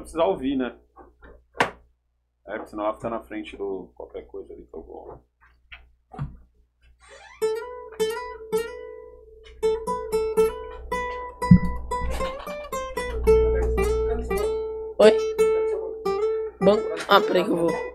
vai precisar ouvir, né? É, porque senão ela fica na frente do qualquer coisa ali que eu vou. Oi? Bom. Ah, peraí que eu vou.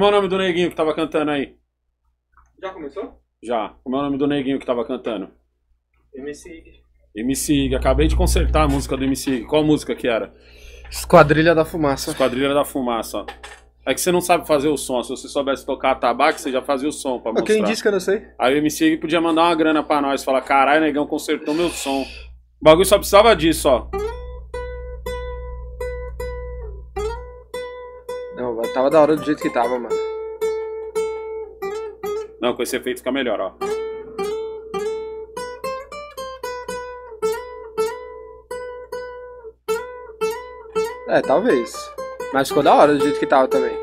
Como é o nome do neguinho que tava cantando aí? Já começou? Já. Como é o nome do neguinho que tava cantando? MC MC Ig. Acabei de consertar a música do MC Ig. Qual música que era? Esquadrilha da Fumaça. Esquadrilha da Fumaça. É que você não sabe fazer o som. Se você soubesse tocar tabaco, você já fazia o som pra mostrar. Quem disse que eu não sei? Aí o MC Ig podia mandar uma grana pra nós. Falar, caralho, negão, consertou meu som. O bagulho só precisava disso, ó. da hora do jeito que tava, mano. Não, com esse efeito fica melhor, ó. É, talvez. Mas ficou da hora do jeito que tava também.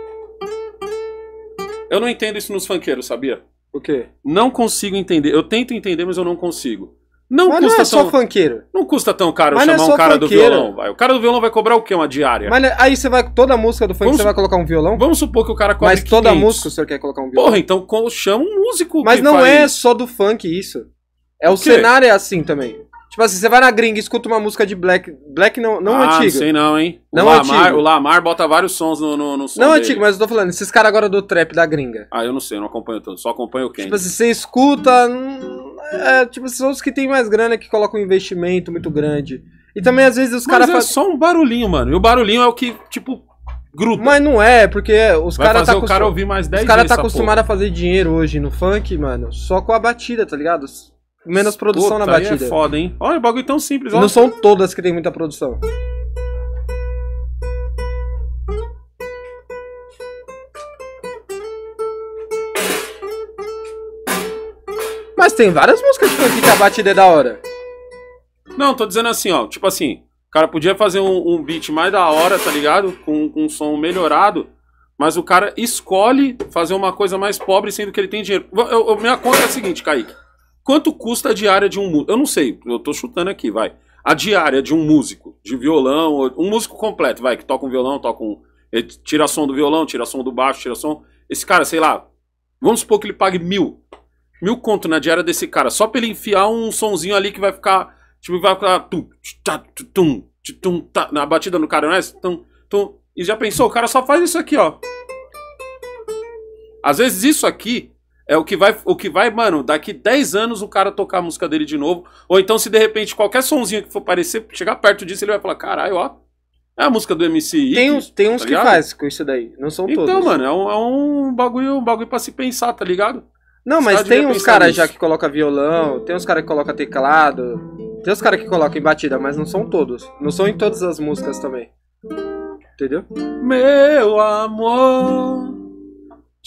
Eu não entendo isso nos funkeiros, sabia? O quê? Não consigo entender. Eu tento entender, mas eu não consigo. Não mas custa não é só tão, funkeiro. Não custa tão caro mas chamar é um cara funkeiro. do violão. Vai. O cara do violão vai cobrar o quê? Uma diária? Mas né, aí você vai. Toda música do funk vamos, você vai colocar um violão? Vamos supor que o cara cobra. Mas toda 500. música o senhor quer colocar um violão. Porra, então chama um músico. Mas não faz... é só do funk isso. É o, o cenário é assim também. Tipo assim, você vai na gringa e escuta uma música de Black. Black não, não ah, antigo. Não sei não, hein? Não o Lamar, antigo. O Lamar bota vários sons no, no, no som. Não dele. antigo, mas eu tô falando, esses caras agora do trap da gringa. Ah, eu não sei, eu não acompanho todos. só acompanho quem. Tipo assim, você escuta. Hum, é, tipo, assim, são os que tem mais grana que colocam um investimento muito grande. E também, às vezes, os caras. Mas cara é faz... só um barulhinho, mano. E o barulhinho é o que, tipo, gruda. Mas não é, porque os caras tá o cara ouvir mais 10 Os caras tá acostumado a fazer dinheiro hoje no funk, mano, só com a batida, tá ligado? menos produção Puta, na é batida. é foda, hein? Olha, o bagulho é tão simples. Olha. Não são todas que tem muita produção. Mas tem várias músicas que, que a batida é da hora. Não, tô dizendo assim, ó. Tipo assim, o cara podia fazer um, um beat mais da hora, tá ligado? Com, com um som melhorado. Mas o cara escolhe fazer uma coisa mais pobre, sendo que ele tem dinheiro. Eu, eu minha conta é a seguinte, Kaique. Quanto custa a diária de um músico? Eu não sei, eu tô chutando aqui, vai. A diária de um músico, de violão, um músico completo, vai, que toca um violão, toca um. Eh, tira som do violão, tira som do baixo, tira som. Esse cara, sei lá, vamos supor que ele pague mil. Mil conto na diária desse cara, só pra ele enfiar um sonzinho ali que vai ficar. Tipo, vai ficar. Tum, tchá, tum, tum, tá, na batida no cara, não é? Tum, tum. E já pensou, o cara só faz isso aqui, ó. Às vezes isso aqui é o que vai, o que vai, mano, daqui 10 anos o cara tocar a música dele de novo. Ou então, se de repente qualquer sonzinho que for aparecer, chegar perto disso, ele vai falar, caralho, ó. É a música do MC. Tem, Icky, tem uns tá que faz com isso daí, não são então, todos. Então, mano, é um, é um, bagulho, um bagulho pra se pensar, tá ligado? Não, mas tem uns caras já que coloca violão, tem uns caras que coloca teclado, tem uns caras que colocam em batida, mas não são todos. Não são em todas as músicas também. Entendeu? Meu amor.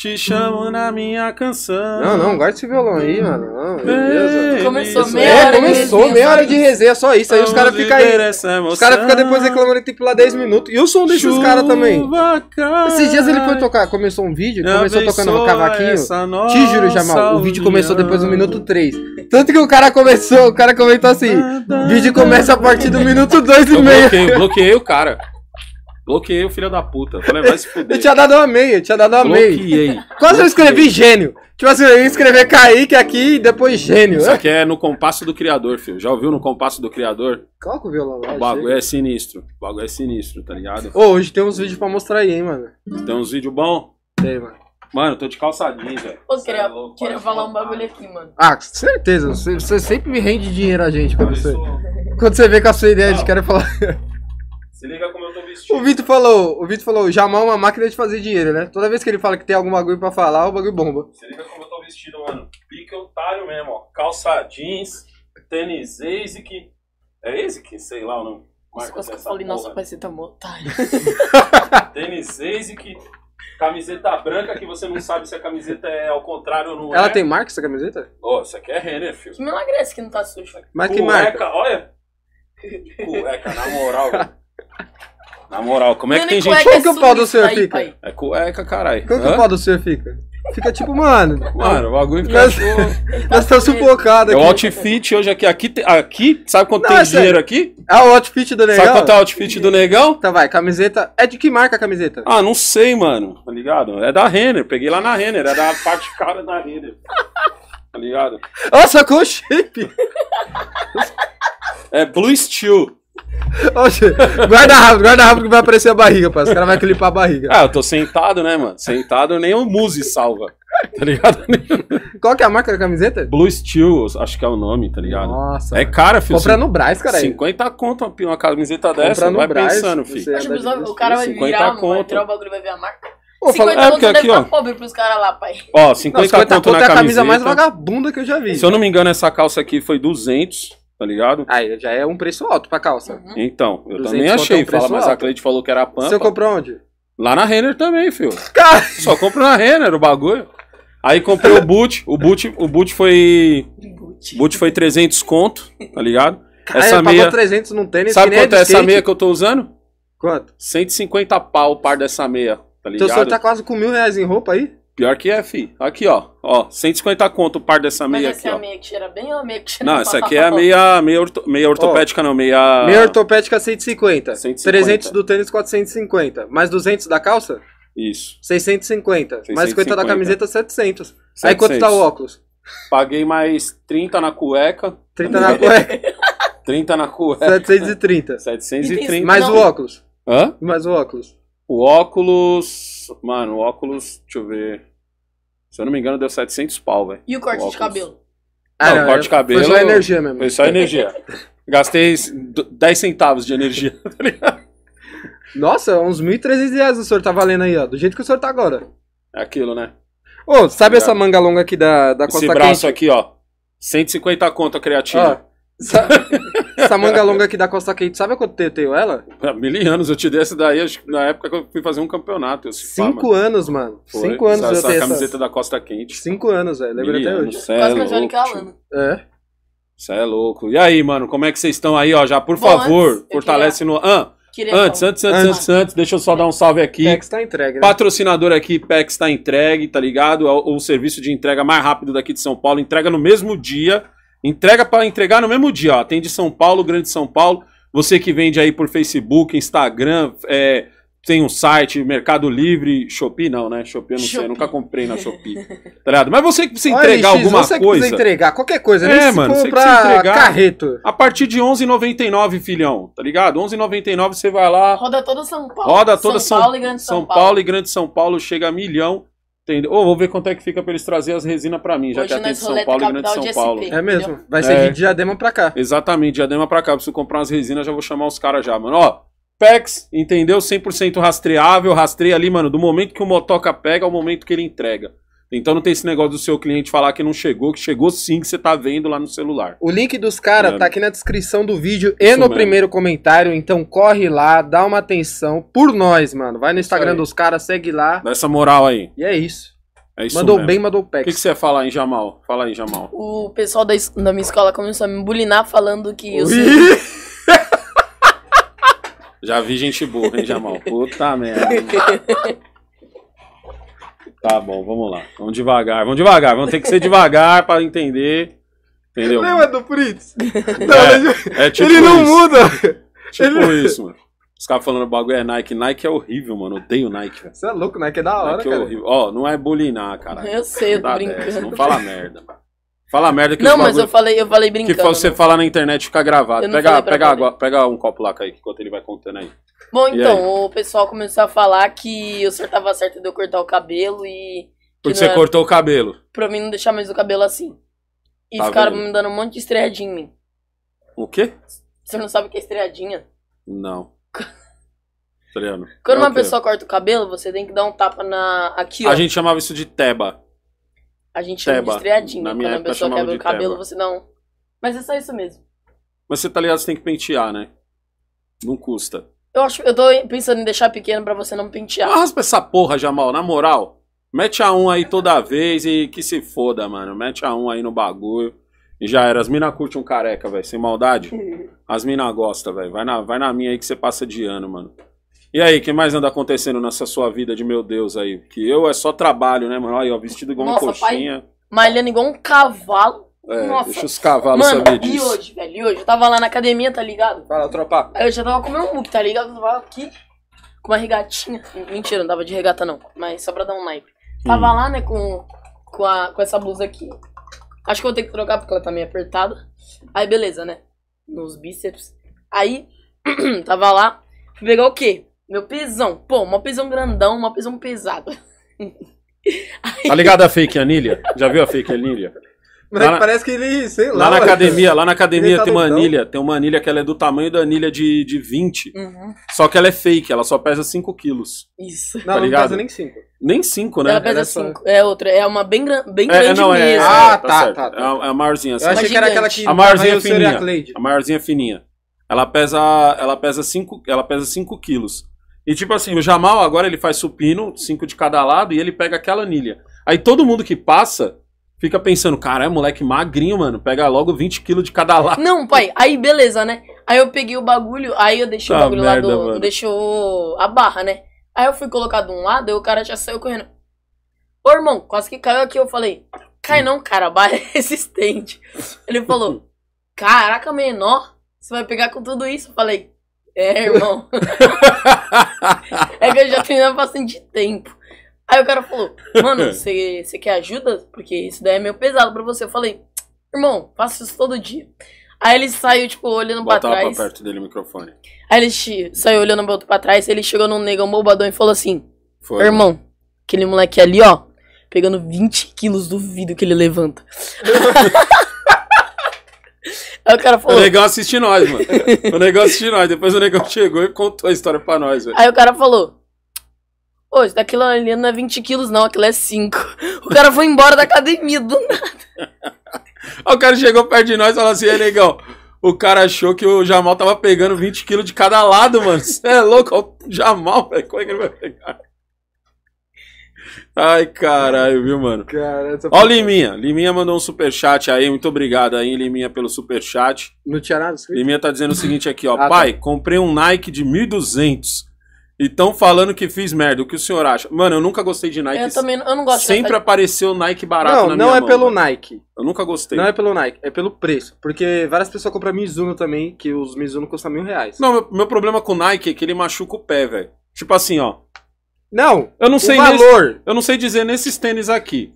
Te chamo na minha canção. Não, não, guarda esse violão aí, mano. Não, Começou meia hora. É, começou de meia hora de resenha, só isso. Aí os caras ficam aí. Os caras ficam depois reclamando tipo lá 10 minutos. E o som desses caras também. Cai. Esses dias ele foi tocar, começou um vídeo, Já começou tocando um cavaquinho. Te juro, Jamal, o vídeo começou depois do minuto 3. Tanto que o cara começou, o cara comentou assim: vídeo começa a partir do minuto 2 e meio. Eu bloqueei o cara. Bloqueei o filho da puta. Falei, vai se fuder. Eu tinha dado uma meia, eu tinha dado uma meia. Bloqueei. Quase eu escrevi gênio. Tipo assim, eu ia escrever Kaique aqui e depois gênio. Isso aqui é no compasso do criador, filho. Já ouviu no compasso do criador? Coloca é o violão lá. O bagulho é sinistro. O bagulho é sinistro, tá ligado? Ô, hoje tem uns vídeos pra mostrar aí, hein, mano. Tem uns vídeos bons? Tem, mano. Mano, tô de calçadinho, velho. Pô, queria, é louco, queria falar um bagulho aqui, mano. Ah, com certeza. Você, você sempre me rende dinheiro a gente quando, você, quando você vê com a sua ideia Não. de querer falar. Se liga como o Vitor falou, o Vitor falou, Jamal é uma máquina de fazer dinheiro, né? Toda vez que ele fala que tem algum bagulho pra falar, o bagulho bomba. Você liga como eu tô vestido, mano. Pica otário mesmo, ó. Calça jeans, tênis ASIC. É ASIC? Sei lá o nome. Marca nossa, eu falei, nossa, parece tão tá otário. tênis ASIC, camiseta branca que você não sabe se a camiseta é ao contrário ou não Ela é. tem marca essa camiseta? Ó, oh, isso aqui é Renner, filho. Que milagrece que não tá sujo. Mas que marca? Olha. Cueca, na moral. Na moral, como é que tem gente. Como que o pau do senhor fica? É cueca, caralho. Como que o pau do senhor fica? Fica tipo, mano. Mano, o bagulho fica. Nós, tipo- estamos sufocados aqui. É o outfit hoje aqui. Aqui, aqui sabe quanto tem é dinheiro aqui? É o outfit do negão. Sabe quanto é o outfit do negão? Então vai, camiseta. É de que marca a camiseta? Ah, não sei, mano. Tá ligado? É da Renner. Peguei lá na Renner. É da parte cara da Renner. Tá ligado? Nossa, com o chip! É Blue Steel. Oxe, guarda rápido, guarda rápido que vai aparecer a barriga, pá. Os caras vão clipar a barriga. Ah, eu tô sentado, né, mano? Sentado, nem o Muse salva. Tá ligado? Qual que é a marca da camiseta? Blue Steel, acho que é o nome, tá ligado? Nossa. É cara, filho. Compra no Braz, cara. 50 conto uma, uma camiseta Compra dessa, vai Braz, pensando, filho. Acho que o cara vai virar, conto. vai virar o bagulho, vai ver a marca. Ô, 50 falo, é, porque aqui, ó. pobre pros caras lá, pai. Ó, 50, não, 50 conto, conto na é a camisa mais vagabunda que eu já vi. Se eu não me engano, essa calça aqui foi 200 tá ligado? Aí ah, já é um preço alto pra calça. Uhum. Então, eu também achei. um Fala, mas alto. a Cleide falou que era a pampa. Você comprou onde? Lá na Renner também, filho. Cara... Só compro na Renner o bagulho. Aí comprei o boot. O boot, o boot foi. Boot. boot foi 300 conto, tá ligado? Cara, essa meia. 300 num tênis Sabe é quanto é, essa meia que eu tô usando? Quanto? 150 pau o par dessa meia, tá ligado? Então o senhor tá quase com mil reais em roupa aí? Pior que é, fi. Aqui, ó. Ó, 150 conto o par dessa Mas meia aqui, essa é ó. meia que cheira bem ou a meia que cheira Não, essa aqui é a meia, meia, orto- meia ortopédica, não. Meia... Meia ortopédica 150, 150. 300 do tênis 450, mais 200 da calça Isso. 650, mais 50 da camiseta 700. Aí quanto tá o óculos? Paguei mais 30 na cueca. 30 na cueca, 30 na cueca. 730. 730. Mais o óculos, Hã? mais o óculos. O óculos... Mano, o óculos... Deixa eu ver. Se eu não me engano, deu 700 pau, velho. E o corte o de cabelo? Ah, não, não, corte de cabelo. Foi só energia mesmo. Foi só energia. Gastei 10 centavos de energia, tá ligado? Nossa, uns 1.300 reais o senhor tá valendo aí, ó. Do jeito que o senhor tá agora. É aquilo, né? Ô, oh, sabe tá essa manga longa aqui da, da Costa Esse braço quente? aqui, ó. 150 conto criatina. Ó, sabe, Essa manga longa aqui da Costa Quente, sabe quanto eu tenho ela? Ah, mil anos, eu te dei essa daí acho, na época que eu fui fazer um campeonato. Cinco pá, anos, mano. Foi. Cinco anos essa, eu essa tenho camiseta da Costa Quente. Cinco anos, velho. Lembra até anos, hoje. Cê é nem calando. É. Você é louco. E aí, mano, como é que vocês estão aí, ó? Já, por Bom, favor, antes, fortalece queria... no. Ah, antes, antes, antes, antes, antes, deixa eu só dar um salve aqui. PEX tá entregue, né? Patrocinador aqui, PEX tá entregue, tá ligado? É o, o serviço de entrega mais rápido daqui de São Paulo. Entrega no mesmo dia. Entrega para entregar no mesmo dia, ó. Tem de São Paulo, Grande São Paulo. Você que vende aí por Facebook, Instagram, é, tem um site, Mercado Livre, Shopee não, né? Shopee eu não Shopee. sei, eu nunca comprei na Shopee. tá ligado? Mas você que precisa entregar Olha, alguma você coisa. Você entregar qualquer coisa, é, mano, você precisa entregar. carreto. A partir de 11,99, filhão, tá ligado? 11,99 você vai lá. Roda toda São Paulo. Roda toda São, São Paulo e Grande São, São Paulo. Paulo e Grande São Paulo chega a milhão. Entendeu? Ou oh, vou ver quanto é que fica pra eles trazer as resinas pra mim, já Hoje que é de São Paulo e é São SP, Paulo. É mesmo, vai ser é, de diadema pra cá. Exatamente, diadema pra cá. Preciso comprar umas resinas, já vou chamar os caras já, mano. Ó, PEX, entendeu? 100% rastreável, rastreia ali, mano, do momento que o motoca pega ao é momento que ele entrega. Então não tem esse negócio do seu cliente falar que não chegou, que chegou sim, que você tá vendo lá no celular. O link dos caras é. tá aqui na descrição do vídeo e Isso no mesmo. primeiro comentário, então corre lá, dá uma atenção por nós, mano. Vai no Instagram dos caras, segue lá. Dá essa moral aí. E é isso. É isso mandou mesmo. bem, mandou pé. O que, que, você ia falar em Jamal? Fala aí, Jamal. O pessoal da, da minha escola começou a me bulinar falando que eu sou... Já vi gente burra, hein, Jamal? Puta merda. Tá bom, vamos lá. Vamos devagar, vamos devagar. Vamos ter que ser devagar para entender. Entendeu? O problema é do Fritz. Não, é, é tipo ele não muda. Tipo ele... isso, mano. Os caras falando bagulho é Nike. Nike é horrível, mano. Odeio Nike, Você é louco, Nike é da hora, Nike é cara. É horrível. Ó, não é bulinar, cara. Eu sei, eu tô brincando. Dessa. Não fala merda. Fala merda que Não, mas bagulho... eu falei, eu falei brincando. Que você falar na internet fica gravado. Pega, pega, água, pega um copo lá, Kaique, enquanto ele vai contando aí. Bom, então, o pessoal começou a falar que o senhor tava certo de eu cortar o cabelo e. Porque você era... É cortou o cabelo. Pra mim não deixar mais o cabelo assim. E tá ficaram vendo? me dando um monte de estreadinha em mim. O quê? Você não sabe o que é estreadinha? Não. Estreando. Quando é uma pessoa corta o cabelo, você tem que dar um tapa na. Aqui, ó. A gente chamava isso de teba. A gente teba. chama de estreadinha. Na minha Quando uma a pessoa quebra o cabelo, teba. você dá um. Mas é só isso mesmo. Mas você tá ligado, você tem que pentear, né? Não custa. Eu acho, eu tô pensando em deixar pequeno pra você não pentear. Raspa essa porra, Jamal, na moral. Mete a um aí toda vez e que se foda, mano. Mete a um aí no bagulho. E já era. As mina curte um careca, velho. Sem maldade. As mina gosta, velho. Vai na, vai na minha aí que você passa de ano, mano. E aí, o que mais anda acontecendo nessa sua vida de meu Deus aí? Que eu é só trabalho, né, mano? Aí, ó, vestido igual Nossa, uma coxinha. Pai, malhando igual um cavalo. É, Nossa. deixa os cavalos Mano, saber disso. E hoje, velho, e hoje? Eu tava lá na academia, tá ligado? Vai lá, tropa. Aí eu já tava com meu muque, tá ligado? Eu tava aqui com uma regatinha. Mentira, não tava de regata não, mas só pra dar um naipe. Tava hum. lá, né, com, com, a, com essa blusa aqui. Acho que eu vou ter que trocar porque ela tá meio apertada. Aí beleza, né? Nos bíceps. Aí, tava lá, fui pegar o quê? Meu pesão. Pô, uma pesão grandão, uma pesão pesada. Aí... Tá ligado a fake anilha? Já viu a fake anilha? Moleque, é parece que ele, sei lá. Lá na academia, lá na academia tá tem uma anilha, tem uma anilha que ela é do tamanho da anilha de, de 20. Uhum. Só que ela é fake, ela só pesa 5 quilos. Isso. Não, tá não ligado? pesa nem 5. Nem 5, né? Ela pesa 5. É outra, é uma bem, gran... bem é, é grande não, é, mesmo. É, ah, tá, tá, tá, tá. É tá. a, a maiorzinha. Assim. Eu achei que era aquela que a maiorzinha fininha. A maiorzinha fininha. Ela pesa, ela pesa 5, ela pesa 5 quilos. E tipo assim, o Jamal agora ele faz supino, 5 de cada lado e ele pega aquela anilha. Aí todo mundo que passa fica pensando, caralho, moleque magrinho, mano, pega logo 20 quilos de cada lado. Não, pai, aí beleza, né? Aí eu peguei o bagulho, aí eu deixei tá o ah, bagulho merda, lá do. Mano. Deixou a barra, né? Aí eu fui colocar de um lado, e o cara já saiu correndo. Ô, irmão, quase que caiu aqui. Eu falei, cai não, cara, a barra é resistente. Ele falou, caraca, menor, você vai pegar com tudo isso? Eu falei, é, irmão. é que eu já treinava bastante tempo. Aí o cara falou, mano, você quer ajuda? Porque isso daí é meio pesado pra você. Eu falei, irmão, faço isso todo dia. Aí ele saiu, tipo, olhando Botava pra trás. Pra perto dele o microfone. Aí ele saiu olhando pra, pra trás, ele chegou num negão bobadão e falou assim, Foi. irmão, aquele moleque ali, ó, pegando 20 quilos do vidro que ele levanta. Aí o cara falou. O negão assiste nós, mano. O negão assiste nós. Depois o negão chegou e contou a história pra nós, velho. Aí o cara falou: Ô, isso daquilo ali não é 20 quilos, não, aquilo é 5. O cara foi embora da academia do nada. o cara chegou perto de nós e falou assim: é legal. O cara achou que o Jamal tava pegando 20 quilos de cada lado, mano. Você é louco? O Jamal, velho, como é que ele vai pegar? Ai, caralho, viu, mano? Cara, essa... Ó, Liminha. Liminha mandou um superchat aí. Muito obrigado aí, Liminha, pelo superchat. Não tinha nada escrito? Liminha tá dizendo o seguinte aqui, ó. ah, tá. Pai, tá. comprei um Nike de 1.200. E falando que fiz merda. O que o senhor acha? Mano, eu nunca gostei de Nike. Eu também eu não gosto Sempre de... apareceu Nike barato não, na Não, não é mão, pelo Nike. Eu nunca gostei. Não é pelo Nike, é pelo preço. Porque várias pessoas compram Mizuno também, que os Mizuno custam mil reais. Não, meu, meu problema com o Nike é que ele machuca o pé, velho. Tipo assim, ó. Não, eu não sei valor. Nesse, eu não sei dizer nesses tênis aqui.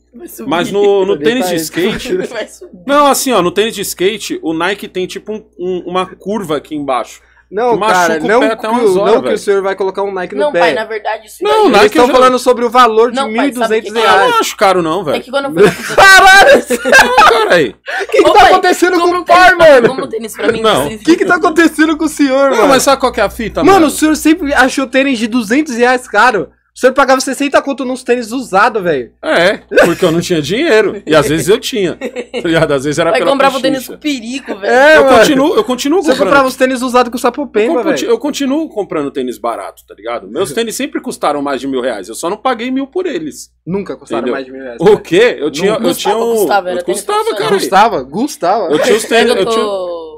mas no, no tênis tá de skate. Não, assim, ó, no tênis de skate, o Nike tem tipo um, um, uma curva aqui embaixo. Não, cara, não, que, horas, não que, o senhor vai colocar um Nike não, pé. Não, pai, na verdade isso Não, é Nike estão já... falando sobre o valor de não, 1.200 é? reais. Eu não acho caro não, velho. É que quando eu fui Caralho! cara aí. O que, tá acontecendo com o pai, mano? Não. O que que tá acontecendo com o senhor, mano? Não, mas sabe qual que é a fita, mano? Mano, o senhor sempre achou tênis de 200 reais caro. O senhor pagava 60 conto nos tênis usados, velho. É, porque eu não tinha dinheiro. E às vezes eu tinha. Tá ligado? Às vezes era Aí pela comprava pechincha. o tênis com perigo, velho. É, eu mano. continuo, eu continuo Você comprando. Você comprava os tênis usados com pena, velho. Eu, continuo comprando tênis barato, tá ligado? Meus tênis sempre custaram mais de mil reais. Eu só não paguei mil por eles. Nunca custaram entendeu? mais de mil reais. O quê? Eu tinha, não, eu tinha um... Custava, custava, cara. Custava, gustava. Eu tinha os tênis... Eu, tô... eu,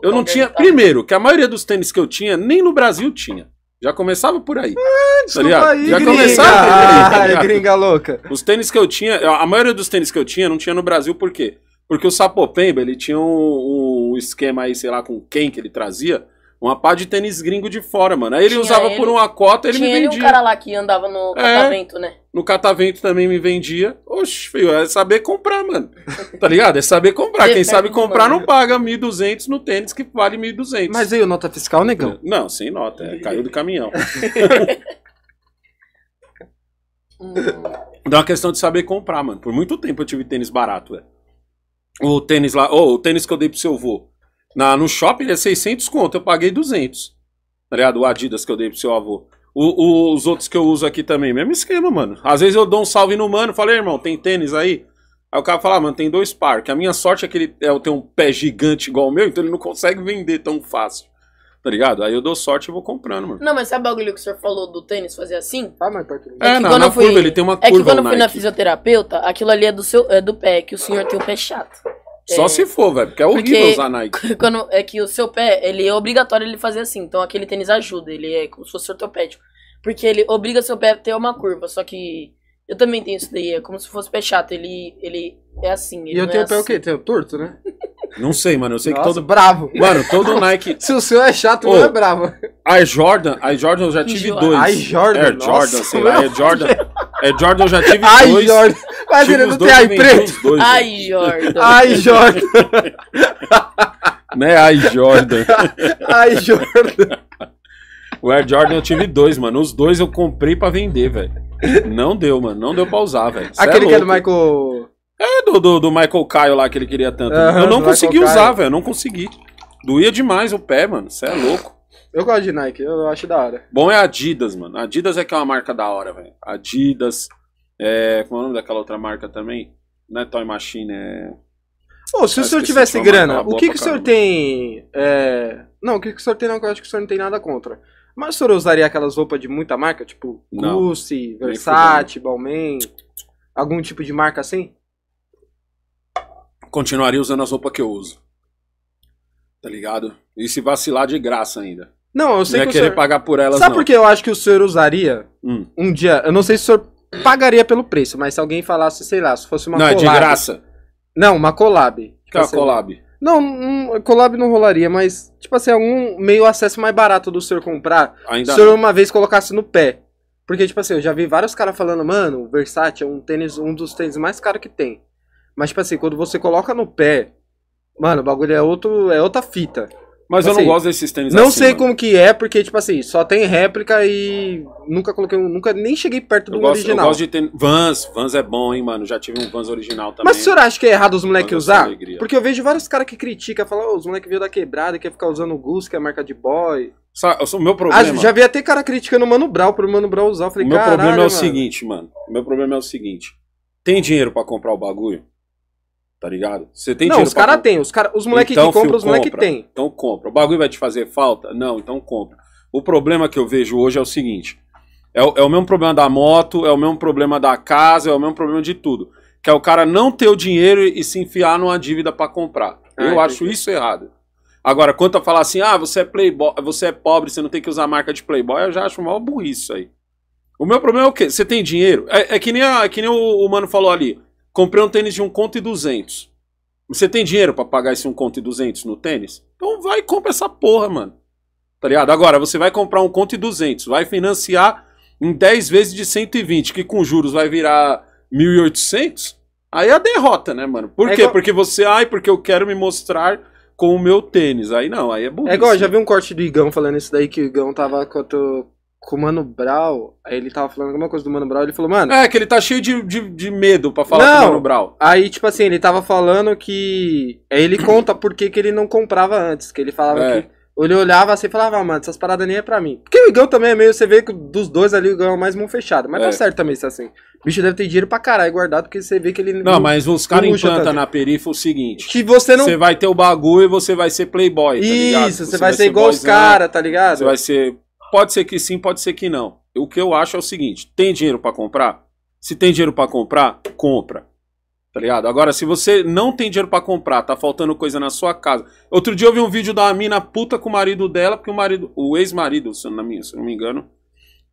tinha... eu não tinha... Primeiro, que a maioria dos tênis que eu tinha, nem no Brasil tinha. Já começava por aí. Ah, tá desculpa tá aí, Já gringa. começava por aí. Ah, tá gringa louca. Os tênis que eu tinha, a maioria dos tênis que eu tinha não tinha no Brasil, por quê? Porque o Sapopemba, ele tinha um, um esquema aí, sei lá, com quem que ele trazia, uma pá de tênis gringo de fora, mano. Aí ele tinha usava ele, por uma cota, ele tinha me vendia. Tinha um cara lá que andava no é, catamento, né? No catavento também me vendia. Oxe, filho, é saber comprar, mano. Tá ligado? É saber comprar. Quem sabe comprar não paga 1.200 no tênis que vale 1.200. Mas aí, nota fiscal, negão? Não, sem nota. É, caiu do caminhão. Dá então, é uma questão de saber comprar, mano. Por muito tempo eu tive tênis barato, velho. É. O tênis lá, ou oh, o tênis que eu dei pro seu avô. Na, no shopping ele é 600 conto, eu paguei 200. Tá ligado? O Adidas que eu dei pro seu avô. O, o, os outros que eu uso aqui também, mesmo esquema, mano. Às vezes eu dou um salve no mano, falei, irmão, tem tênis aí? Aí o cara fala, ah, mano, tem dois par. Que a minha sorte é que ele é, tem um pé gigante igual o meu, então ele não consegue vender tão fácil. Tá ligado? Aí eu dou sorte e vou comprando, mano. Não, mas sabe o bagulho que o senhor falou do tênis fazer assim? Ah, mas É, é que não, quando na eu fui, curva ele tem uma curva. É que quando eu fui na fisioterapeuta, aquilo ali é do, seu, é do pé, que o senhor tem o pé chato. Só é. se for, velho, porque é horrível porque usar Nike. Quando, é que o seu pé, ele é obrigatório ele fazer assim. Então aquele tênis ajuda, ele é como se fosse ortopédico. Porque ele obriga seu pé a ter uma curva, só que eu também tenho isso daí, é como se fosse pé chato. Ele, ele é assim. Ele e eu tenho é pé assim. o quê? Assim. Tenho torto, né? Não sei, mano. Eu sei Nossa, que todo. bravo. Mano, todo Nike. Se o seu é chato, não é bravo. A Jordan, a Jordan eu já tive dois. A Jordan. É Jordan, Nossa, sei lá. É Jordan. É Jordan, eu já tive Ai, dois. Ai, Jordan. Mas ele não tem ai preto. Dois, né? ai, Jordan. Ai, Jordan. né? Ai, Jordan. Ai, Jordan. O Air Jordan eu tive dois, mano. Os dois eu comprei pra vender, velho. Não deu, mano. Não deu pra usar, velho. É Aquele é que é do Michael. É, do, do, do, Michael Caio lá que ele queria tanto. Uhum, eu não consegui Michael usar, velho. Não consegui. Doía demais o pé, mano. Você é louco. Eu gosto de Nike, eu acho da hora. Bom é Adidas, mano. Adidas é que é uma marca da hora, velho. Adidas. É... Como é o nome daquela outra marca também? Não é Toy Machine, é. Ô, oh, se o senhor tivesse grana, o que, que o senhor tem. É... Não, o que, que o senhor tem não, que eu acho que o senhor não tem nada contra. Mas o senhor usaria aquelas roupas de muita marca? Tipo Gucci, Versace, Balmain? Algum tipo de marca assim? Continuaria usando as roupas que eu uso. Tá ligado? E se vacilar de graça ainda. Não, eu sei não é que é querer senhor... pagar por elas, Sabe por que eu acho que o senhor usaria hum. um dia... Eu não sei se o senhor pagaria pelo preço, mas se alguém falasse, sei lá, se fosse uma não, collab... Não, é de graça. Não, uma collab. Que é uma collab? Não, um, collab não rolaria, mas, tipo assim, algum meio acesso mais barato do senhor comprar. Ainda se o senhor uma vez colocasse no pé. Porque, tipo assim, eu já vi vários caras falando, mano, o Versátil é um tênis, um dos tênis mais caros que tem. Mas, tipo assim, quando você coloca no pé, mano, o bagulho é, outro, é outra fita. Mas assim, eu não gosto desses tênis Não assim, sei como que é, porque, tipo assim, só tem réplica e nunca coloquei um, nunca nem cheguei perto do um gosto, original. Eu gosto de tênis. Vans, Vans é bom, hein, mano. Já tive um Vans original também. Mas o senhor acha que é errado os moleques é usar? Porque eu vejo vários caras que criticam, falam, oh, os moleques veio da quebrada, quer ficar usando o Gus, que é marca de boy. Sabe, o meu ah, problema. Ah, já vi até cara criticando o Mano Brau pro Mano Brau usar. Eu falei, o meu problema é o mano. seguinte, mano. O meu problema é o seguinte. Tem dinheiro para comprar o bagulho? Tá ligado? Você tem Não, os caras tem. Os, cara, os moleques então, que compram, os moleques têm. tem. Então compra. O bagulho vai te fazer falta? Não, então compra. O problema que eu vejo hoje é o seguinte: é o, é o mesmo problema da moto, é o mesmo problema da casa, é o mesmo problema de tudo. Que é o cara não ter o dinheiro e se enfiar numa dívida para comprar. Ah, eu acho isso errado. Agora, quanto a falar assim, ah, você é playboy, você é pobre, você não tem que usar a marca de playboy, eu já acho mal burrice isso aí. O meu problema é o quê? Você tem dinheiro? É, é que nem, a, é que nem o, o mano falou ali. Comprei um tênis de um conto e duzentos. Você tem dinheiro para pagar esse um conto e duzentos no tênis? Então vai e compra essa porra, mano. Tá ligado? Agora, você vai comprar um conto e duzentos, vai financiar em 10 vezes de 120, que com juros vai virar 1.800, aí é a derrota, né, mano? Por é quê? Igual... Porque você, ai, porque eu quero me mostrar com o meu tênis. Aí não, aí é bom. É igual, já né? vi um corte do Igão falando isso daí, que o Igão tava quanto com o Mano Brown, aí ele tava falando alguma coisa do Mano Brown, ele falou, mano... É, que ele tá cheio de, de, de medo pra falar não. com o Mano Brown. Aí, tipo assim, ele tava falando que... Aí ele conta por que que ele não comprava antes, que ele falava é. que... Ele olhava assim e falava, ah, mano, essas paradas nem é pra mim. Porque o Igão também é meio, você vê que dos dois ali o Igão é mais mão fechada. Mas é. certo também isso assim. O bicho deve ter dinheiro pra caralho guardado, porque você vê que ele... Não, não mas os caras implantam na perifa o seguinte... Que você não... Você vai ter o bagulho e você vai ser playboy, tá isso, ligado? você, vai, vai ser, ser igual os caras, tá ligado? Você vai ser Pode ser que sim, pode ser que não. O que eu acho é o seguinte: tem dinheiro para comprar? Se tem dinheiro para comprar, compra. Tá ligado? Agora, se você não tem dinheiro para comprar, tá faltando coisa na sua casa. Outro dia eu vi um vídeo da mina puta com o marido dela, porque o marido, o ex-marido, se, não me engano,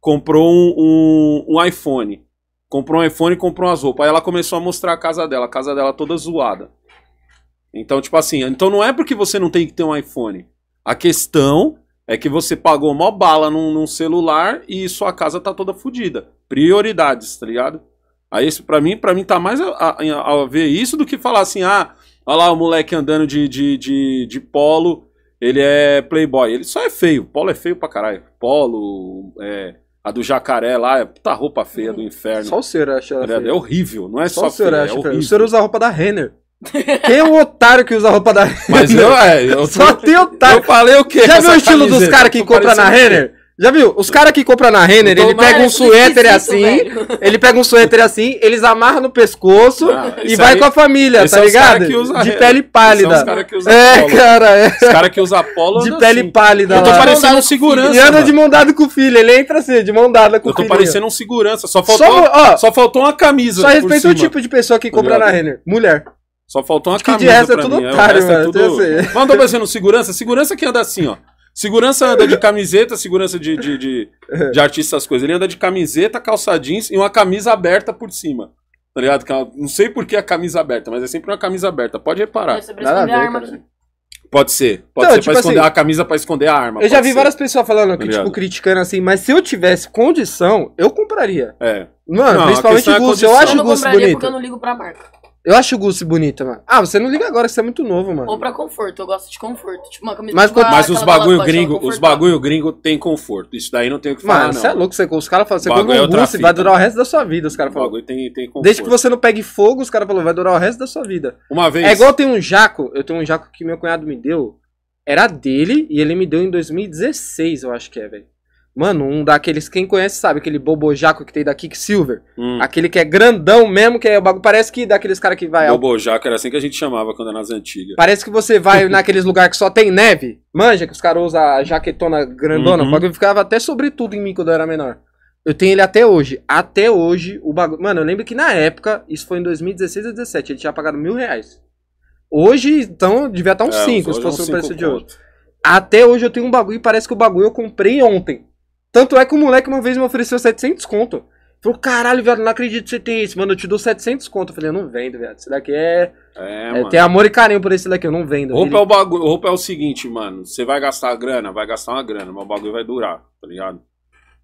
comprou um, um, um iPhone. Comprou um iPhone e comprou umas roupas. Aí ela começou a mostrar a casa dela, a casa dela toda zoada. Então, tipo assim, então não é porque você não tem que ter um iPhone. A questão é que você pagou uma bala num, num celular e sua casa tá toda fodida. Prioridades, tá ligado? Aí isso para mim, para mim tá mais a, a, a, ver isso do que falar assim, ah, olha lá o moleque andando de, de, de, de polo, ele é playboy. Ele só é feio, polo é feio pra caralho. Polo, é, a do jacaré lá, é puta roupa feia do é, inferno. Só o Cera acha tá ela É horrível, não é só, só o Cera é acha é O Cera usa a roupa da Renner. Tem um otário que usa roupa da Renner. Mas eu, é, eu Só tem otário. Eu falei o quê? Já viu o estilo camiseta? dos caras que compra na Renner? Já viu? Os caras que compram na Renner, ele pega um suéter assim, velho. ele pega um suéter assim, eles amarram no pescoço ah, e vai aí, com a família, tá é ligado? De pele pálida. Os cara que é, é, polo. cara, é. Os caras que usam polo. De pele assim. pálida. Eu tô parecendo um segurança. E anda de mão dada com o filho, ele entra assim, de mão dada com o filho. Eu tô parecendo um segurança, só faltou, só, ó, só faltou uma camisa. Só respeita o tipo de pessoa que tá compra na Renner: mulher. Só faltou uma camisa que de resto é tudo mim. É, otário, é, mano, é tudo... Mas não tô pensando segurança. Segurança que anda assim, ó. Segurança anda de camiseta, segurança de, de, de, de artista, as coisas. Ele anda de camiseta, calça jeans e uma camisa aberta por cima. Tá ligado? Não sei por que a camisa aberta, mas é sempre uma camisa aberta. Pode reparar. É Nada a arma Pode ser. Pode ser tipo pra esconder assim, a camisa pra esconder a arma. Eu já vi ser. várias pessoas falando tá que, tipo, criticando assim, mas se eu tivesse condição, eu compraria. É. Mano, não, principalmente Gucci. É eu acho Gusto bonito. Porque eu não ligo pra marca. Eu acho o Gucci bonito, mano. Ah, você não liga agora, você é muito novo, mano. Ou pra conforto, eu gosto de conforto. Tipo, uma camisa Mas, tipo mas os bagulho gringo, os bagulho gringo tem conforto. Isso daí não tem o que falar, mano, não. Você é louco, você, os caras falam, você compra é um Gucci, vai durar o resto da sua vida, os caras falam. bagulho tem, tem conforto. Desde que você não pegue fogo, os caras falam, vai durar o resto da sua vida. Uma vez... É igual tem um jaco, eu tenho um jaco que meu cunhado me deu, era dele e ele me deu em 2016, eu acho que é, velho. Mano, um daqueles, quem conhece sabe, aquele bobojaco que tem da Kicksilver. Hum. Aquele que é grandão mesmo, que é o bagulho. Parece que daqueles caras que vai. Bobojaco era assim que a gente chamava quando era nas antigas. Parece que você vai naqueles lugares que só tem neve. Manja, que os caras usam a jaquetona grandona. Uhum. O bagulho ficava até sobre tudo em mim quando eu era menor. Eu tenho ele até hoje. Até hoje, o bagulho. Mano, eu lembro que na época, isso foi em 2016 a 2017, ele tinha pagado mil reais. Hoje, então, devia estar tá uns é, cinco se é fosse o preço de hoje. Até hoje eu tenho um bagulho e parece que o bagulho eu comprei ontem. Tanto é que o moleque uma vez me ofereceu 700 conto. Falou, caralho, viado, não acredito que você tem isso, mano. Eu te dou 700 conto. Eu falei, eu não vendo, viado. Isso daqui é. É, é tem amor e carinho por esse daqui, eu não vendo. Roupa, ele... é, o bagulho, roupa é o seguinte, mano. Você vai gastar a grana, vai gastar uma grana, mas o bagulho vai durar, tá ligado?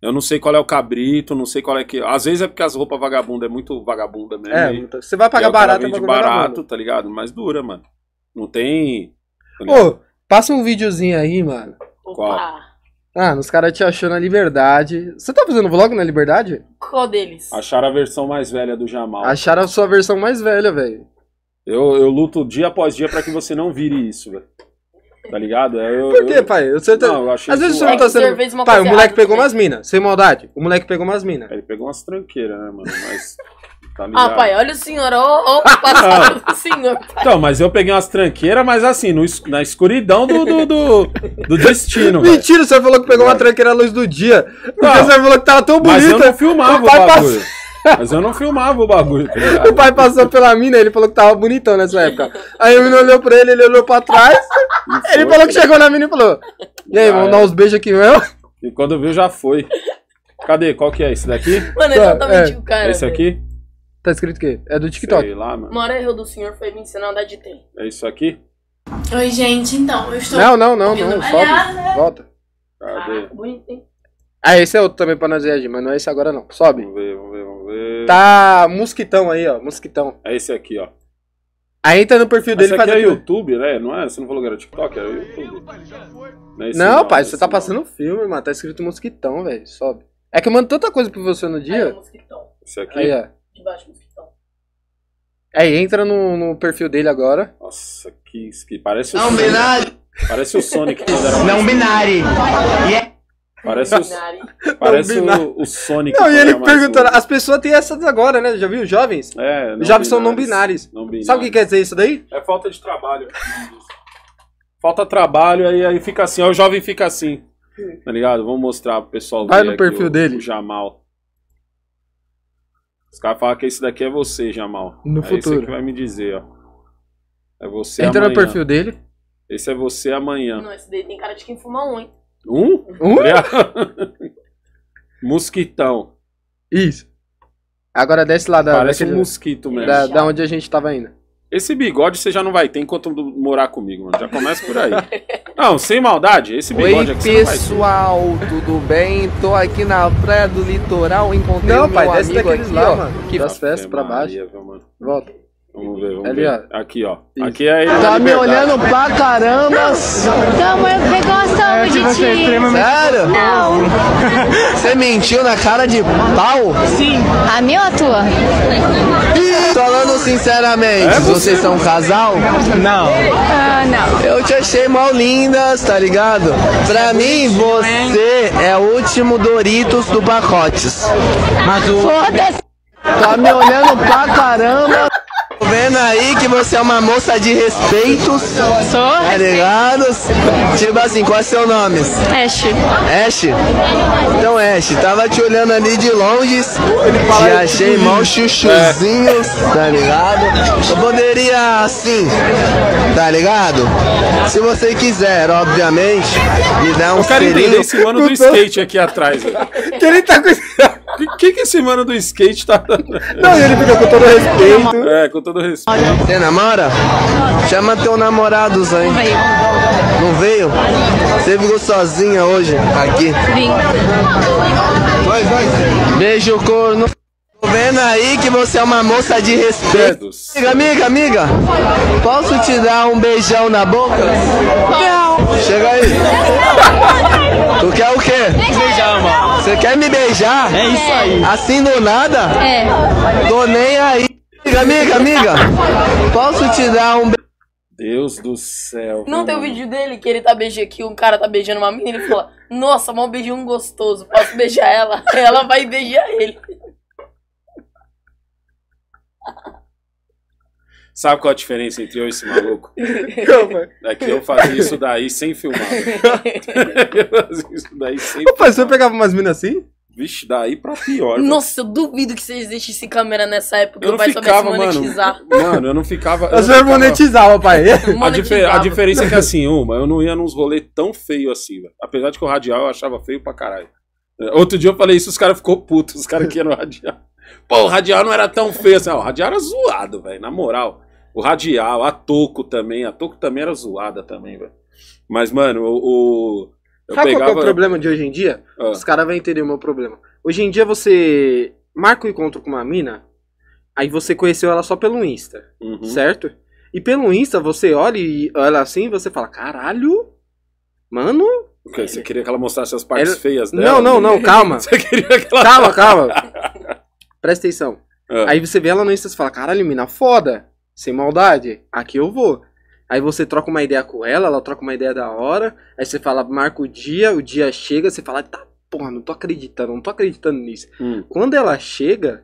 Eu não sei qual é o cabrito, não sei qual é que. Às vezes é porque as roupas vagabunda é muito vagabunda mesmo. É, você vai pagar barato, é barato, tá ligado? Mas dura, mano. Não tem. Tá Ô, passa um videozinho aí, mano. Opa. Qual? Ah, os caras te achou na Liberdade. Você tá fazendo vlog na Liberdade? Qual deles? Acharam a versão mais velha do Jamal. Acharam a sua versão mais velha, velho. Eu, eu luto dia após dia para que você não vire isso, velho. Tá ligado? É, eu, Por quê, eu... pai? Eu sei tá- Não, eu achei Às vezes você não tá sendo. É pai, o moleque pegou né? umas minas, sem maldade. O moleque pegou umas minas. Ele pegou umas tranqueiras, né, mano? Mas. Ah, pai, olha o senhor, olha o passado do senhor. Pai. Então, mas eu peguei umas tranqueiras, mas assim, no, na escuridão do, do, do, do destino. Mentira, você falou que pegou uma tranqueira à luz do dia. Não, você falou que tava tão bonita. Mas eu não filmava o, o bagulho. Mas eu não filmava o bagulho. Tá o pai passou pela mina, ele falou que tava bonitão nessa época. Aí o menino olhou pra ele, ele olhou pra trás. ele falou que chegou na mina e falou: E aí, ah, vamos é. dar uns beijos aqui mesmo? E quando viu, já foi. Cadê? Qual que é esse daqui? Mano, é exatamente é. o cara. Esse aqui? Tá escrito o quê? É do TikTok. Sei lá, mano. Mora erro do senhor foi me ensinar a andar de trem. É isso aqui? Oi, gente, então, eu estou. Não, não, não, não. Sobe. Né? Volta. Cadê? Ah, bonito, hein? Ah, esse é outro também pra nós reagir, mas não é esse agora não. Sobe. Vamos ver, vamos ver, vamos ver. Tá mosquitão aí, ó. Mosquitão. É esse aqui, ó. Aí entra no perfil dele e faz. Aqui é YouTube, né? Não é? Você não falou que era TikTok? é YouTube. Não, é não, não pai, é você tá não. passando filme, mano. Tá escrito mosquitão, velho. Sobe. É que eu mando tanta coisa pra você no dia. é mosquitão. Esse aqui? Aí, ó. É entra no, no perfil dele agora. Nossa, que, que parece o Sonic. binário! Parece o Sonic é- Não binário! Parece, o, parece o, o, Sonic. Não, e ele perguntando, as pessoas têm essas agora, né? Já viu? Jovens? É, não Jovens binários, são não binários. não binários. Sabe o que quer dizer isso daí? É falta de trabalho. falta trabalho, aí, aí fica assim, ó, o jovem fica assim. Hum. Tá ligado? Vamos mostrar pro pessoal Vai no perfil o, dele. O Jamal. Os caras falam que esse daqui é você, Jamal. No é futuro. Esse que vai me dizer, ó. É você Entra amanhã. no perfil dele. Esse é você amanhã. Não, esse daí tem cara de quem fuma um, hein? Um? Um? Mosquitão. Isso. Agora desce lá da. Parece daquele, um mosquito mesmo. Da, da onde a gente tava indo. Esse bigode você já não vai ter enquanto morar comigo, mano. Já começa por aí. Não, sem maldade, esse bigode Oi, aqui pessoal, tudo bem? Tô aqui na praia do litoral, encontrei não, um pai, amigo aqui, lá, ó, mano, que... Das festas pra baixo. Maria, Volta. Vamos ver, vamos Ali, ver. Ó. Aqui, ó. Isso. Aqui é ele. Tá me olhando pra caramba! Então eu gostamos é, de tipo assim, ti. Sério? Não. Você mentiu na cara de pau? Sim. A minha ou a tua? Falando sinceramente, é vocês são um casal? Não. Ah, não. Eu te achei mal lindas, tá ligado? Pra mim, você é o último Doritos do pacotes. Mas o... Foda-se! Tá me olhando pra caramba! Tô vendo aí que você é uma moça de respeito. Sou? Tá ligado? Tipo assim, qual é seu nome? Ash. Ash? Então, Ash, tava te olhando ali de longe, te achei mal chuchuzinho, é. tá ligado? Eu poderia, assim, tá ligado? Se você quiser, obviamente, me dar um Eu quero selinho. entender esse mano do skate aqui atrás. que ele tá com... O que, que esse mano do skate tá dando? Não, ele fica com todo respeito. É, com todo respeito. Você namora? Chama teu namorado, Zé. Não veio. Não veio? Você ficou sozinha hoje aqui? Vim. Vai, vai. Beijo, corno. Tô vendo aí que você é uma moça de respeito. Amiga, amiga, amiga, posso te dar um beijão na boca? Não. Chega aí. tu quer o quê? Beijão. Você quer me beijar? É isso é. aí. Assim do nada? É. Tô nem aí. Amiga, amiga, amiga. Posso te dar um beijo? Deus do céu. Não tem o vídeo dele que ele tá beijando aqui, um cara tá beijando uma menina e ele fala: Nossa, mal beijinho gostoso, posso beijar ela? ela vai beijar ele. Sabe qual a diferença entre eu e esse maluco? é que eu fazia isso daí sem filmar. Né? eu fazia isso daí sem filmar. O pegava umas minas assim? Vixe, daí pra pior. Nossa, eu duvido que vocês existisse câmera nessa época. Eu não ficava, mano. Mano, eu não ficava. Eu, eu ficava... monetizava, pai. a, difer a diferença é que, assim, uma, eu não ia nos rolês tão feio assim, velho. Apesar de que o radial eu achava feio pra caralho. Outro dia eu falei isso, os caras ficou putos, os caras que iam no radial. Pô, o radial não era tão feio assim. Ó, ah, o radial era zoado, velho, na moral. O Radial, a Toco também. A Toco também era zoada também, velho. Mas, mano, o. o Sabe pegava... qual é o problema de hoje em dia? Ah. Os caras vão entender o meu problema. Hoje em dia você marca o um encontro com uma mina, aí você conheceu ela só pelo Insta, uhum. certo? E pelo Insta você olha e olha assim e você fala, caralho, mano, Okay, você queria que ela mostrasse as partes ela... feias dela? Não, não, não, calma. você queria que ela... Calma, calma. Presta atenção. Ah. Aí você vê ela no Insta e fala, caralho, mina foda sem maldade, aqui eu vou. Aí você troca uma ideia com ela, ela troca uma ideia da hora, aí você fala, marca o dia, o dia chega, você fala, tá, porra, não tô acreditando, não tô acreditando nisso. Hum. Quando ela chega,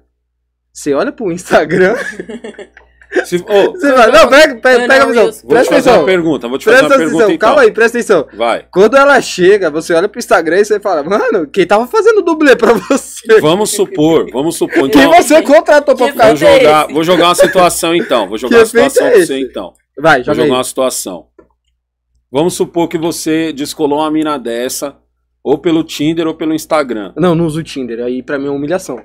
você olha pro Instagram. Se, oh, você vai, não, pega, pega, pega a visão. Vou presta te fazer atenção. uma pergunta, vou te fazer presta uma atenção. pergunta. Calma então. aí, presta atenção. Vai. Quando ela chega, você olha pro Instagram e você fala, mano, quem tava fazendo dublê pra você? Vamos supor, vamos supor. Então, quem você contratou pra ficar? Vou jogar, vou jogar uma situação então. Vou jogar que uma situação é pra você então. Vai, joga Vou jogar aí. uma situação. Vamos supor que você descolou uma mina dessa, ou pelo Tinder ou pelo Instagram. Não, não uso o Tinder. Aí pra mim é humilhação.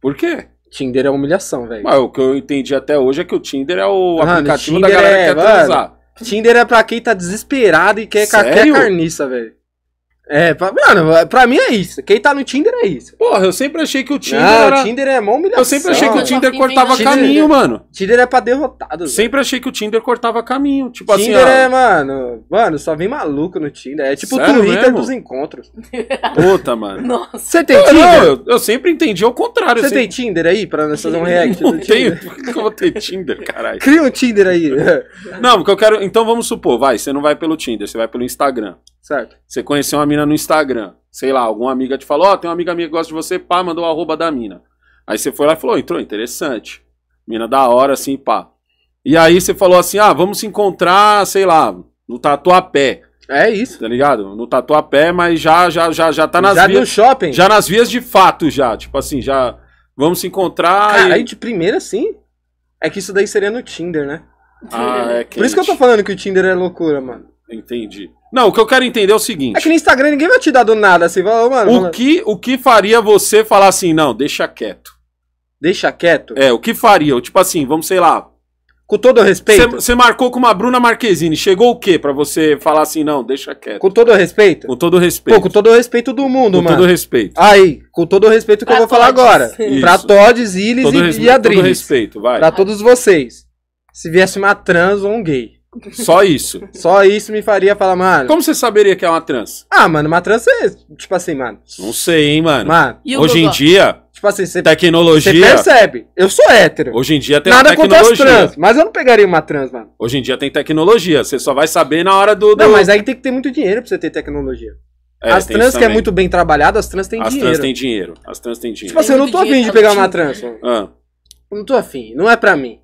Por quê? Tinder é humilhação, velho. Mas o que eu entendi até hoje é que o Tinder é o mano, aplicativo Tinder da galera é, que quer é, mano, Tinder é pra quem tá desesperado e quer, Sério? quer carniça, velho. É, pra, mano, é, pra mim é isso. Quem tá no Tinder é isso. Porra, eu sempre achei que o Tinder. Não, era... o Tinder é mó humilhação. Eu sempre achei que o Tinder cortava Tinder, caminho, mano. Tinder é pra derrotado. Sempre velho. achei que o Tinder cortava caminho. Tipo Tinder assim. Tinder é, ó... mano. Mano, só vem maluco no Tinder. É tipo Sério o Twitter mesmo? dos encontros. Puta, mano. Nossa. Você tem Tinder? Não, eu, eu sempre entendi ao contrário. Você sempre... Assim. tem Tinder aí pra nós fazer um react? Não tenho. Por que eu vou ter Tinder, caralho? Cria um Tinder aí. não, porque eu quero. Então vamos supor, vai. Você não vai pelo Tinder, você vai pelo Instagram. Certo. Você conheceu uma mina mina no Instagram. Sei lá, alguma amiga te falou, ó, oh, tem uma amiga minha que gosta de você, pá, mandou o arroba da mina. Aí você foi lá e falou, entrou, interessante. Mina da hora, assim, pá. E aí você falou assim, ah, vamos se encontrar, sei lá, no Tatuapé. É isso. Tá ligado? No Tatuapé, mas já já já já tá nas já vias. Já shopping. Já nas vias de fato já, tipo assim, já vamos se encontrar Cara, e... aí de primeira sim. É que isso daí seria no Tinder, né? Ah, é quente. Por isso que eu tô falando que o Tinder é loucura, mano. Entendi. Não, o que eu quero entender é o seguinte. É que no Instagram ninguém vai te dar do nada assim, mano. O, mano. Que, o que faria você falar assim, não, deixa quieto? Deixa quieto? É, o que faria? Tipo assim, vamos, sei lá. Com todo respeito. Você marcou com uma Bruna Marquezine. Chegou o quê pra você falar assim, não, deixa quieto? Com todo respeito? Com todo respeito. Pô, com todo respeito do mundo, com mano. Com todo respeito. Aí, com todo respeito que pra eu vou todos. falar agora. Isso. Pra Todd, Iles todo e, respeito, e Com todo respeito, vai. Pra todos vocês. Se viesse uma trans ou um gay. Só isso. Só isso me faria falar, mano. Como você saberia que é uma trans? Ah, mano, uma trans é. Tipo assim, mano. Não sei, hein, mano. Mano, hoje em dia. Tipo assim, você. Tecnologia. Você percebe. Eu sou hétero. Hoje em dia tem Nada tecnologia. Nada contra as trans, mas eu não pegaria uma trans, mano. Hoje em dia tem tecnologia. Você só vai saber na hora do. do... Não, mas aí tem que ter muito dinheiro pra você ter tecnologia. É, as trans que é muito bem trabalhadas as trans têm as dinheiro. As trans têm dinheiro. As trans têm dinheiro. Tipo assim, eu não tô afim de pegar uma trans, mano. Ah. Eu não tô afim. Não é pra mim.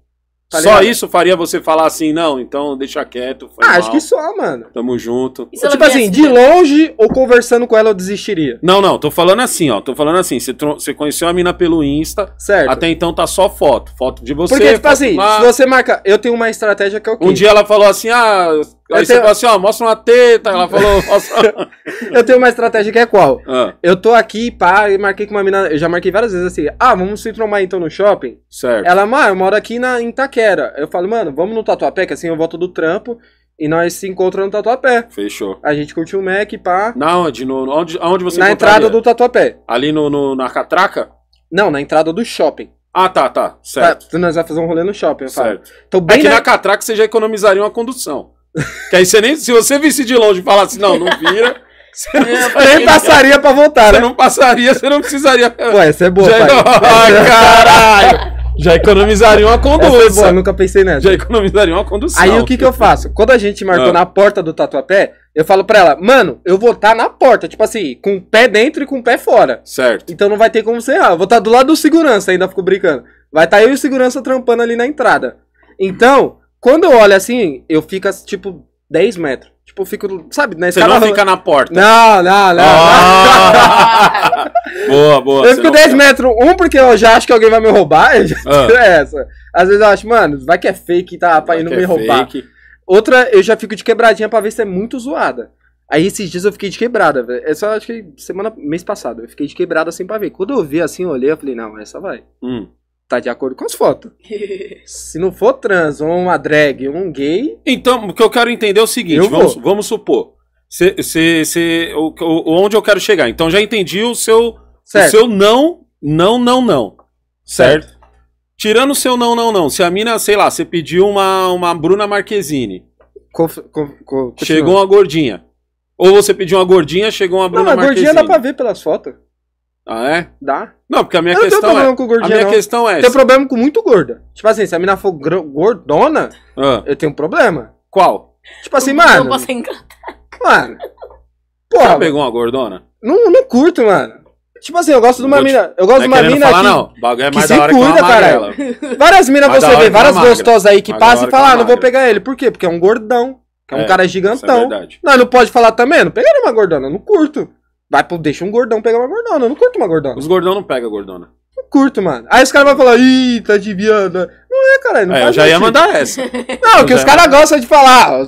Tá só isso faria você falar assim, não, então deixa quieto. ah, mal. acho que só, mano. Tamo junto. Ou, tipo assim, de longe ou conversando com ela eu desistiria? Não, não, tô falando assim, ó. Tô falando assim, você, você conheceu a mina pelo Insta. Certo. Até então tá só foto. Foto de você. Porque, tipo assim, se você marca. Eu tenho uma estratégia que eu é quis. Um dia ela falou assim, ah, Aí eu você tenho... fala assim, ó, mostra uma teta. Ela falou, mostra... eu tenho uma estratégia que é qual? Ah. Eu tô aqui, pá, e marquei com uma mina. Eu já marquei várias vezes assim, ah, vamos se trombar então no shopping? Certo. Ela, mano, eu moro aqui na, em Itaquera. Eu falo, mano, vamos no Tatuapé, que assim eu volto do trampo. E nós se encontramos no Tatuapé. Fechou. A gente curtiu o Mac, pá. Na onde? No, onde, onde você Na entrada do Tatuapé. Ali no, no, na Catraca? Não, na entrada do shopping. Ah, tá, tá. tá certo. Tá, nós vamos fazer um rolê no shopping, eu certo. falo. Certo. Então, bem é que na... na Catraca você já economizaria uma condução. Que aí você nem. Se você visse de longe e falasse, não, não vira. Você não é, nem passaria pra voltar, né? Você não passaria, você não precisaria. Ué, essa é boa, Já... Ai, é caralho! Já economizaria uma condução. Essa é boa, nunca pensei nessa. Já economizaria uma condução. Aí o que que eu faço? Quando a gente marcou ah. na porta do Tatuapé, eu falo pra ela, mano, eu vou estar tá na porta, tipo assim, com o pé dentro e com o pé fora. Certo. Então não vai ter como você errar. Ah, eu vou estar tá do lado do segurança, ainda fico brincando. Vai estar tá eu e o segurança trampando ali na entrada. Então, quando eu olho assim, eu fico, tipo, 10 metros. Tipo, eu fico, sabe, na Você escada. Você não fica na porta. Não, não, não. Ah! boa, boa. Eu fico 10 metros. Um, porque eu já acho que alguém vai me roubar. Ah. essa. Às vezes eu acho, mano, vai que é fake, tá? Pra ir não me é roubar. Fake. Outra, eu já fico de quebradinha pra ver se é muito zoada. Aí esses dias eu fiquei de quebrada, velho. Essa é acho que semana, mês passado, eu fiquei de quebrada assim pra ver. Quando eu vi assim, eu olhei, eu falei, não, essa vai. Hum tá de acordo com as fotos. Se não for trans, ou uma drag, ou um gay. Então, o que eu quero entender é o seguinte: vamos, vamos, supor. o, o, onde eu quero chegar. Então já entendi o seu, certo. o seu não, não, não, não. Certo? certo? Tirando o seu não, não, não. Se a mina, sei lá, você pediu uma, uma Bruna Marquezine. Conf, conf, conf, chegou uma gordinha. Ou você pediu uma gordinha, chegou uma Bruna não, Marquezine. Não, a gordinha dá pra ver pelas fotos. Ah, é? Dá. Não, porque a minha eu questão. Não tenho é- problema é, com gordinha. A minha não. questão é. Eu tenho problema com muito gorda. Tipo assim, se a mina for gordona, ah. eu tenho um problema. Qual? Tipo assim, eu mano. Não posso encantar. Mano. Porra. Você pegou uma gordona? Não, não curto, mano. Tipo assim, eu gosto de uma te... mina. Eu gosto é de uma mina. Falar, que, não. O bagulho é mais que se cuida, é cara. Várias minas você vê, várias gostosas aí que passam e falam, ah, não vou pegar ele. Por quê? Porque é um gordão. Que é, é um cara gigantão. É verdade. não, não pode falar também, não pegaria uma gordona, não curto. Vai pro, deixa um gordão pegar uma gordona. Eu não curto uma gordona. Os gordão não pegam gordona. Não curto, mano. Aí os caras vão falar, ih, tá de viada. Não é, cara. Não é, eu já ia mandar essa. Não, porque que os caras gostam de falar.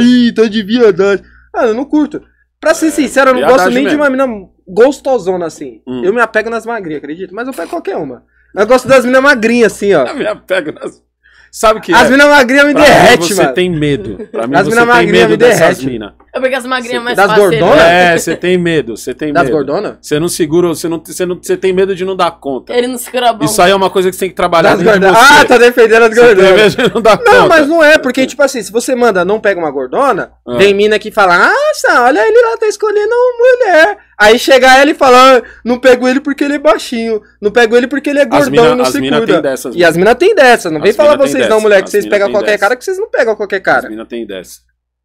Ih, ah, tá de viada. Mano, eu não curto. Pra ser é, sincero, eu não gosto nem mesmo. de uma mina gostosona assim. Hum. Eu me apego nas magrinhas, acredito. Mas eu pego qualquer uma. Eu gosto das minas magrinhas, assim, ó. Eu me apego nas Sabe o que? As é? minas magrinhas me derrete, você mano. Você tem medo. Pra mim, as minas tem me derrete, eu É porque as magrinhas é mais Das né? gordonas? É, você tem medo, você tem das medo. Das gordonas? Você não segura, você não, você não, você tem medo de não dar conta. Ele não segura bom. Isso aí é uma coisa que você tem que trabalhar das gordonas. Ah, tá defendendo as gordonas. tem medo de não dar não, conta. Não, mas não é, porque tipo assim, se você manda, não pega uma gordona, ah. tem mina que fala: "Ah, olha ele lá tá escolhendo uma mulher". Aí chega ele e fala, ah, não pego ele porque ele é baixinho, não pego ele porque ele é gordão mina, não se mina cuida. Dessas, e as né? minas tem dessa, não as vem falar vocês dessa. não, moleque, que vocês pegam qualquer dessa. cara que vocês não pegam qualquer cara. As minas tem dessa.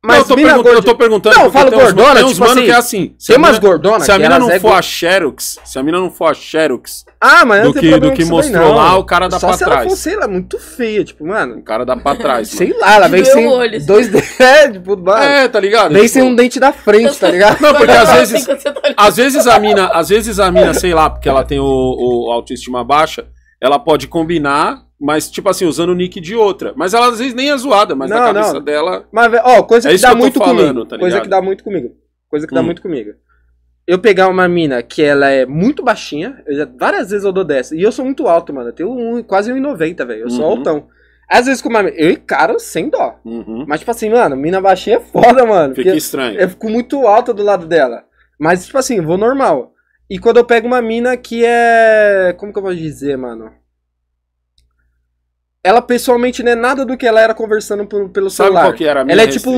Mas não, eu tô, mina gorda... eu tô perguntando. Não, eu falo gordona, uns, tem tipo uns assim, que é assim. Tem umas gordonas Se a mina não é for go... a Xerox, se a mina não for a Xerox. Ah, mas do que, do que mostrou não. lá, o cara dá Só pra se trás. Ela for, sei lá, muito feia, tipo, mano. O cara dá pra trás. sei lá, ela vem sem olho, assim. dois dentes. É, tipo, mano. É, tá ligado? Vem tipo... sem um dente da frente, tá ligado? Não, porque às assim vezes. Tá às vezes a mina, às vezes a mina, sei lá, porque ela tem o autoestima baixa, ela pode combinar mas, tipo assim, usando o nick de outra. Mas ela às vezes nem é zoada, mas não, na cabeça não. dela. Mas, ó, coisa é que dá muito falando, comigo. Tá coisa que dá muito comigo. Coisa que hum. dá muito comigo. Eu pegar uma mina que ela é muito baixinha, já, várias vezes eu dou dessa. E eu sou muito alto, mano. Eu tenho um, quase 1,90, velho. Eu sou uhum. altão. Às vezes com uma. Eu encaro sem dó. Uhum. Mas, tipo assim, mano, mina baixinha é foda, mano. Fica estranho. Eu, fico muito alto do lado dela. Mas, tipo assim, vou normal. E quando eu pego uma mina que é. Como que eu vou dizer, mano? ela pessoalmente não é nada do que ela era conversando pelo, Sabe celular. Sabe qual que era a minha Ela é tipo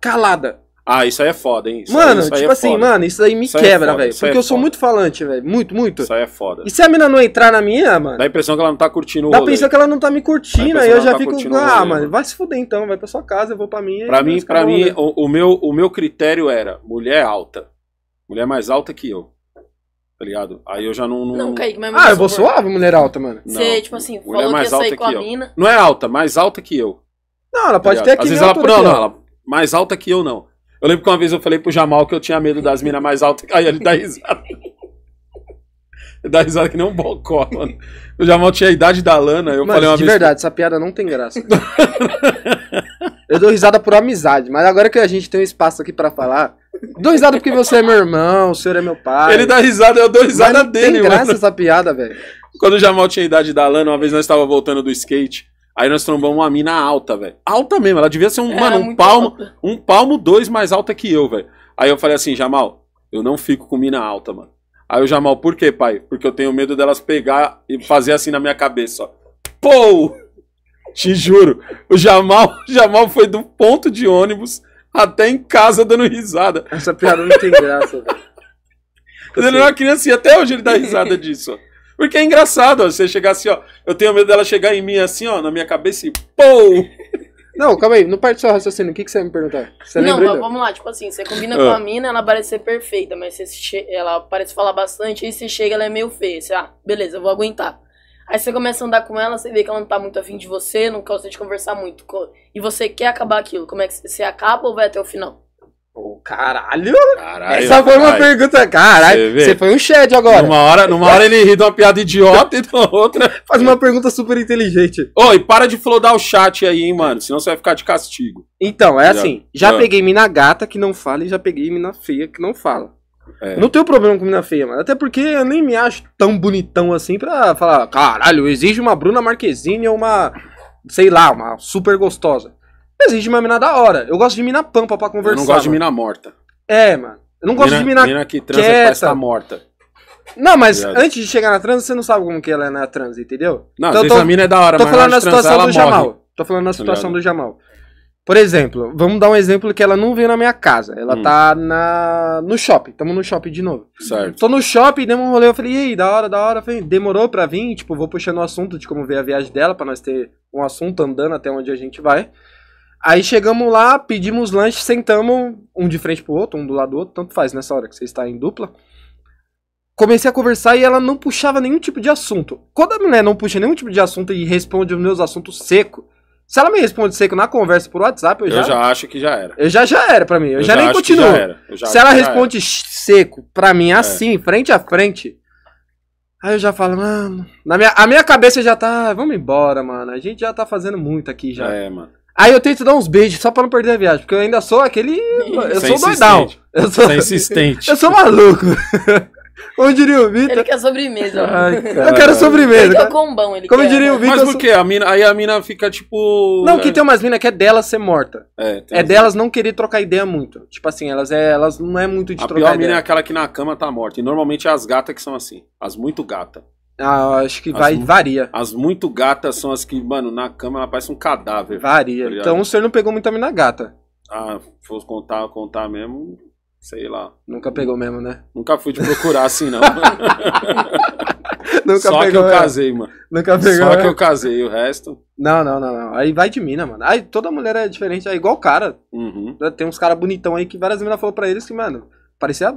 calada. Ah, isso aí é foda, hein? Isso mano, aí, tipo é assim, foda. mano, isso aí me isso é quebra, é velho. Porque é eu sou muito falante, velho. Muito, muito. Isso aí é foda. E se a mina não entrar na minha, mano. Dá a impressão que ela não tá curtindo o Dá a impressão que ela não tá me curtindo. Aí eu já tá fico. Ah, rolê, mano, vai se fuder então, vai pra sua casa, eu vou pra minha. Pra mim, pra mim, o, o, meu, o meu critério era mulher alta. Mulher mais alta que eu tá ligado? Aí eu já não. Não, não Kaique, mas. Ah, eu vou por... suave, mulher alta, mano. Você, tipo assim, mulher falou que ia com a mina. Não é alta, mais alta que eu. Não, ela tá pode tá ter aqui. Às vezes ela. Não, não, ela. Mais alta que eu, não. Eu lembro que uma vez eu falei pro Jamal que eu tinha medo das minas mais altas. Aí ele dá risada. Dá risada que nem um bocó, mano. Eu já mal tinha a idade da Lana, eu mano, falei uma de vez... verdade, essa piada não tem graça. eu dou risada por amizade, mas agora que a gente tem um espaço aqui para falar, dou risada porque você é meu irmão, o senhor é meu pai. Ele dá risada, eu dou risada mas não dele, tem graça mano. essa piada, velho. Quando o Jamal tinha a idade da Lana, uma vez nós estava voltando do skate, Aí nós trombamos uma mina alta, velho. Alta mesmo, ela devia ser um, é, mano, um palmo, alta. um palmo dois mais alta que eu, velho. Aí eu falei assim, Jamal, eu não fico com mina alta, mano. Aí o Jamal, por quê, pai? Porque eu tenho medo delas pegar e fazer assim na minha cabeça. Pou! Te juro. O Jamal, o Jamal foi do ponto de ônibus até em casa dando risada. Essa piada não tem graça, velho. ele era uma criança e até hoje ele dá risada disso. Porque é engraçado, ó, você chegar assim, ó. Eu tenho medo dela chegar em mim assim, ó, na minha cabeça e. Pô! Não, calma aí, não parte do seu raciocínio, o que, que você vai me perguntar? Você não, mas vamos lá, tipo assim, você combina ah. com a mina, ela parece ser perfeita, mas você che... ela parece falar bastante, e se chega, ela é meio feia. Você, ah, beleza, eu vou aguentar. Aí você começa a andar com ela, você vê que ela não tá muito afim de você, não gosta de conversar muito. E você quer acabar aquilo. Como é que você acaba ou vai até o final? Oh, caralho! caralho! Essa foi caralho. uma pergunta, caralho! Você, foi um chat agora. Numa hora, numa hora ele ri de uma piada idiota e de outra. Faz uma pergunta super inteligente. Ô, oh, e para de flodar o chat aí, hein, mano. Senão você vai ficar de castigo. Então, é já, assim: já, já peguei mina gata que não fala e já peguei mina feia que não fala. É. Não tenho problema com mina feia, mano. Até porque eu nem me acho tão bonitão assim pra falar, caralho, exige uma Bruna Marquezine ou uma, sei lá, uma super gostosa. Mas existe uma mina da hora. Eu gosto de mina pampa pra conversar. Eu não gosto mano. de mina morta. É, mano. Eu não gosto mina, de mina. Mina que transa quieta. tá morta. Não, mas antes de chegar na transa, você não sabe como que ela é na transa, entendeu? Não, então, tô, a mina é da hora, tô mas falando na situação do Jamal. Tô falando na tá situação do Jamal. Por exemplo, vamos dar um exemplo que ela não veio na minha casa. Ela hum. tá na, no shopping. Tamo no shopping de novo. Certo. Tô no shopping, demos um rolê. Eu falei, ei, da hora, da hora. Falei, demorou pra vir. Tipo, vou puxando o assunto de como veio a viagem dela, pra nós ter um assunto andando até onde a gente vai. Aí chegamos lá, pedimos lanche, sentamos um de frente pro outro, um do lado do outro, tanto faz nessa hora que você está em dupla. Comecei a conversar e ela não puxava nenhum tipo de assunto. Quando a mulher não puxa nenhum tipo de assunto e responde os meus assuntos seco, se ela me responde seco na conversa por WhatsApp, eu, eu já. acho que já era. Eu já já era pra mim. Eu, eu já, já, nem continuo. Se ela responde seco pra mim é. assim, é. frente a frente. Aí eu já falo, mano. Na minha, a minha cabeça já tá. Vamos embora, mano. A gente já tá fazendo muito aqui já. É, mano. Aí eu tento dar uns beijos só pra não perder a viagem, porque eu ainda sou aquele. Eu sou é doidão. Eu sou Você é insistente. Eu sou maluco. Como diria o Vitor. Ele quer sobremesa. Ai, eu quero sobremesa. Ele quer combão, ele Como quer. diria o Vitor. Mas por quê? A mina, aí a mina fica tipo. Não, que é. tem umas minas que é delas ser morta. É, é delas não querer trocar ideia muito. Tipo assim, elas, é, elas não é muito de a trocar ideia. A pior mina é aquela que na cama tá morta. E normalmente é as gatas que são assim. As muito gata. Ah, acho que vai, varia. As muito gatas são as que, mano, na cama ela parece um cadáver. Varia. Tá então o senhor não pegou muita mina gata. Ah, se fosse contar, contar mesmo, sei lá. Nunca pegou mesmo, né? Nunca fui te procurar assim, não. Nunca Só pegou, que eu é. casei, mano. Nunca pegou. Só que é. eu casei, o resto. Não, não, não, não. Aí vai de mina, mano. Aí toda mulher é diferente, é igual cara. Uhum. Tem uns caras bonitão aí que várias minas falou pra eles que, mano, parecia.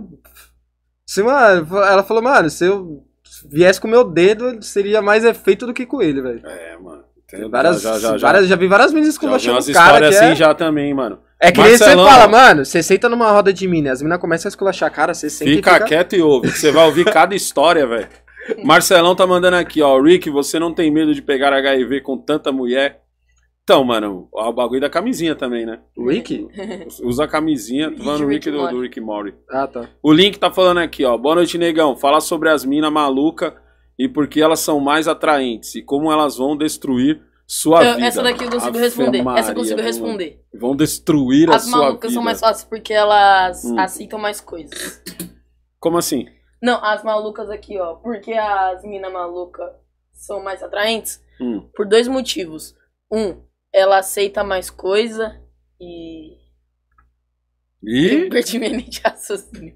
Sim, mano, ela falou, mano, se eu viesse com o meu dedo, seria mais efeito do que com ele, velho. É, mano. Entendo, várias, já, já, já, várias, já vi várias meninas esculachando o cara. Histórias assim é... já também, mano. É que nem você fala, mano, você senta numa roda de mina, as meninas começam a esculachar a cara, você senta fica, fica quieto e ouve, você vai ouvir cada história, velho. Marcelão tá mandando aqui, ó. Rick, você não tem medo de pegar HIV com tanta mulher? Então, mano, o bagulho da camisinha também, né? O Rick? Usa a camisinha. tu falando Rick, é Rick do, do, Rick Mori. Ah, tá. O Link tá falando aqui, ó. Boa noite, negão. Fala sobre as minas maluca e por que elas são mais atraentes e como elas vão destruir sua eu, vida. Essa daqui eu consigo responder. Maria, essa eu consigo responder. Vão destruir as a sua vida. As malucas são mais fáceis porque elas hum. aceitam mais coisas. Como assim? Não, as malucas aqui, ó. Porque as minas malucas são mais atraentes? Hum. Por dois motivos. Um, ela aceita mais coisa e. E. Pertinente raciocínio.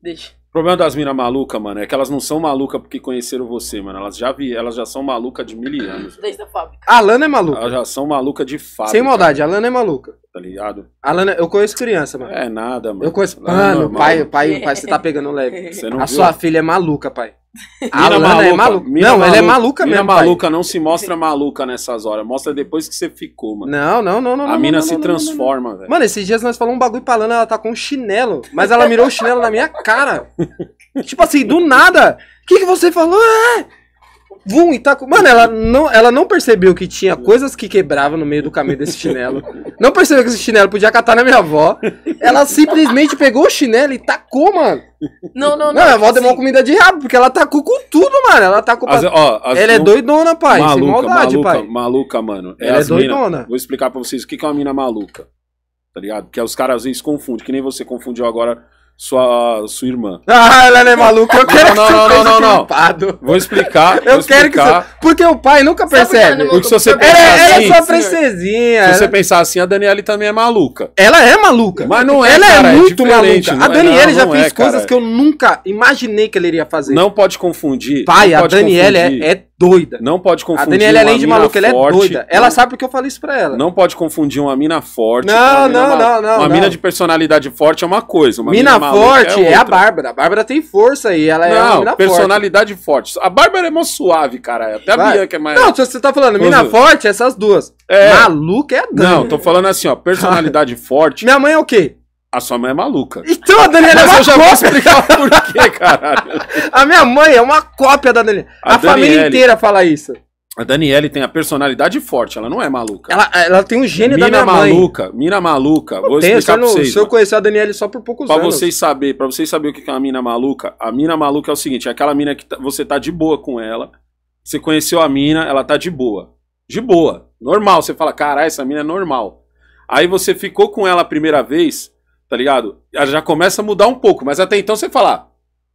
Deixa. O problema das minas malucas, mano, é que elas não são malucas porque conheceram você, mano. Elas já, vi, elas já são malucas de mil anos. Desde a fábrica. A Lana é maluca. Elas já são malucas de fábrica. Sem maldade, a Lana é maluca tá ligado? Alana eu conheço criança, mano. É nada, mano. Eu conheço. É mano, é pai, pai, pai, você tá pegando leve. Você não a viu? sua filha é maluca, pai. A Alana né, maluca, é maluca. Mina não, maluca, ela é maluca mina mesmo. maluca pai. não se mostra maluca nessas horas. Mostra depois que você ficou, mano. Não, não, não, não. A não, mina não, se não, transforma, velho. Mano, esses dias nós falamos um bagulho pra Alana, ela tá com um chinelo. Mas ela mirou o chinelo na minha cara. tipo assim, do nada. O que, que você falou? É! Vum, e tacou. Tá mano, ela não, ela não percebeu que tinha coisas que quebravam no meio do caminho desse chinelo. Não percebeu que esse chinelo podia catar na minha avó. Ela simplesmente pegou o chinelo e tacou, mano. Não, não, não. Não, a avó assim... uma comida de rabo, porque ela tacou com tudo, mano. Ela tacou pra... ó, as Ela é doidona, pai. Maluca, sem maldade, maluca, pai. Maluca, mano. É ela é doidona. Mina... Vou explicar pra vocês o que é uma mina maluca. Tá ligado? Que é os caras às vezes confundem, que nem você confundiu agora sua, sua irmã. Ah, ela não é maluca, eu quero não, não, que não, não, não, não. Vou explicar. Eu vou quero explicar. que você... Porque o pai nunca percebe. Porque, porque se você pensar ela, é assim, ela é sua princesinha. Se você pensar assim, a Daniele também é maluca. Ela é maluca. Mas não é, Ela é cara, é muito é maluca. A Daniele já fez é, coisas é. que eu nunca imaginei que ela iria fazer. Não pode confundir. Pai, a Daniele é doida. Não pode confundir. A Daniela, é além de maluca, ela é doida. Ela sabe porque eu falei isso pra ela. Não pode confundir uma mina forte. Não, não, não, não. Uma mina de personalidade forte é uma coisa. Uma mina, forte é, é a Bárbara. A Bárbara tem força aí. Ela é uma mina personalidade forte. A Bárbara é mó suave, cara. Até a Bianca é mais. Não, você tá falando, mina forte, essas duas. É. Maluca é a Dani. Não, tô falando assim, ó. Personalidade forte. Minha mãe é o quê? A sua mãe é maluca. Então, a Daniela é Mas é uma eu já vou explicar por quê, caralho. A minha mãe é uma cópia da Daniela. A, a Daniele, família inteira fala isso. A Daniela tem a personalidade forte, ela não é maluca. Ela, ela tem um gênio da minha maluca, mãe. Mina maluca, mina maluca. Vou explicar pra vocês. Se eu conhecer a Daniela só por poucos pra anos. Vocês saber, pra vocês saberem o que é uma mina maluca, a mina maluca é o seguinte, é aquela mina que tá, você tá de boa com ela, você conheceu a mina, ela tá de boa. De boa, normal. Você fala, caralho, essa mina é normal. Aí você ficou com ela a primeira vez, tá ligado? Já começa a mudar um pouco, mas até então você fala, ah,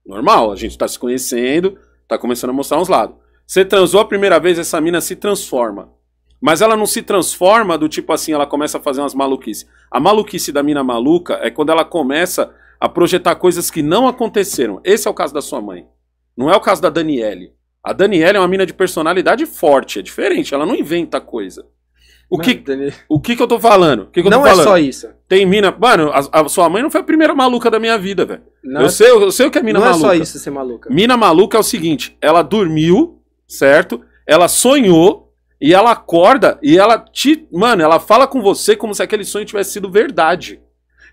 normal, a gente tá se conhecendo, tá começando a mostrar uns lados. Você transou a primeira vez, essa mina se transforma. Mas ela não se transforma do tipo assim, ela começa a fazer umas maluquices. A maluquice da mina maluca é quando ela começa a projetar coisas que não aconteceram. Esse é o caso da sua mãe. Não é o caso da Daniele. A Daniele é uma mina de personalidade forte, é diferente, ela não inventa coisa. O que, o que que eu tô falando? Que que eu não tô falando? é só isso. Tem mina. Mano, a, a, sua mãe não foi a primeira maluca da minha vida, velho. Eu, é... sei, eu sei o que é mina não maluca. Não é só isso ser maluca. Mina maluca é o seguinte: ela dormiu, certo? Ela sonhou e ela acorda e ela te. Mano, ela fala com você como se aquele sonho tivesse sido verdade.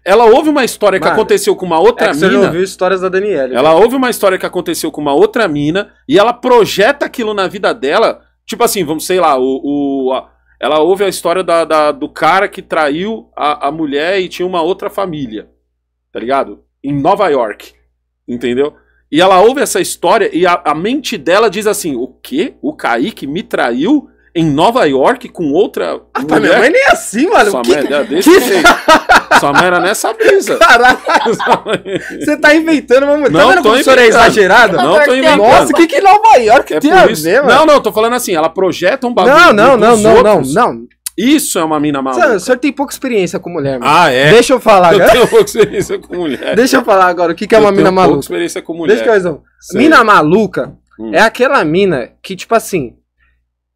Ela ouve uma história Mano, que aconteceu com uma outra é mina. Você ouviu histórias da Daniela. Ela ouve uma história que aconteceu com uma outra mina e ela projeta aquilo na vida dela. Tipo assim, vamos, sei lá, o. o a, ela ouve a história da, da, do cara que traiu a, a mulher e tinha uma outra família, tá ligado? Em Nova York, entendeu? E ela ouve essa história e a, a mente dela diz assim: o quê? O Kaique me traiu? em Nova York com outra. Ah, tá, mulher. minha mãe nem é assim, mano. Sua que... mãe era desse que... jeito. Sua mãe era nessa é brisa. Caralho. Você tá inventando uma mulher. Tá vendo como a senhora é exagerada? Não, não tô inventando. Nossa, o que que Nova York é tem a isso... ver, mano? Não, não, tô falando assim, ela projeta um bagulho. Não, não, não, não, não, não. Isso é uma mina maluca. o senhor tem pouca experiência com mulher, mano. Ah, é? Deixa eu falar agora. Eu tenho pouca experiência com mulher. Deixa eu falar agora o que, que é uma eu mina maluca. pouca experiência com mulher. Deixa eu Mina maluca hum. é aquela mina que, tipo assim,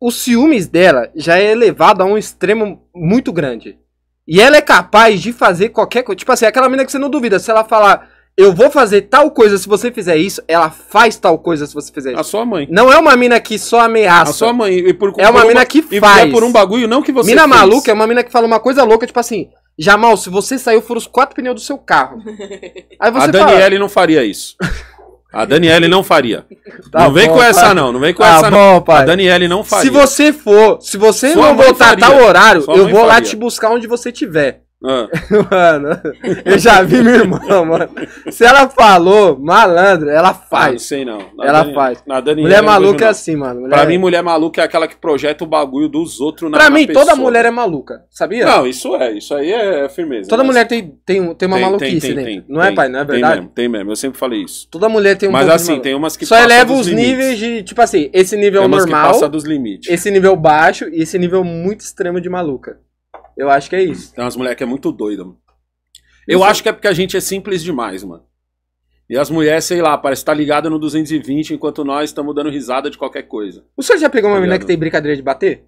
os ciúmes dela já é elevado a um extremo muito grande. E ela é capaz de fazer qualquer coisa. Tipo assim, aquela menina que você não duvida. Se ela falar, eu vou fazer tal coisa se você fizer isso, ela faz tal coisa se você fizer isso. A sua mãe. Não é uma mina que só ameaça. A sua mãe. E por, é uma, uma mina que faz. E é por um bagulho, não que você Mina fez. maluca é uma mina que fala uma coisa louca, tipo assim... Jamal, se você saiu, foram os quatro pneus do seu carro. Aí você A Daniele fala, não faria isso. A Daniele não faria. Tá não vem bom, com essa, pai. não. Não vem com tá essa, bom, não. Pai. A Daniele não faria. Se você for, se você Sua não voltar tal horário, Sua eu vou faria. lá te buscar onde você tiver. Ah. mano, eu já vi minha irmã, mano. Se ela falou, malandro, ela ah, faz. não sei não. ela faz. mulher é maluca é assim, mano. Mulher... Pra é- mim, mulher maluca é aquela que projeta o bagulho dos outros na Pra mim, pessoa. toda mulher é maluca, sabia? Não, isso é. Isso aí é firmeza. Toda mas... Né? mulher tem, tem, tem uma tem, maluquice tem, né? tem, dentro. não é, pai? Não é verdade? Tem mesmo, tem mesmo. Eu sempre falei isso. Toda mulher tem um Mas assim, tem umas que Só eleva os níveis de, tipo assim, esse nível tem normal. Que passa dos limites. Esse nível baixo e esse nível muito extremo de maluca. Eu acho que é isso. Tem umas mulheres que é muito doida, mano. Eu é- acho que é porque a gente é simples demais, mano. E as mulheres, sei lá, parece estar tá ligada no 220 enquanto nós estamos dando risada de qualquer coisa. O senhor já pegou uma tá menina que tem brincadeira de bater?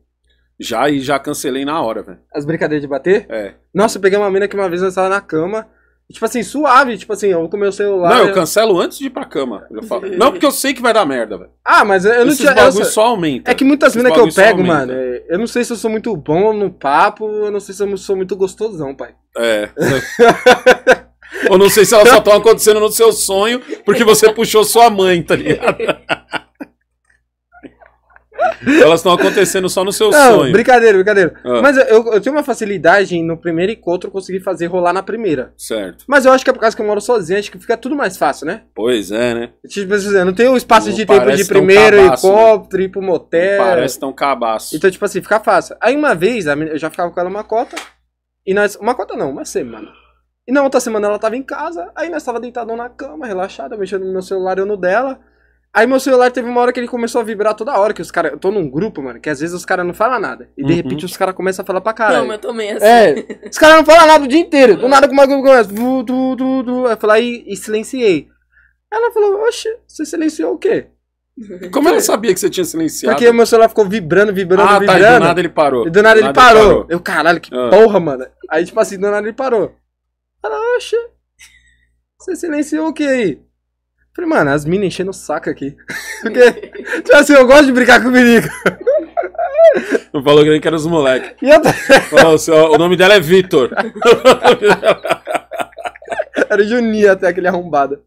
Já e já cancelei na hora, velho. As brincadeiras de bater? É. Nossa, eu peguei uma menina que uma vez nós estava na cama Tipo assim, suave, tipo assim, eu vou comer o celular. Não, eu, eu... cancelo antes de ir pra cama. não, porque eu sei que vai dar merda, velho. Ah, mas eu não tinha. bagulho só aumenta. É que muitas minas que eu pego, mano, é, eu não sei se eu sou muito bom no papo, eu não sei se eu sou muito gostosão, pai. É. Ou não sei se elas só estão tá acontecendo no seu sonho porque você puxou sua mãe, tá ligado? Elas estão acontecendo só no seu não, sonho. Brincadeira, brincadeira. Ah. Mas eu, eu, eu, tenho uma facilidade em, no primeiro encontro eu conseguir fazer rolar na primeira. Certo. Mas eu acho que é por causa que eu moro sozinho, acho que fica tudo mais fácil, né? Pois é, né? Tipo, assim, não tem o espaço não de tempo de primeiro, helicóptero, né? ir pro motel. Não parece tão cabaço. Então, tipo assim, fica fácil. Aí uma vez, eu já ficava com ela uma cota. E nós. Uma cota não, uma semana. E na outra semana ela tava em casa, aí nós tava deitado na cama, relaxada, mexendo no meu celular, eu no dela. Aí meu celular teve uma hora que ele começou a vibrar toda hora, que os caras. Eu tô num grupo, mano, que às vezes os caras não falam nada. E de uhum. repente os caras começam a falar pra caralho. Não, mas eu também assim. É. Os caras não falam nada o dia inteiro. Do é. nada como é que começa. Du, du, du, Eu falei, e, silenciei. Ela falou, oxe, você silenciou o quê? Como ela sabia que você tinha silenciado? Porque meu celular ficou vibrando, vibrando, ah, vibrando. Tá, e do nada ele parou. E do nada, do ele, nada parou. ele, parou. Eu, caralho, que ah. porra, mano. Aí, tipo assim, do nada ele parou. Ela, oxe, você silenciou o quê aí? Falei, mano, as minas enchendo o saco aqui. Porque, tipo assim, eu gosto de brincar com o menino. Não falou que era os moleques. o nome dela é Vitor. era o Juninho até aquele arrombado.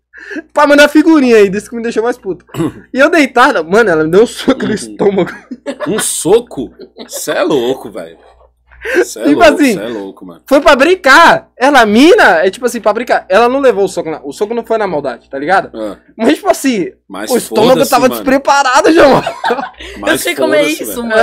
Pra mandar figurinha aí, disse que me deixou mais puto. E eu deitado, mano, ela me deu um soco no uhum. estômago. Um soco? Você é louco, velho. Cê é tipo é louco, assim, é louco, mano. foi pra brincar. Ela, mina, é tipo assim, pra brincar. Ela não levou o soco, na... o soco não foi na maldade, tá ligado? Ah. Mas, tipo assim, Mas o estômago tava mano. despreparado, João. Mas eu sei como é isso, mano.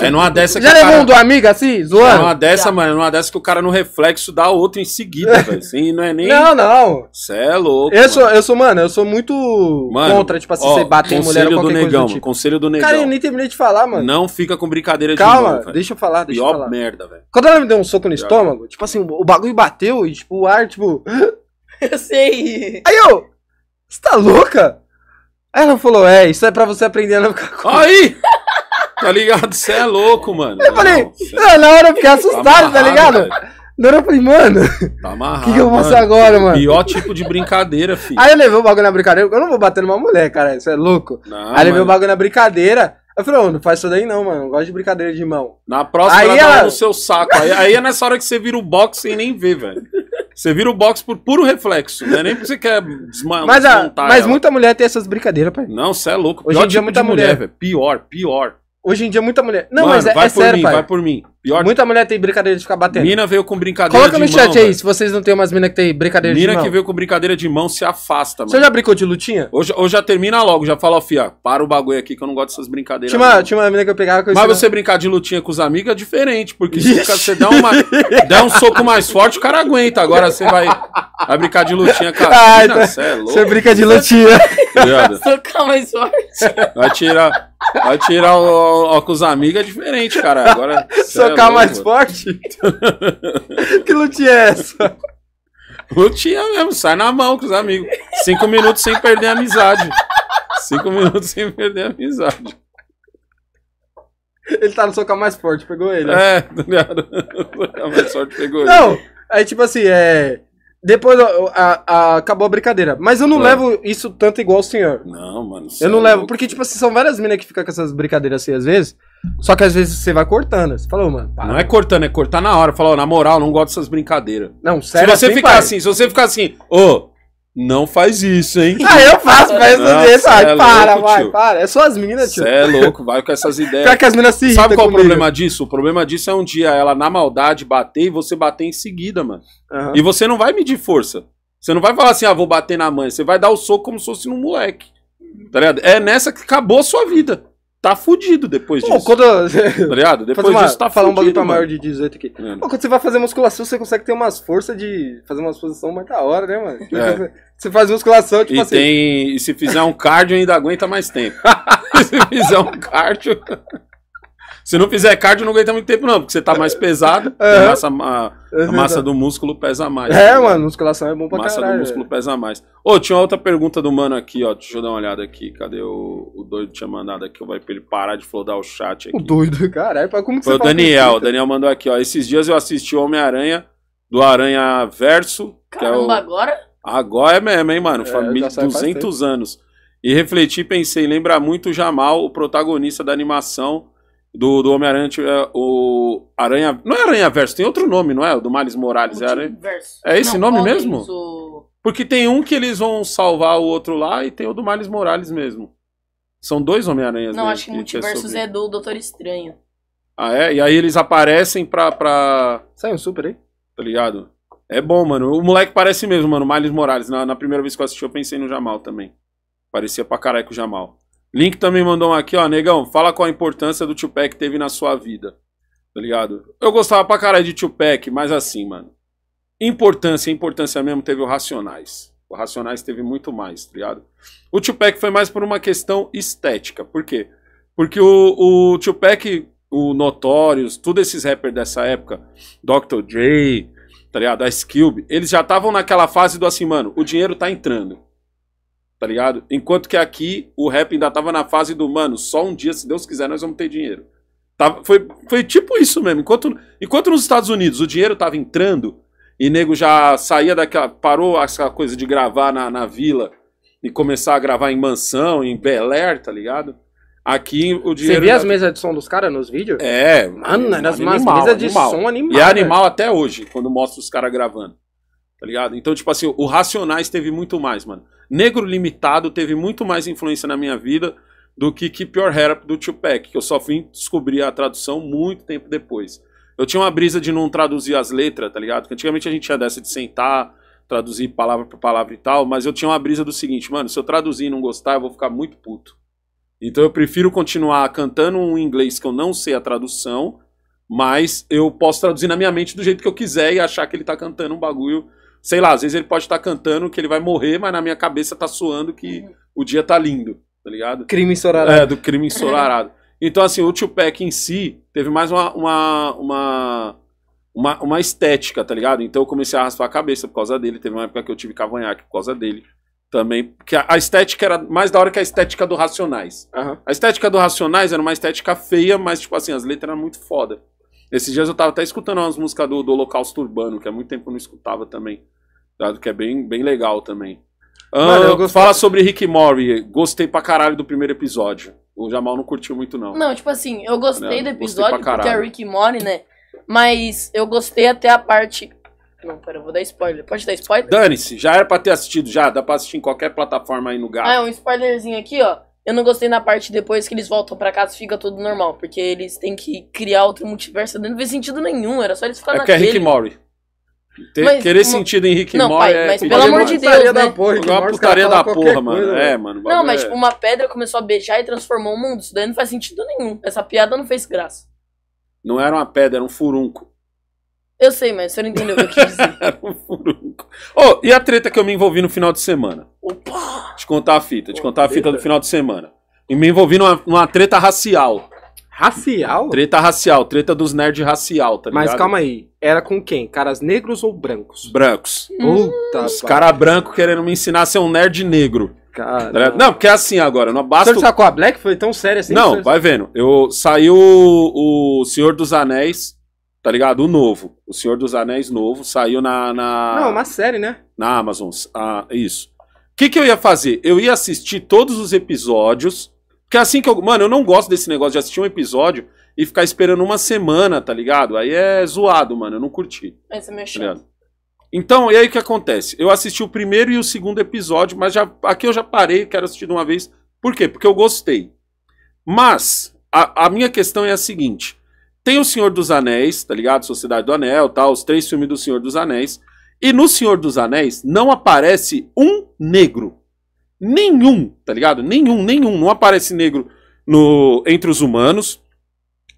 É, numa dessa que. Já levou cara... um do amigo assim, é zoando? É numa dessa, Já. mano. É numa dessa que o cara no reflexo dá outro em seguida, velho. Assim, não é nem. Não, não. Cê é louco. Eu, mano. Sou, eu sou, mano, eu sou muito mano, contra, tipo assim, ó, você bater em mulher ou Conselho do negão, tipo. Conselho do negão. Cara, eu nem terminei de falar, mano. Não fica com brincadeira de Calma, deixa eu falar, deixa Pior eu falar. merda, velho. Quando ela me deu um soco no estômago, tipo assim, o bagulho bateu e, tipo, o ar, tipo. Eu sei. Aí eu. Você tá louca? Ela falou, é, isso é pra você aprender a não ficar com. Aí! Tá ligado? Você é louco, mano. Eu falei, não, na hora eu fiquei tá assustado, tá, amarrado, tá ligado? Velho. Na hora eu falei, mano. Tá amarrado. O que, que, eu faço agora, mano? Pior tipo de brincadeira, filho. Aí eu levei o bagulho na brincadeira. Eu não vou bater numa mulher, cara. Isso é louco. Não, aí eu levei o bagulho na brincadeira. Eu falei, oh, não faz isso daí não, mano. Não gosto de brincadeira de mão. Na próxima, aí ela... no seu saco. Aí, aí, é nessa hora que você vira o boxe e nem vê, velho. Você vira o box por puro reflexo, é Nem porque você quer desmontar. Mas, a, mas ela. muita mulher tem essas brincadeiras, pai. Não, você é louco. Hoje em dia tipo muita mulher, Pior, pior. Hoje em dia muita mulher. Não, Mano, mas é, vai é por sério, mim, pai. vai por mim. Pior... Muita mulher tem brincadeira de ficar batendo. Mina veio com brincadeira Coloca de mão. Coloca no chat aí, se vocês não têm umas minas que tem brincadeira mina de mão. Mina que veio com brincadeira de mão se afasta, mano. Você já brincou de lutinha? Ou, ou já termina logo, já fala, ó, fia, para o bagulho aqui que eu não gosto dessas brincadeiras. Tinha uma, tinha uma mina que eu pegava... Que eu Mas você brincar de lutinha com os amigos é diferente, porque você dá, uma, dá um soco mais forte, o cara aguenta. Agora você vai, vai brincar de lutinha com a Ai, ah, mina, você então é louco. Você brinca de lutinha. Tá Socar mais forte. Vai tirar, vai tirar com os amigos é diferente, cara. Agora... Socar mais forte? que lute é essa? Lutinha mesmo, sai na mão com os amigos. Cinco minutos sem perder a amizade. Cinco minutos sem perder a amizade. Ele tá no socar mais forte, pegou ele. É, tá ligado? socar mais forte pegou não, ele. Não, aí tipo assim, é. Depois a, a, acabou a brincadeira. Mas eu não é. levo isso tanto igual o senhor. Não, mano. Eu não é levo. Porque, tipo assim, são várias minas que ficam com essas brincadeiras assim às vezes. Só que às vezes você vai cortando. Você falou, mano. Para. Não é cortando, é cortar na hora. Falou, na moral, não gosto dessas brincadeiras. Não, sério. Se você assim, ficar assim, se você ficar assim, ô, oh, não faz isso, hein? Ah, eu faço, mas não, desse, é para, vai, para. É só as meninas, tio. Você é louco, vai com essas ideias. Pior que as minas se Sabe qual comigo? o problema disso? O problema disso é um dia ela, na maldade, bater e você bater em seguida, mano. Uhum. E você não vai medir força. Você não vai falar assim, ah, vou bater na mãe. Você vai dar o soco como se fosse num moleque. Tá ligado? É nessa que acabou a sua vida tá fudido depois disso. Bom, quando... tá ligado? Depois uma, disso tá falar fudido, um bagulho maior de 18 aqui. É. quando você vai fazer musculação, você consegue ter umas forças de fazer uma exposição mais da hora, né, mano? É. Você faz musculação, tipo e assim. Tem... E se fizer um cardio, ainda aguenta mais tempo. se fizer um cardio. Se não fizer cardio, não aguenta muito tempo, não, porque você tá mais pesado, é. é a, massa, a, a massa do músculo pesa mais. É, tá mano, musculação é bom pra massa caralho. Massa do músculo é. pesa mais. Ô, oh, tinha uma outra pergunta do mano aqui, ó. Deixa eu dar uma olhada aqui. Cadê o, o doido tinha mandado aqui? Eu vai pra ele parar de flodar o chat aqui. O doido, caralho, como que Foi você Foi o Daniel, o Daniel mandou aqui, ó. Esses dias eu assisti Homem-Aranha do Aranha Verso. Caramba, que é o... agora? Agora é mesmo, hein, mano? É, Família 200 anos. E refleti, pensei, lembra muito o Jamal, o protagonista da animação do, do Homem-Aranha, tipo, é o Aranha. Não é Aranha Verso, tem outro nome, não é? O do Miles Morales. É, Aranha... é esse não, nome mesmo? Porque tem um que eles vão salvar o outro lá e tem o do Miles Morales mesmo. São dois Homem-Aranhas. Não, né, acho que, que é Multiversos é, sobre... é do Doutor Estranho. Ah, é? E aí eles aparecem pra. pra... Saiu super aí? Tá ligado? É bom, mano. O moleque parece mesmo, mano. Miles Morales. Na, na primeira vez que eu assisti, eu pensei no Jamal também. Parecia pra caralho com o Jamal. Link também mandou um aqui, ó, negão, fala qual a importância do Tupac teve na sua vida. Tá ligado? Eu gostava pra caralho de Tupac, mas assim, mano. Importância, importância mesmo teve o Racionais. O Racionais teve muito mais, tá ligado? O Tupac foi mais por uma questão estética. Por quê? Porque o, o Tupac, o Notorious, todos esses rappers dessa época, Dr. Dre, tá ligado? Ice Cube, eles já estavam naquela fase do assim, mano, o dinheiro tá entrando tá ligado? Enquanto que aqui o rap ainda tava na fase do, mano, só um dia, se Deus quiser, nós vamos ter dinheiro. Tava, foi, foi tipo isso mesmo. Enquanto, enquanto nos Estados Unidos o dinheiro tava entrando e nego já saía daquela. parou essa coisa de gravar na, na vila e começar a gravar em mansão, em Bel Air, tá ligado? Aqui o dinheiro. Você vê as mesas de som dos caras nos vídeos? É. Mano, nas é mesas de animal. som animal. E é né? animal até hoje, quando mostra os caras gravando. Tá ligado? Então, tipo assim, o Racionais teve muito mais, mano. Negro Limitado teve muito mais influência na minha vida do que Keep Your Hair Up do Tupac, que eu só vim descobrir a tradução muito tempo depois. Eu tinha uma brisa de não traduzir as letras, tá ligado? Porque antigamente a gente tinha dessa de sentar, traduzir palavra por palavra e tal, mas eu tinha uma brisa do seguinte, mano, se eu traduzir e não gostar, eu vou ficar muito puto. Então eu prefiro continuar cantando um inglês que eu não sei a tradução, mas eu posso traduzir na minha mente do jeito que eu quiser e achar que ele tá cantando um bagulho sei lá, às vezes ele pode estar tá cantando que ele vai morrer, mas na minha cabeça tá suando que o dia tá lindo, tá ligado? Crime ensolarado. É, do crime ensolarado. então, assim, o Tupac em si teve mais uma, uma, uma, uma, uma estética, tá ligado? Então eu comecei a raspar a cabeça por causa dele. Teve uma época que eu tive cavanhaque por causa dele também. Porque a, estética era mais da hora que a estética do Racionais. Uhum. A estética do Racionais era uma estética feia, mas, tipo assim, as letras eram muito fodas. Esses dias eu tava até escutando umas músicas do, do Holocausto Urbano, que há muito tempo eu não escutava também. Dado tá? Que é bem, bem legal também. Ah, Mano, ah, fala sobre Rick Mori. Gostei pra caralho do primeiro episódio. O Jamal não curtiu muito, não. Não, tipo assim, eu gostei do episódio gostei porque é Rick Mori, né? Mas eu gostei até a parte. Não, pera, eu vou dar spoiler. Pode dar spoiler? Dane-se, já era pra ter assistido, já. Dá pra assistir em qualquer plataforma aí no gato. Ah, um spoilerzinho aqui, ó. Eu não gostei na parte depois que eles voltam para casa fica tudo normal, porque eles têm que criar outro multiverso. Não fez sentido nenhum, era só eles ficarem é naquele. É que é Rick Mori. Ter, mas, querer sentido em Rick não, Mori pai, é... Mas pelo amor de Deus, né? Porra, uma putaria da porra, mano. Coisa, é, mano. Não, mas tipo, é uma pedra começou a beijar e transformou o mundo. Isso daí não faz sentido nenhum. Essa piada não fez graça. Não era uma pedra, era um furunco. Eu sei, mas você não entendeu o que eu quis dizer. Era um Oh, e a treta que eu me envolvi no final de semana? Opa! Te contar a fita, te contar a fita do final de semana. E me envolvi numa, numa treta racial. Racial? Treta racial, treta dos nerds racial, tá ligado? Mas calma aí, era com quem? Caras negros ou brancos? Brancos. Puta. Os cara branco querendo me ensinar a ser um nerd negro. Cara. Tá não, porque é assim agora, não basta. O senhor sacou é a Black? Foi tão sério assim? Não, vai vendo. Eu saiu o Senhor dos Anéis tá ligado? O novo. O Senhor dos Anéis novo saiu na. na Não, uma série, né? Na Amazon. Ah, isso. O que, que eu ia fazer? Eu ia assistir todos os episódios. Porque é assim que eu. Mano, eu não gosto desse negócio de assistir um episódio e ficar esperando uma semana, tá ligado? Aí é zoado, mano. Eu não curti. Esse é meu tá então, e aí o que acontece? Eu assisti o primeiro e o segundo episódio, mas já, aqui eu já parei, quero assistir de uma vez. Por quê? Porque eu gostei. Mas, a, a minha questão é a seguinte: tem O Senhor dos Anéis, tá ligado? Sociedade do Anel, tal, tá? os três filmes do Senhor dos Anéis. E no Senhor dos Anéis não aparece um negro. Nenhum, tá ligado? Nenhum, nenhum. Não aparece negro no entre os humanos.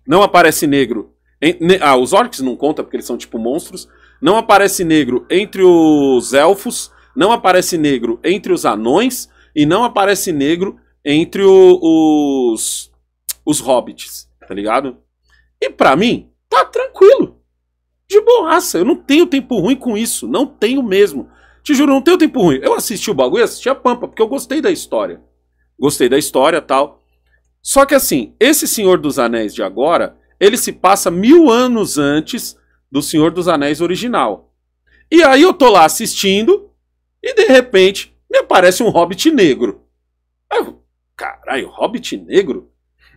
Não aparece negro. Em, ne, ah, os orcs não conta porque eles são tipo monstros. Não aparece negro entre os elfos. Não aparece negro entre os anões. E não aparece negro entre o, os, os hobbits, tá ligado? E para mim, tá tranquilo. De boaça, eu não tenho tempo ruim com isso, não tenho mesmo. Te juro, não tenho tempo ruim. Eu assisti o bagulho, assisti a Pampa, porque eu gostei da história. Gostei da história tal. Só que assim, esse Senhor dos Anéis de agora, ele se passa mil anos antes do Senhor dos Anéis original. E aí eu tô lá assistindo e de repente me aparece um hobbit negro. Caralho, hobbit negro?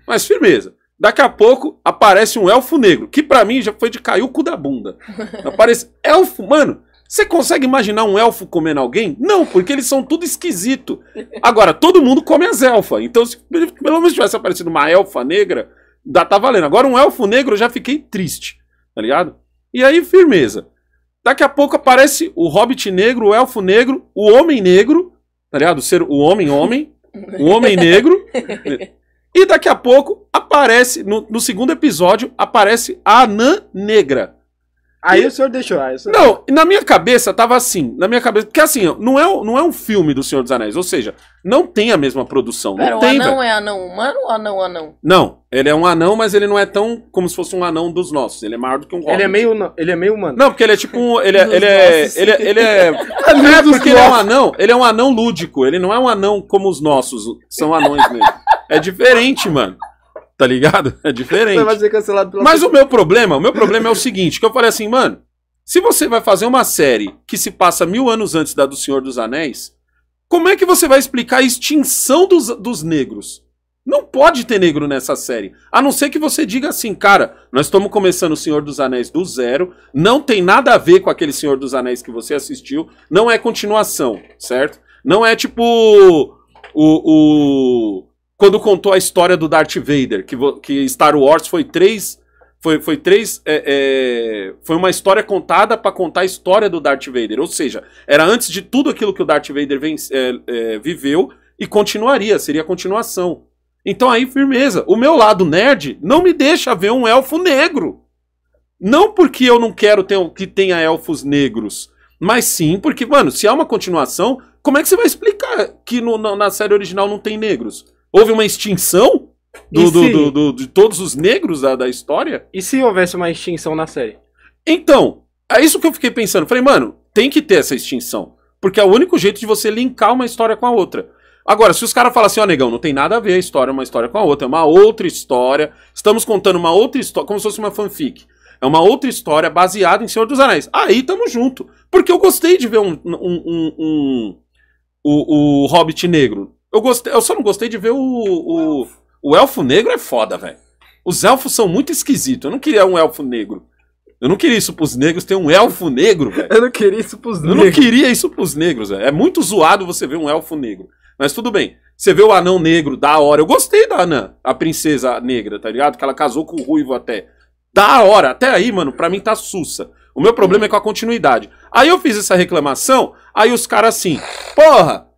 Mas firmeza. Daqui a pouco aparece um elfo negro, que para mim já foi de cair o cu da bunda. Aparece elfo, mano. Você consegue imaginar um elfo comendo alguém? Não, porque eles são tudo esquisito. Agora, todo mundo come as elfas. Então, se pelo menos tivesse aparecido uma elfa negra, dá, tá valendo. Agora, um elfo negro eu já fiquei triste, tá ligado? E aí, firmeza. Daqui a pouco aparece o hobbit negro, o elfo negro, o homem negro, tá ligado? O, ser, o homem, homem, o homem negro. E daqui a pouco aparece, no, no segundo episódio, aparece a Anã Negra. Aí e... o senhor deixou. Aí o senhor... Não, na minha cabeça tava assim. Na minha cabeça. Porque assim, não é, não é um filme do Senhor dos Anéis. Ou seja, não tem a mesma produção. Pera, não o tem, anão velho. é anão humano ou anão anão? Não, ele é um anão, mas ele não é tão como se fosse um anão dos nossos. Ele é maior do que um homem. Ele é meio, ele é meio humano. Não, porque ele é tipo um. Ele é. é ele é, ele é, ele é, é porque ele é um anão. Ele é um anão lúdico. Ele não é um anão como os nossos. São anões mesmo. É diferente, mano. Tá ligado? É diferente. Mas o meu problema, o meu problema é o seguinte, que eu falei assim, mano, se você vai fazer uma série que se passa mil anos antes da do Senhor dos Anéis, como é que você vai explicar a extinção dos, dos negros? Não pode ter negro nessa série. A não ser que você diga assim, cara, nós estamos começando o Senhor dos Anéis do zero, não tem nada a ver com aquele Senhor dos Anéis que você assistiu, não é continuação, certo? Não é tipo o, o quando contou a história do Darth Vader, que, que Star Wars foi três. Foi, foi três. É, é, foi uma história contada para contar a história do Darth Vader. Ou seja, era antes de tudo aquilo que o Darth Vader vem, é, é, viveu e continuaria, seria a continuação. Então aí, firmeza. O meu lado nerd não me deixa ver um elfo negro. Não porque eu não quero ter, que tenha elfos negros, mas sim porque, mano, se há uma continuação, como é que você vai explicar que no, na série original não tem negros? Houve uma extinção do, se... do, do, do, de todos os negros da, da história? E se houvesse uma extinção na série? Então, é isso que eu fiquei pensando. Falei, mano, tem que ter essa extinção. Porque é o único jeito de você linkar uma história com a outra. Agora, se os caras falam assim, ó, oh, negão, não tem nada a ver a história, uma história com a outra, é uma outra história. Estamos contando uma outra história, como se fosse uma fanfic. É uma outra história baseada em Senhor dos Anéis. Aí tamo junto. Porque eu gostei de ver um, um, um, um o, o Hobbit negro. Eu, gostei, eu só não gostei de ver o. O, o, elfo. negro é foda, velho. Os elfos são muito esquisitos. Eu não queria um elfo negro. Eu não queria isso pros negros, ter um elfo negro, velho. Eu não queria isso pros negros. Eu não queria isso pros negros, velho. É muito zoado você ver um elfo negro. Mas tudo bem. Você vê o anão negro, da hora. Eu gostei da Anã, a princesa negra, tá ligado? Que ela casou com o ruivo até. Da hora. Até aí, mano, pra mim tá sussa. O meu problema é com a continuidade. Aí eu fiz essa reclamação, aí os caras assim, porra,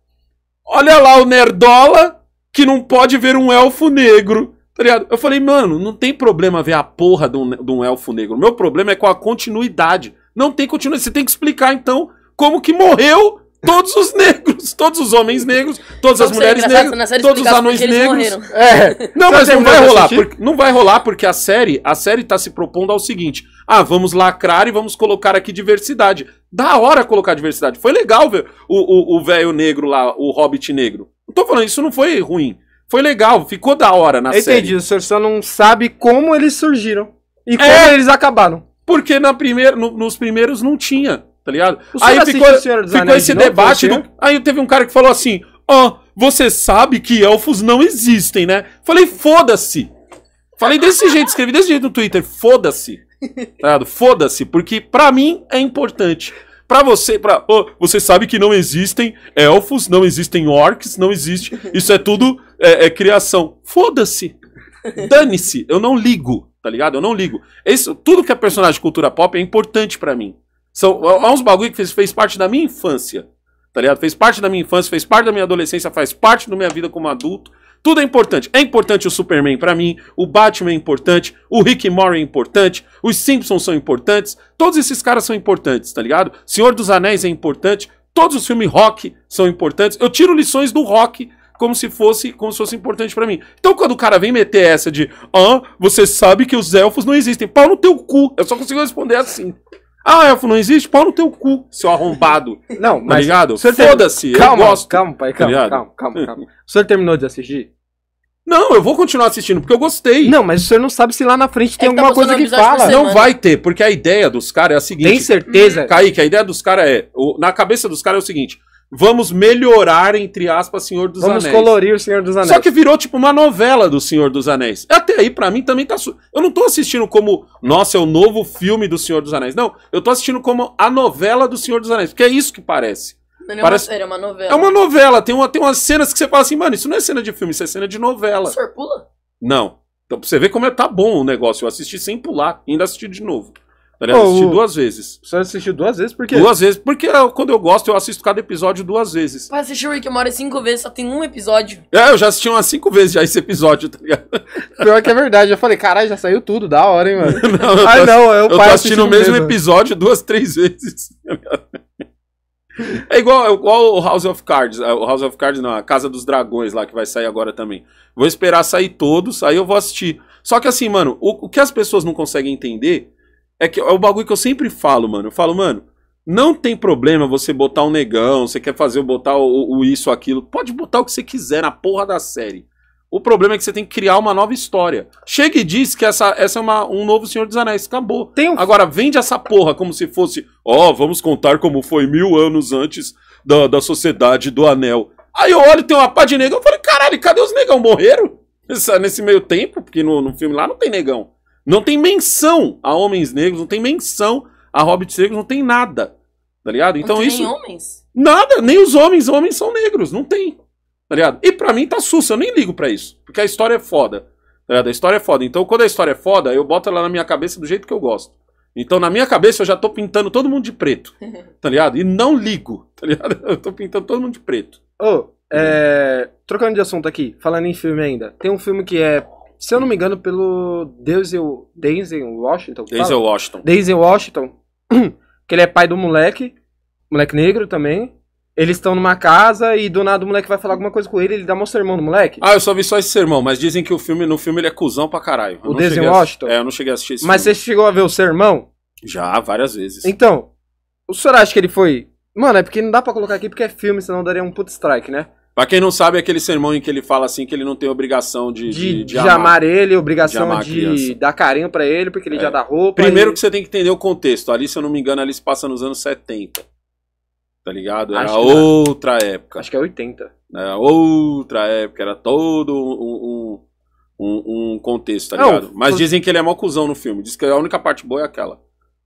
Olha lá o nerdola que não pode ver um elfo negro. Tá ligado? Eu falei, mano, não tem problema ver a porra de um, de um elfo negro. meu problema é com a continuidade. Não tem continuidade. Você tem que explicar, então, como que morreu todos os negros, todos os homens negros, todas as é mulheres negras, todos os anões negros. É. Não, mas não vai rolar, porque, não vai rolar porque a série, a série tá se propondo ao seguinte: ah, vamos lacrar e vamos colocar aqui diversidade. Da hora colocar diversidade. Foi legal ver o velho negro lá, o hobbit negro. Não tô falando, isso não foi ruim. Foi legal, ficou da hora na Entendi, série. Entendi, o senhor só não sabe como eles surgiram e é. como é, eles acabaram. Porque na primeir, no, nos primeiros não tinha tá ligado? Aí ficou, ficou esse debate. Do... Aí teve um cara que falou assim: Ó, oh, você sabe que elfos não existem, né? Falei, foda-se. Falei desse jeito, escrevi desse jeito no Twitter: foda-se. Tá ligado? Foda-se, porque pra mim é importante. Pra você, pra, oh, você sabe que não existem elfos, não existem orcs, não existe. Isso é tudo é, é criação. Foda-se. Dane-se, eu não ligo, tá ligado? Eu não ligo. Isso, tudo que é personagem de cultura pop é importante para mim. São, há uns bagulho que fez, fez parte da minha infância, tá ligado? Fez parte da minha infância, fez parte da minha adolescência, faz parte da minha vida como adulto. Tudo é importante. É importante o Superman para mim, o Batman é importante, o Rick Mori é importante, os Simpsons são importantes, todos esses caras são importantes, tá ligado? Senhor dos Anéis é importante, todos os filmes rock são importantes. Eu tiro lições do rock como se fosse como se fosse importante para mim. Então quando o cara vem meter essa de, ah, você sabe que os elfos não existem, pau no teu cu. Eu só consigo responder assim. Ah, elfo é, não existe? Pau no teu cu, seu arrombado. Não, tá mas. Tá ligado? Foda-se, eu gosto. Calma, pai, tá calma, tá calma, calma, calma. O senhor terminou de assistir? Não, eu vou continuar assistindo, porque eu gostei. Não, mas o senhor não sabe se lá na frente tem é alguma tá coisa que fala. Não vai ter, porque a ideia dos caras é a seguinte. Tem certeza? Hum. Kaique, a ideia dos caras é. O, na cabeça dos caras é o seguinte: Vamos melhorar, entre aspas, Senhor dos Vamos Anéis. Vamos colorir o Senhor dos Anéis. Só que virou tipo uma novela do Senhor dos Anéis. Até aí, para mim, também tá. Su... Eu não tô assistindo como, nossa, é o novo filme do Senhor dos Anéis. Não, eu tô assistindo como a novela do Senhor dos Anéis. Porque é isso que parece. Não é parece... é uma novela. É uma novela. Tem, uma, tem umas cenas que você fala assim, mano, isso não é cena de filme, isso é cena de novela. O senhor pula? Não. Então pra você ver como é, tá bom o negócio. Eu assisti sem pular, ainda assisti de novo. Aliás, oh, assisti duas vezes. Você assistiu duas vezes? Por quê? Duas vezes. Porque eu, quando eu gosto, eu assisto cada episódio duas vezes. Mas assistir Rick Mora cinco vezes, só tem um episódio. É, eu já assisti umas cinco vezes já esse episódio, tá ligado? Pior que é verdade. Eu falei, caralho, já saiu tudo, da hora, hein, mano. não, eu Ai, não, eu, eu tô assistindo o mesmo, episódio duas, três vezes. É igual, é igual o House of Cards, é, o House of Cards não, a Casa dos Dragões lá que vai sair agora também. Vou esperar sair todos, aí eu vou assistir. Só que assim, mano, o, o que as pessoas não conseguem entender é, que, é o bagulho que eu sempre falo, mano. Eu falo, mano, não tem problema você botar um negão, você quer fazer botar o, o isso, aquilo. Pode botar o que você quiser na porra da série. O problema é que você tem que criar uma nova história. Chega e diz que essa, essa é uma, um novo Senhor dos Anéis. Acabou. Um... Agora, vende essa porra como se fosse. Ó, oh, vamos contar como foi mil anos antes da, da Sociedade do Anel. Aí eu olho, tem uma pá de negão. Eu falei, caralho, cadê os negão? Morreram? Nesse, nesse meio tempo? Porque no, no filme lá não tem negão. Não tem menção a homens negros, não tem menção a hobbits negros, não tem nada. Tá ligado? Então não tem isso. Nem homens? Nada, nem os homens, homens são negros, não tem. Tá ligado? E pra mim tá sussa, eu nem ligo pra isso. Porque a história é foda. Tá ligado? A história é foda. Então quando a história é foda, eu boto ela na minha cabeça do jeito que eu gosto. Então, na minha cabeça, eu já tô pintando todo mundo de preto, tá ligado? E não ligo, tá ligado? Eu tô pintando todo mundo de preto. Ô, oh, é... trocando de assunto aqui, falando em filme ainda, tem um filme que é se eu não me engano, pelo Denzel, Denzel Washington. Denzel fala? Washington. Denzel Washington, que ele é pai do moleque, moleque negro também. Eles estão numa casa e do nada o moleque vai falar alguma coisa com ele, ele dá um sermão no moleque. Ah, eu só vi só esse sermão, mas dizem que o filme, no filme ele é cuzão pra caralho. Eu o Denzel Washington? É, eu não cheguei a assistir esse Mas filme. você chegou a ver o sermão? Já, várias vezes. Então, o senhor acha que ele foi... Mano, é porque não dá pra colocar aqui porque é filme, senão daria um puto strike, né? Pra quem não sabe, é aquele sermão em que ele fala assim que ele não tem obrigação de, de, de, de amar, amar, ele, obrigação de, de dar carinho para ele, porque ele é. já dá roupa. Primeiro e... que você tem que entender o contexto. Ali, se eu não me engano, ali se passa nos anos 70. Tá ligado? Era outra época. Acho que é 80. Era outra época, era todo um, um, um contexto, tá ligado? Mas o... dizem que ele é mó cuzão no filme. Diz que a única parte boa é aquela.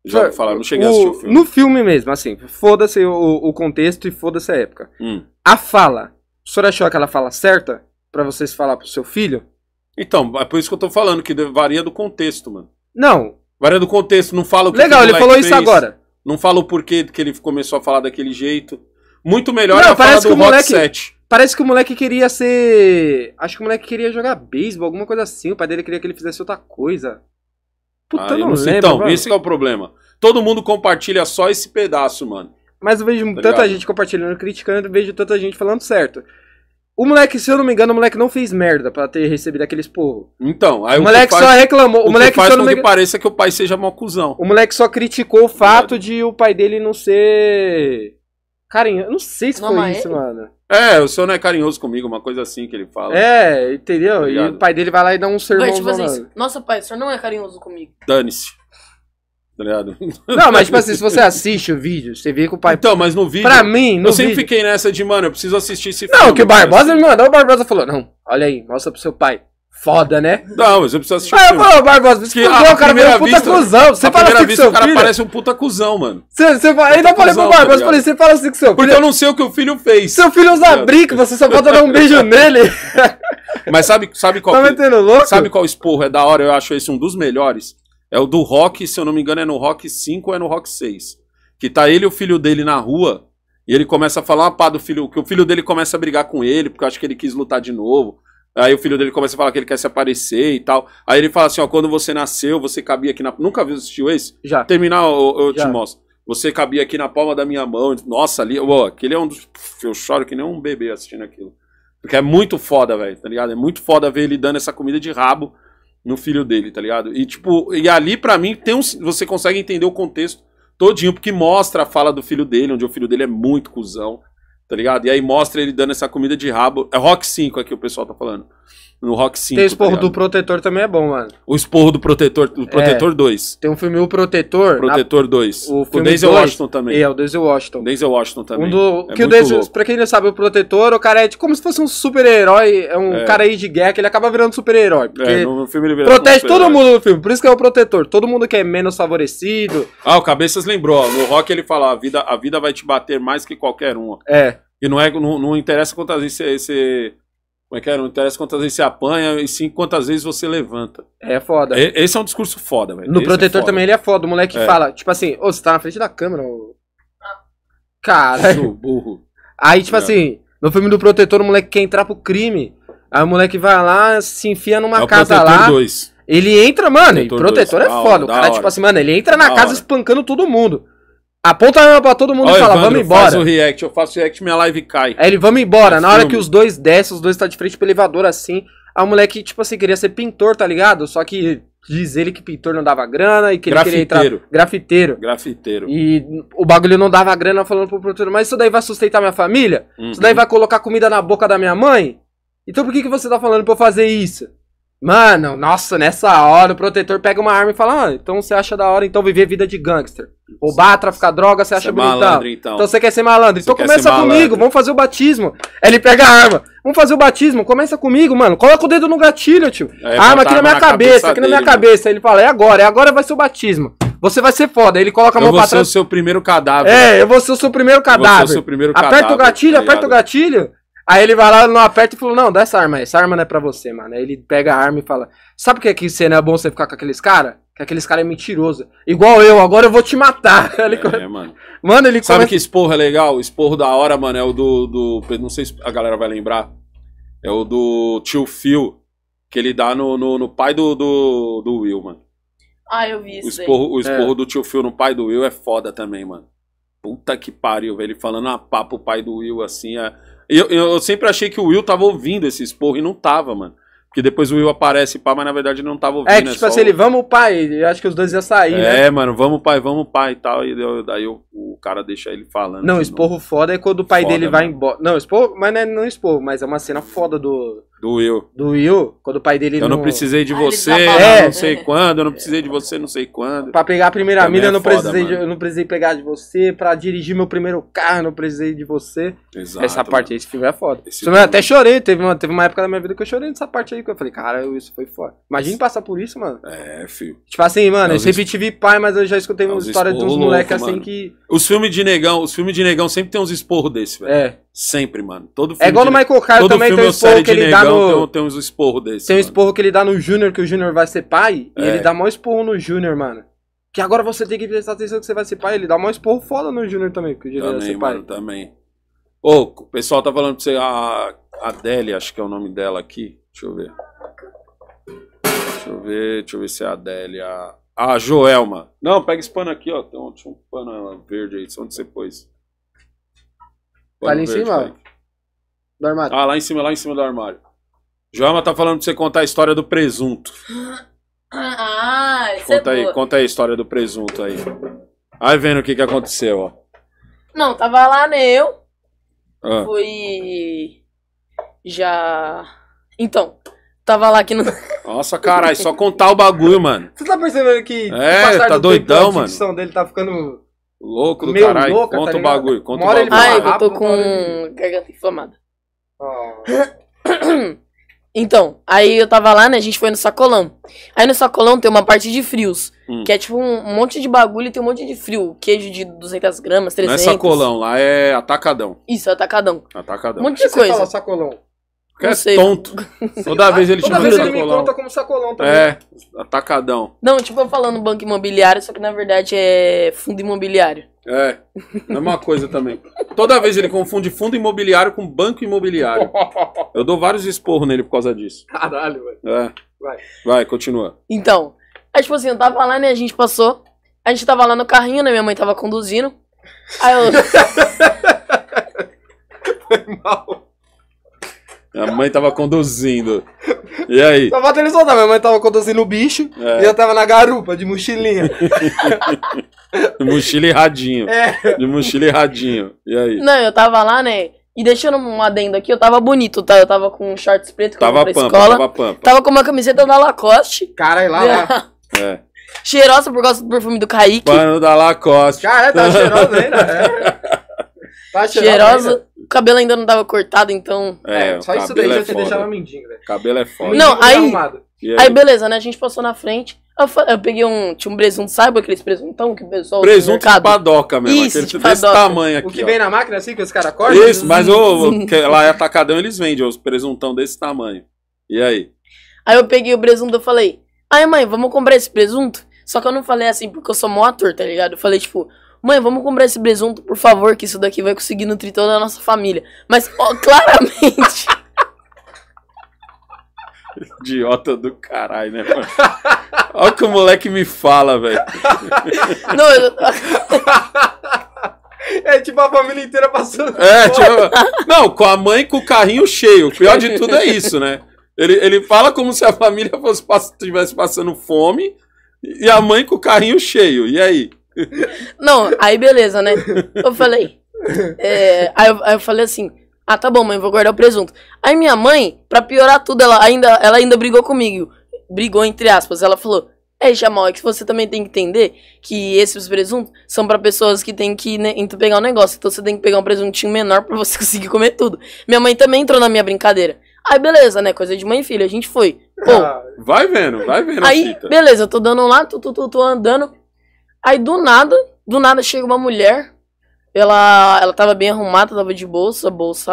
Já falar, não cheguei o, a assistir o filme. No filme mesmo, assim, foda-se o, o contexto e foda-se a época. Hum. A fala o senhor achou aquela fala certa para vocês falar pro seu filho? Então, é por isso que eu tô falando, que varia do contexto, mano. Não. Varia do contexto, não fala o que Legal, o ele falou fez, isso agora. Não fala o porquê que ele começou a falar daquele jeito. Muito melhor não, é a fala do o moleque, 7. Parece que o moleque queria ser. Acho que o moleque queria jogar beisebol, alguma coisa assim. O pai dele queria que ele fizesse outra coisa. Puta, ah, não, não lembro, Então, mano. esse é o problema. Todo mundo compartilha só esse pedaço, mano. Mas eu vejo tá tanta ligado? gente compartilhando, criticando, vejo tanta gente falando certo. O moleque, se eu não me engano, o moleque não fez merda pra ter recebido aqueles porros. Então, aí o, moleque faz, só reclamou. O, o moleque que faz só não me... que pareça que o pai seja mau cuzão. O moleque só criticou o fato tá de o pai dele não ser. Carinhoso. Eu não sei se não, foi isso, ele? mano. É, o senhor não é carinhoso comigo, uma coisa assim que ele fala. É, entendeu? Tá e o pai dele vai lá e dá um sermão. Vai, tipo assim, Nossa, pai, o senhor não é carinhoso comigo. Dane-se. Tá ligado? Não, mas tipo assim, se você assiste o vídeo, você vê que o pai. Então, mas no vídeo. Pra mim, no Eu sempre vídeo... fiquei nessa de, mano, eu preciso assistir esse não, filme. Não, que o Barbosa me mandou, o Barbosa falou: não, olha aí, mostra pro seu pai. Foda, né? Não, mas eu preciso assistir. Ah, o Barbosa, você que, o cara vira um puta cuzão. Você fala assim vista, com seu filho. O cara parece um puta cuzão, mano. Cê, cê, ainda puta então falei cuzão, pro tá Barbosa, tá falei, você fala assim com seu filho. Porque eu não sei o que o filho fez. Seu filho usa é. Tá brinco, você só pode dar um beijo nele. Mas sabe, sabe qual. Tá metendo louco? Sabe qual esporro é da hora? Eu acho esse um dos melhores. É o do Rock, se eu não me engano, é no Rock 5 ou é no Rock 6. Que tá ele e o filho dele na rua, e ele começa a falar, pá, do filho, que o filho dele começa a brigar com ele, porque eu acho que ele quis lutar de novo. Aí o filho dele começa a falar que ele quer se aparecer e tal. Aí ele fala assim, ó, quando você nasceu, você cabia aqui na... Nunca viu, assistiu esse? Já. Terminar, eu, eu te mostro. Você cabia aqui na palma da minha mão. Nossa, ali, ó, aquele é um dos... Eu choro que nem um bebê assistindo aquilo. Porque é muito foda, velho, tá ligado? É muito foda ver ele dando essa comida de rabo no filho dele, tá ligado? E tipo, e ali para mim tem um, você consegue entender o contexto todinho porque mostra a fala do filho dele, onde o filho dele é muito cuzão, tá ligado? E aí mostra ele dando essa comida de rabo, é Rock 5 aqui o pessoal tá falando no Rock 5. Tem o tá esporro tá do protetor também é bom, mano. O esporro do protetor, do é. protetor é, 2. Tem um filme O Protetor. Protetor na, 2. O, o Denzel Washington também. É, o Denzel Washington. Denzel Washington também. Um do, é que o Denzel, louco. pra quem não sabe, o protetor, o cara é tipo, como se fosse um super-herói, é um é. cara aí de guerra que ele acaba virando super-herói. É, no filme ele vira Protege todo mundo no filme, por isso que é o protetor. Todo mundo que é menos favorecido. Ah, o Cabeças lembrou, no Rock ele fala, a vida, a vida vai te bater mais que qualquer um. É. E não, é, não, não interessa quantas vezes você como é que era? É? Não interessa quantas vezes você apanha, e sim quantas vezes você levanta. É foda. E, esse é um discurso foda, velho. No esse é protetor é também ele é foda. O moleque é. fala, tipo assim, ô, você tá na frente da câmera, ô. Cara. burro. Aí, tipo é. assim, no filme do protetor, o moleque quer entrar pro crime. Aí o moleque vai lá, se enfia numa é casa lá. Dois. Ele entra, mano, protetor, e protetor dois. é foda. Ah, o cara, tipo assim, mano, ele entra na da casa hora. espancando todo mundo. Aponta a arma pra todo mundo e fala, vamos embora. Faz o react, eu faço o react, minha live cai. Aí é, ele, vamos embora. É na hora que os dois descem, os dois tá de frente pro elevador assim. A moleque, tipo assim, queria ser pintor, tá ligado? Só que diz ele que pintor não dava grana e que ele queria entrar. Grafiteiro. Grafiteiro. E o bagulho não dava grana falando pro produtor, mas isso daí vai sustentar minha família? Uhum. Isso daí uhum. vai colocar comida na boca da minha mãe? Então por que, que você tá falando pra eu fazer isso? Mano, nossa, nessa hora o protetor pega uma arma e fala: Ah, então você acha da hora então viver vida de gangster. Roubar, traficar droga, você acha é bonitão. Malandro, então. então você quer ser malandro. Então, você então começa comigo, vamos fazer o batismo. ele pega a arma. Vamos fazer o batismo, começa comigo, mano. Coloca o dedo no gatilho, tio. É, arma aqui na minha cabeça, cabeça, aqui dele, na minha mano. cabeça. ele fala: É agora, é agora vai ser o batismo. Você vai ser foda. ele coloca a mão pra trás. Eu vou ser o seu primeiro cadáver. É, eu vou ser o seu primeiro cadáver. Eu vou ser o seu primeiro aperta cadáver. Aperta o gatilho, tá aperta o gatilho. Aí ele vai lá, não aperta e falou, não, dá essa arma aí, essa arma não é pra você, mano. Aí ele pega a arma e fala, sabe o que é que cena é bom você ficar com aqueles caras? Que aqueles caras é mentiroso. Igual eu, agora eu vou te matar. Ele é, come... é, mano. Mano, ele Sabe começa... que esporro é legal? O esporro da hora, mano, é o do, do... Não sei se a galera vai lembrar. É o do tio Phil, que ele dá no, no, no pai do, do, do, Will, mano. Ah, eu vi isso O esporro, O esporro é. do tio Phil no pai do Will é foda também, mano. Puta que pariu, velho. Ele falando a papo o pai do Will, assim, é... Eu, eu sempre achei que o Will tava ouvindo esse esporro e não tava, mano. Porque depois o Will aparece, pá, mas na verdade não tava ouvindo. É, é que, tipo é assim, o... ele, vamos, pai, eu acho que os dois iam sair, é, né? É, mano, vamos, pai, vamos, pai e tal. E eu, daí o, o, cara deixa ele falando. Não, esporro novo. foda é quando o pai foda, dele vai mano. embora. Não, esporro, mas não é não é esporro, mas é uma cena foda do do Will. Do Will, quando o pai dele. Eu não, não precisei de ah, você, ah, não né? sei quando, eu não precisei de você, não sei quando. Pra pegar a primeira Também milha, é eu, não foda, precisei de, eu não precisei pegar de você. Pra dirigir meu primeiro carro, eu não precisei de você. Exato. Essa parte aí, esse filme é foda. filme, eu até é chorei, teve uma, teve uma época da minha vida que eu chorei nessa parte aí, que eu falei, cara, isso foi foda. Imagina passar por isso, mano. É, filho. Tipo assim, mano, é eu sempre es... tive pai, mas eu já escutei é uma história de uns moleques assim que. Os filmes de negão, os filmes de negão sempre tem uns esporros desse, velho. É. Sempre, mano. Todo é filme. É igual de... no Michael Caio também tem um esporro que ele dá no. Tem, uns esporro desse. Tem um esporro que ele dá no Júnior, que o Júnior vai ser pai. É. E ele dá maior esporro no Júnior, mano. Que agora você tem que prestar atenção que você vai ser pai. Ele dá maior esporro foda no Júnior também, porque o Júnior vai ser mano, pai. Também. Ô, o pessoal tá falando pra você. A Adele, acho que é o nome dela aqui. Deixa eu ver. Deixa eu ver. Deixa eu ver se é a Adele. A, a Joelma. Não, pega esse pano aqui, ó. Tem um, um pano verde aí. Onde você pôs? Tá ali em verde, cima, Do armário. Ah, lá em cima, lá em cima do armário. Joama tá falando pra você contar a história do presunto. Ah, isso conta é aí, boa. conta aí a história do presunto aí. Aí vendo o que que aconteceu, ó. Não, tava lá, né, eu. Ah. Fui... Já... Então, tava lá aqui no... Nossa, caralho, só contar o bagulho, mano. Você tá percebendo que... É, tá doidão, mano? a mano. dele tá ficando Louco do Meu caralho. Louca, tá conta tá o bagulho, conta Mora o bagulho. Ai, eu tô com garganta inflamada. Oh. Então, aí eu tava lá, né? A gente foi no sacolão. Aí no sacolão tem uma parte de frios, hum. que é tipo um monte de bagulho e tem um monte de frio. Queijo de 200 gramas, 300. Não é sacolão, lá é atacadão. Isso, é atacadão. Atacadão. Um monte de coisa. Você fala sacolão? cara é tonto. Toda vez ele Toda te vez ele me conta como sacolão também. É, atacadão. Não, tipo eu falando banco imobiliário, só que na verdade é fundo imobiliário. É, é uma coisa também. Toda vez ele confunde fundo imobiliário com banco imobiliário. Eu dou vários esporros nele por causa disso. Caralho, velho. É. Vai. Vai, continua. Então, aí tipo assim, eu tava lá, né, a gente passou. A gente tava lá no carrinho, né, minha mãe tava conduzindo. Aí eu... Foi mal. Minha mãe tava conduzindo. E aí? Só falta ele soltar. Minha mãe tava conduzindo o bicho é. e eu tava na garupa, de mochilinha. de mochila erradinho. É. De mochila erradinho. E aí? Não, eu tava lá, né? E deixando um adendo aqui, eu tava bonito, tá? Eu tava com shorts preto, tava pampa, escola. Tava pampa. Tava com uma camiseta da Lacoste. Caralho, lá, lá. é. Cheirosa por causa do perfume do Kaique. Pano da Lacoste. Cara, tá cheirosa ainda. É. Tá cheirosa. O cabelo ainda não tava cortado, então. É, é o só isso daí é já te deixava mendigo, velho. Cabelo é foda. Não, tá aí, aí, aí. beleza, né? A gente passou na frente. Eu, eu peguei um. Tinha um presunto, sabe aqueles presuntão que o pessoal. Presunto de padoca mesmo. Isso, aquele de padoca. desse tamanho aqui. O que ó. vem na máquina assim que os caras cortam? Isso, Mas mas que lá é atacadão eles vendem os presuntão desse tamanho. E aí? Aí eu peguei o presunto e falei: Ai, mãe, vamos comprar esse presunto? Só que eu não falei assim porque eu sou motor, tá ligado? Eu falei, tipo, Mãe, vamos comprar esse presunto, por favor, que isso daqui vai conseguir nutrir toda a nossa família. Mas, ó, claramente. Idiota do caralho, né, mano? Olha o que o moleque me fala, velho. Não, eu... É tipo a família inteira passando. É, tipo. Não, com a mãe com o carrinho cheio. O pior de tudo é isso, né? Ele, ele fala como se a família fosse, estivesse passando fome e a mãe com o carrinho cheio. E aí? Não, aí beleza, né? Eu falei. É, aí, eu, aí, eu, falei assim: ah, tá bom, mãe, vou guardar o presunto. Aí minha mãe, pra piorar tudo, ela ainda, ela ainda brigou comigo. Brigou entre aspas. Ela falou: é, Jamal, é que você também tem que entender que esses presuntos são para pessoas que tem que né, pegar o um negócio. Então você tem que pegar um presuntinho menor para você conseguir comer tudo. Minha mãe também entrou na minha brincadeira. Aí beleza, né? Coisa de mãe e filha, a gente foi. Pô. Ah, vai vendo, vai vendo. Aí, beleza, eu tô dando lá, tô, tô, tô, tô andando. Aí do nada, do nada chega uma mulher. Ela, ela tava bem arrumada, tava de bolsa, bolsa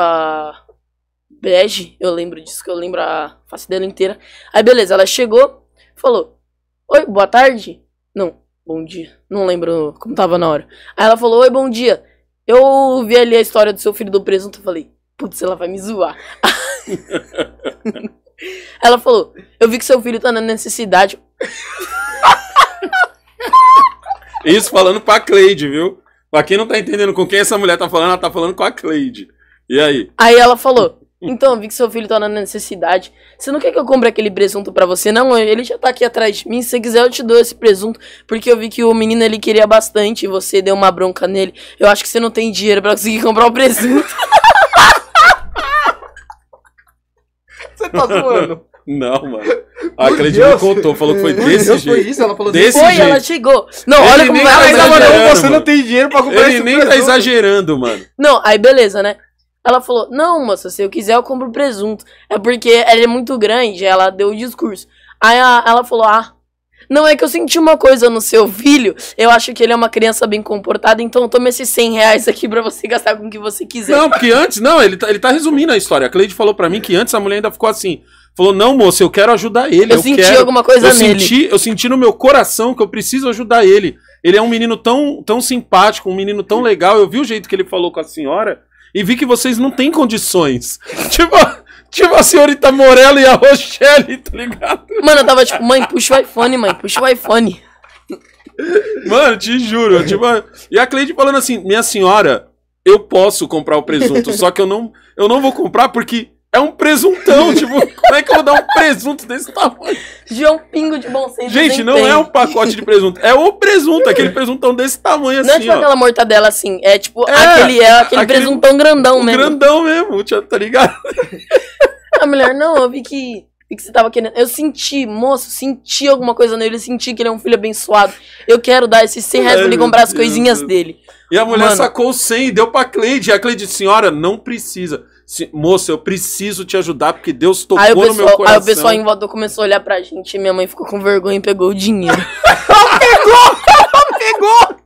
bege, eu lembro disso, que eu lembro a face dela inteira. Aí beleza, ela chegou, falou: "Oi, boa tarde". Não, bom dia. Não lembro como tava na hora. Aí ela falou: "Oi, bom dia". Eu vi ali a história do seu filho do presunto, eu falei: "Putz, ela vai me zoar". ela falou: "Eu vi que seu filho tá na necessidade". Isso falando pra Cleide, viu? Pra quem não tá entendendo com quem essa mulher tá falando, ela tá falando com a Cleide. E aí? Aí ela falou: Então, vi que seu filho tá na necessidade. Você não quer que eu compre aquele presunto para você? Não, ele já tá aqui atrás de mim. Se você quiser, eu te dou esse presunto. Porque eu vi que o menino ele queria bastante e você deu uma bronca nele. Eu acho que você não tem dinheiro para conseguir comprar o um presunto. você tá zoando? Não, mano. A Cleide me contou, falou que foi é. desse Deus, jeito. Foi isso, ela falou desse foi, jeito. ela chegou. Não, ele olha como tá ela exagerando. Mano. Você não tem dinheiro pra comprar Ele nem tá presunto. tá exagerando, mano. Não, aí beleza, né? Ela falou, não, moça, se eu quiser eu compro presunto. É porque ela é muito grande, ela deu o discurso. Aí a, ela falou, ah, não é que eu senti uma coisa no seu filho. Eu acho que ele é uma criança bem comportada, então tome esses 100 reais aqui pra você gastar com o que você quiser. Não, porque antes, não, ele tá, ele tá resumindo a história. A Cleide falou para mim que antes a mulher ainda ficou assim... Falou, não, moça, eu quero ajudar ele. Eu, eu senti quero, alguma coisa eu nele. Senti, eu senti no meu coração que eu preciso ajudar ele. Ele é um menino tão, tão simpático, um menino tão legal. Eu vi o jeito que ele falou com a senhora e vi que vocês não têm condições. tipo, tipo a senhorita Morella e a Rochelle, tá ligado? Mano, eu tava tipo, mãe, puxa o iPhone, mãe, puxa o iPhone. Mano, te juro. Tipo, e a Cleide falando assim, minha senhora, eu posso comprar o presunto, só que eu não, eu não vou comprar porque é um presuntão, tipo, como é que eu vou dar um presunto desse tamanho? João Pingo de bom senso. Gente, não tem. é um pacote de presunto, é o presunto, aquele presuntão desse tamanho não é assim. Não é tipo ó. aquela mortadela assim, é tipo é, aquele, é aquele, aquele, presuntão grandão mesmo. Grandão mesmo, tá ligado? A mulher, não, eu vi que, vi que você tava querendo. Eu senti, moço, senti alguma coisa nele, senti que ele é um filho abençoado. Eu quero dar esses 100 reais pra ele comprar as coisinhas dele. E a mulher Mano, sacou 100 e deu pra Cleide. E a Cleide, senhora, assim, não precisa moça, eu preciso te ajudar porque Deus tocou pessoal, no meu coração. Aí o pessoal em volta começou a olhar pra gente e minha mãe ficou com vergonha e pegou o dinheiro. pegou! pegou!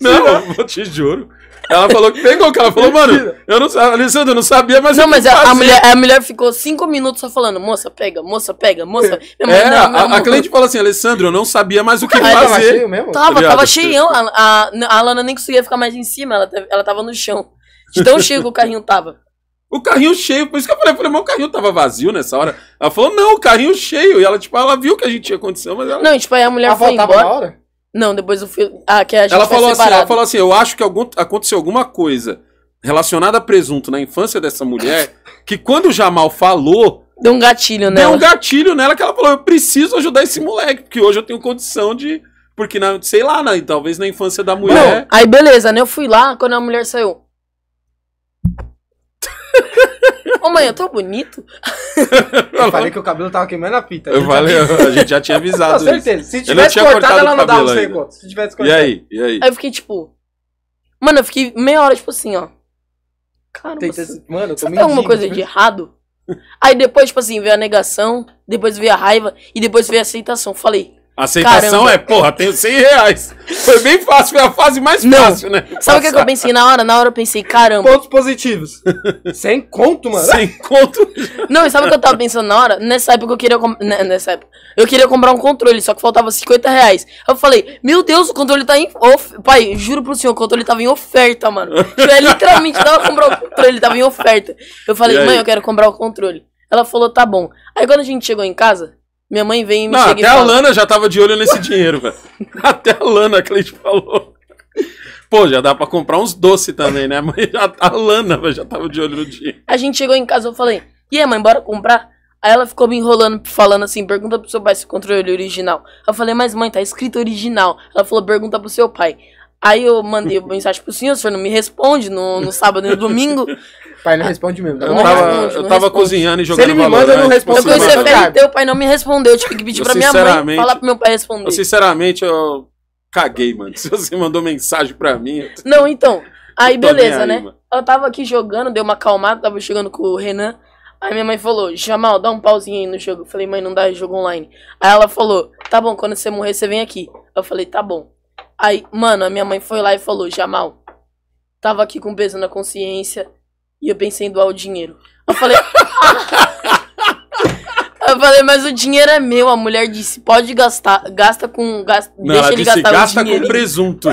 Não, né? eu te juro. Ela falou que pegou, que ela falou, mano, eu não sabia. eu não sabia, mas. Não, é mas a, a, mulher, a mulher ficou cinco minutos só falando, moça, pega, moça, pega, moça. é, não, a, a, cliente fala assim, Alessandro, eu não sabia mais o que fazer. Tava cheio mesmo? Tava, cheio. Tá tava cheião. A, a, a Lana nem conseguia ficar mais em cima, ela, ela tava no chão. De tão cheio que o carrinho tava. O carrinho cheio, por isso que eu falei, eu falei, mas o carrinho tava vazio nessa hora. Ela falou, não, o carrinho cheio. E ela, tipo, ela viu que a gente tinha condição, mas ela. Não, tipo, aí a mulher a ah, foi embora. Na hora? Não, depois eu fui. Ah, que a gente ela falou assim, Ela falou assim: eu acho que algum, aconteceu alguma coisa relacionada a presunto na infância dessa mulher, que quando o Jamal falou. Deu um gatilho nela. Deu um gatilho nela que ela falou: eu preciso ajudar esse moleque, porque hoje eu tenho condição de. Porque, na, sei lá, na, talvez na infância da mulher. Não, aí beleza, né? Eu fui lá, quando a mulher saiu. Ô mãe, eu tô bonito. Eu falei que o cabelo tava queimando a fita. Eu falei, a gente já tinha avisado. Com certeza. Se tivesse cortado, cortado, ela não dava os quanto Se tivesse cortado. E aí? E aí? Aí eu fiquei tipo. Mano, eu fiquei meia hora, tipo assim, ó. Caramba. Tem, você, mano, eu tô Tem alguma coisa de errado? Aí depois, tipo assim, veio a negação, depois veio a raiva e depois veio a aceitação. Falei, Aceitação Caramba. é, porra, tenho 100 reais. Foi bem fácil, foi a fase mais não. fácil, né? Sabe o que, eu pensei na hora? Na hora eu pensei, caramba. Pontos positivos. Sem conto, mano. Sem conto. Não, e sabe o que eu tava pensando na hora? Nessa época eu queria. Com... Né, nessa época. Eu queria comprar um controle, só que faltava 50 reais. Aí eu falei, meu Deus, o controle tá em. Of... Pai, juro pro senhor, o controle tava em oferta, mano. Eu literalmente tava comprando o controle, tava em oferta. Eu falei, mãe, eu quero comprar o controle. Ela falou, tá bom. Aí quando a gente chegou em casa, minha mãe vem e me Não, chega até a fala... Lana já tava de olho nesse dinheiro, velho. Até a Lana que a gente falou. Pô, já dá pra comprar uns doces também, né? Mas já, a Lana velho já tava de olho no dinheiro. A gente chegou em casa, eu falei, e aí, mãe, bora comprar? Aí ela ficou me enrolando, falando assim, pergunta pro seu pai se o controle é original. Eu falei, mas mãe, tá escrito original. Ela falou, pergunta pro seu pai. Aí eu mandei mensagem pro senhor, o senhor não me responde no, no sábado e no domingo. Pai não responde mesmo. Tá eu, não tava, eu tava cozinhando e jogando Se ele me manda, eu não né? respondo. Eu conheci o teu pai não me respondeu. Eu tive que pedir pra minha mãe falar pro meu pai responder. Eu, sinceramente, eu caguei, mano. Se você mandou mensagem pra mim... Não, então... Aí, beleza, aí, né? Mano. Eu tava aqui jogando, deu uma acalmada, tava chegando com o Renan. Aí minha mãe falou, Jamal, dá um pauzinho aí no jogo. Eu falei, mãe, não dá jogo online. Aí ela falou, tá bom, quando você morrer, você vem aqui. Eu falei, tá bom. Aí, mano, a minha mãe foi lá e falou, Jamal, tava aqui com peso na consciência. E eu pensei em doar o dinheiro. Eu falei. eu falei, mas o dinheiro é meu. A mulher disse, pode gastar, gasta com. Gasta, não, deixa ele gastar gasta com presunto.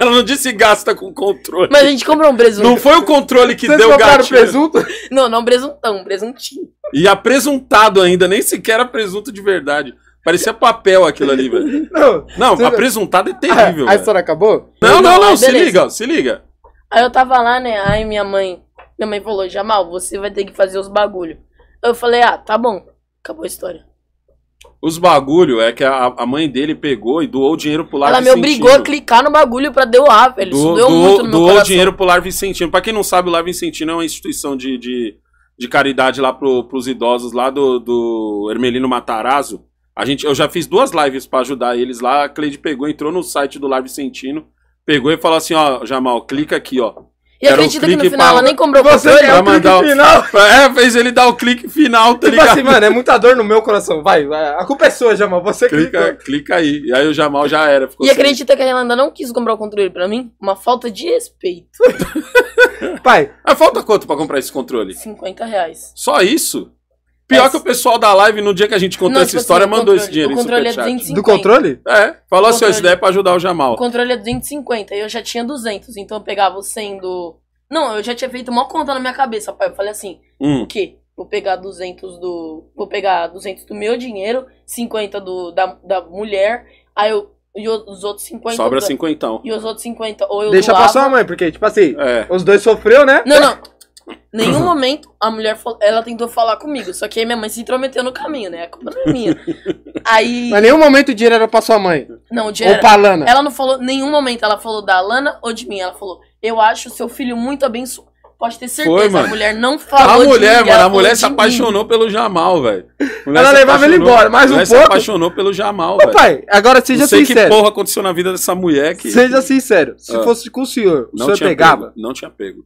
ela não disse gasta com controle. Mas a gente comprou um presunto. Não foi o controle que Vocês deu o gato. presunto? Não, não presuntão, presuntinho. E apresuntado ainda, nem sequer era presunto de verdade. Parecia papel aquilo ali, velho. Não, não apresuntado é terrível. Ah, a, história acabou? Não, não, não, não se liga, se liga. Aí eu tava lá, né? Aí minha mãe minha mãe falou, Jamal, você vai ter que fazer os bagulho. Eu falei, ah, tá bom. Acabou a história. Os bagulho é que a, a mãe dele pegou e doou dinheiro pro Lar Ela Vicentino. me obrigou a clicar no bagulho pra doar, velho. Isso doeu do, muito no Doou dinheiro pro Lar Vicentino. Pra quem não sabe, o Lar Vicentino é uma instituição de, de, de caridade lá pro, pros idosos lá do, do Hermelino Matarazzo. A gente, eu já fiz duas lives para ajudar eles lá. A Cleide pegou, entrou no site do Lar Vicentino, pegou e falou assim, ó, Jamal, clica aqui, ó. E Era acredita que no final ela nem comprou você controle. Pra mandar o final. É, fez ele dar o clique final, tá tipo assim, ligado? assim, mano, é muita dor no meu coração. Vai, vai. a culpa é sua, Jamal. Você clica. Clicou. Clica aí. E aí o Jamal já era. e sem. acredita que ela ainda não quis comprar o controle pra mim? Uma falta de respeito. Pai. Mas falta quanto pra comprar esse controle? 50 reais. Só isso? Pior que o pessoal da live, no dia que a gente contou não, essa tipo história, assim, mandou controle, esse dinheiro. O controle é 250. Do controle? É. Falou assim, isso daí é pra ajudar o Jamal. O controle é 250 e eu já tinha 200, então eu pegava sendo. Não, eu já tinha feito uma conta na minha cabeça, pai. Eu falei assim: hum. o quê? Vou pegar 200 do. Vou pegar 200 do meu dinheiro, 50 do, da, da mulher. Aí eu e os outros 50. Sobra 50. E os outros 50. Ou eu Deixa doava. pra sua mãe, porque, tipo assim, é. os dois sofreu, né? Não, não. Nenhum momento a mulher falou, ela tentou falar comigo, só que aí minha mãe se intrometeu no caminho, né? A culpa não é minha. Aí. Mas nenhum momento o dinheiro era pra sua mãe. Não, o dinheiro. Ou pra Lana. Ela não falou, nenhum momento ela falou da Lana ou de mim. Ela falou, eu acho seu filho muito abençoado. Pode ter certeza, Foi, a mulher não falou. A mulher, mim, mano, a mulher se apaixonou mim. pelo Jamal, velho. Ela levava ele embora, mas um pouco. se apaixonou pelo Jamal, velho. pai, agora seja não sei sincero. que porra aconteceu na vida dessa mulher que. Seja sincero, se ah. fosse com o senhor, o não senhor pegava? Pego, não tinha pego.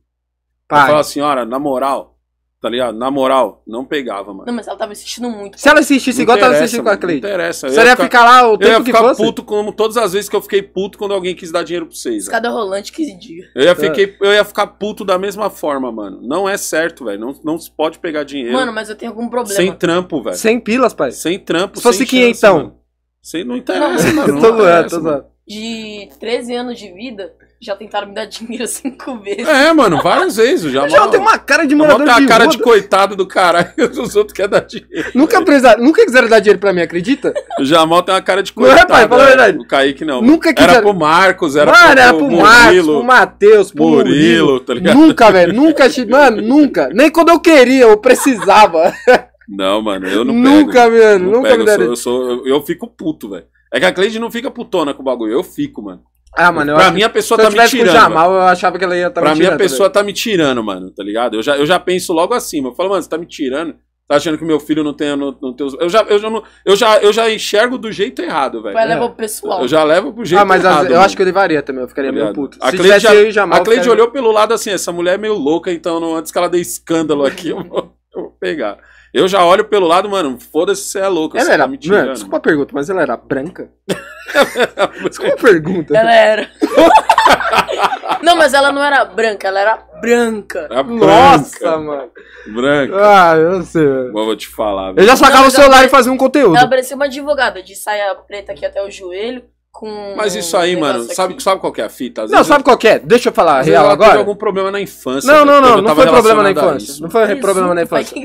Pai. Fala assim, olha, na moral, tá ligado? Na moral, não pegava, mano. Não, mas ela tava insistindo muito. Se ela insistisse igual tava insistindo com a Cleide. Não interessa. Você ia ficar, ficar lá o tempo eu ia ficar puto como todas as vezes que eu fiquei puto quando alguém quis dar dinheiro pra vocês. Escada né? rolante, 15 dias. Eu ia, tá. fiquei, eu ia ficar puto da mesma forma, mano. Não é certo, velho. Não, não se pode pegar dinheiro. Mano, mas eu tenho algum problema. Sem trampo, velho. Sem pilas, pai. Sem trampo, Se fosse 500, então. Sem, não interessa, não, mano. tô zoando, tô zoando. De 13 anos de vida, já tentaram me dar dinheiro cinco vezes. É, mano, várias vezes. o já, já tem uma cara de morador de a cara de coitado do caralho os outros querem dar dinheiro. Nunca, precisa, nunca quiseram dar dinheiro pra mim, acredita? O Jamal tem uma cara de é, coitado. Não, rapaz, fala a verdade. O Kaique não. Nunca quiseram. Era pro Marcos, era mano, pro, era pro Murilo, Marcos, pro Matheus, pro Murilo, Murilo. tá ligado? Nunca, velho. Nunca, mano, nunca. Nem quando eu queria, eu precisava. Não, mano, eu não nunca, pego. Mano, não nunca, mano. Nunca me Eu, sou, eu, eu fico puto, velho. É que a Cleide não fica putona com o bagulho. Eu fico, mano. Ah, mano, eu pra acho mim a pessoa tá me tirando. Jamal, mano. eu achava que ela ia tá me tirando. Pra mim a pessoa também. tá me tirando, mano, tá ligado? Eu já, eu já penso logo acima. Eu falo, mano, você tá me tirando. Tá achando que meu filho não tem, não, não tem Eu já, eu, já eu, já, eu já enxergo do jeito errado, velho. Vai levar o é. pessoal. Eu já levo pro jeito Ah, mas errado, as, eu acho que eu levaria também, eu ficaria tá meio puto. A Se já, eu Jamal, a Cleide ficaria... olhou pelo lado assim, essa mulher é meio louca, então não, antes que ela dê escândalo aqui, eu vou, eu vou pegar. Eu já olho pelo lado, mano, foda-se, você é louco. Ela era. Tá mano, desculpa a pergunta, mas ela era branca? desculpa a pergunta. Ela era. não, mas ela não era branca, ela era branca. Era branca. Nossa, mano. Branca. Ah, eu não sei, mano. Bom, vou te falar. Eu já sacava o celular apare... e fazia um conteúdo. Ela parecia uma advogada de saia preta aqui até o joelho, com. Mas isso aí, mano, sabe, sabe qual é a fita? não, eu... sabe qual é? Deixa eu falar Às real ela agora. Teve algum problema na infância. Não, não, não, não foi problema na infância. Não foi presunto, problema na infância.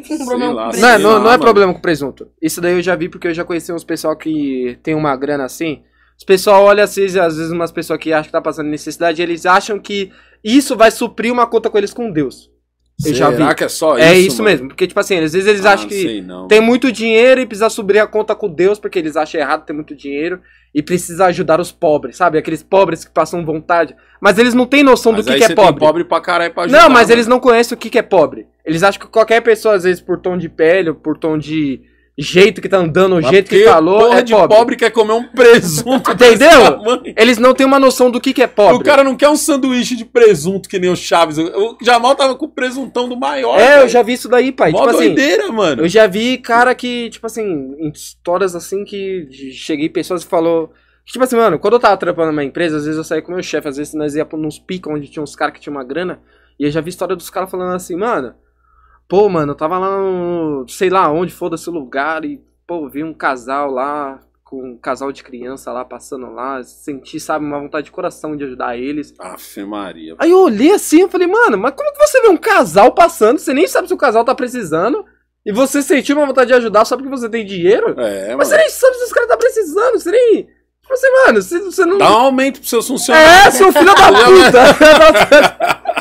não, não, não é problema com presunto. Isso daí eu já vi porque eu já conheci uns pessoal que tem uma grana assim. Os pessoal olha às vezes, às vezes umas pessoas que acham que tá passando necessidade, eles acham que isso vai suprir uma conta com eles com Deus. Eu Será já vi. que é só é isso? É isso mano? mesmo. Porque, tipo assim, às vezes eles ah, acham que sei, tem muito dinheiro e precisa subir a conta com Deus porque eles acham errado ter muito dinheiro e precisa ajudar os pobres, sabe? Aqueles pobres que passam vontade. Mas eles não têm noção mas do que, que é pobre. pobre pra caralho pra ajudar, Não, mas mano. Né? eles não conhecem o que, que é pobre. Eles acham que qualquer pessoa, às vezes, por tom de pele, por tom de jeito que tá andando, o jeito que falou. Porra é de pobre. pobre quer comer um presunto. Entendeu? Eles não têm uma noção do que, que é pobre. O cara não quer um sanduíche de presunto que nem o Chaves. O Jamal tava com o presuntão do maior. É, véio. eu já vi isso daí, pai. Mó tipo assim, doideira, assim, mano. Eu já vi cara que, tipo assim, em histórias assim que cheguei pessoas e falou. Tipo assim, mano, quando eu tava trampando numa empresa, às vezes eu saía com meu chefe, às vezes nós ia pra uns picos onde tinha uns caras que tinham uma grana. E eu já vi história dos caras falando assim, mano. Pô, mano, eu tava lá no. sei lá onde, foda-se o lugar, e, pô, vi um casal lá, com um casal de criança lá passando lá, senti, sabe, uma vontade de coração de ajudar eles. Aff, Maria. Aí eu olhei assim e falei, mano, mas como que você vê um casal passando? Você nem sabe se o casal tá precisando. E você sentiu uma vontade de ajudar só porque você tem dinheiro? É, mas mano. Mas você nem sabe se os caras tá precisando, você nem. Você, tipo assim, mano, você, você não. Dá um aumento pro seus é, funcionários. É, seu filho da puta!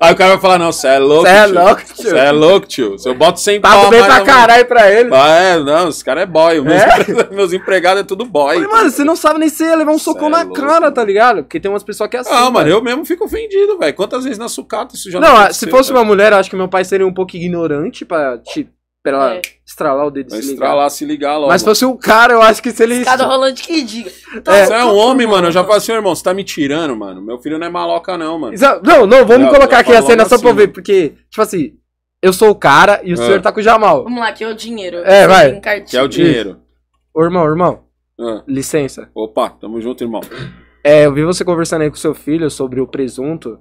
Aí o cara vai falar, não, você é louco, Você é louco, tio. Você é louco, tio. Se eu boto 100 Pago pau... bem pra caralho pra ele. Ah, é, não, esse cara é boy. Meus, é? meus empregados é tudo boy. Mas, mano, você não sabe nem se ia levar um socão é na louco. cara, tá ligado? Porque tem umas pessoas que é assim. Ah, mano, eu mesmo fico ofendido, velho. Quantas vezes na sucata isso já não Não, ah, se fosse uma mulher, acho que meu pai seria um pouco ignorante pra te pra ela é. estralar o dedo e se ligar. Estralar, se ligar logo. Mas se fosse um cara, eu acho que se ele. Cada rolante que diga. é. Você é um homem, mano. Eu já falei assim, irmão, você tá me tirando, mano. Meu filho não é maloca, não, mano. Exa não, não, vamos colocar aqui a cena assim, só pra eu assim. ver, porque, tipo assim, eu sou o cara e o é. senhor tá com o Jamal. Vamos lá, que é o dinheiro. É, vai. que é o dinheiro. Ô, irmão, irmão. É. Licença. Opa, tamo junto, irmão. É, eu vi você conversando aí com seu filho sobre o presunto.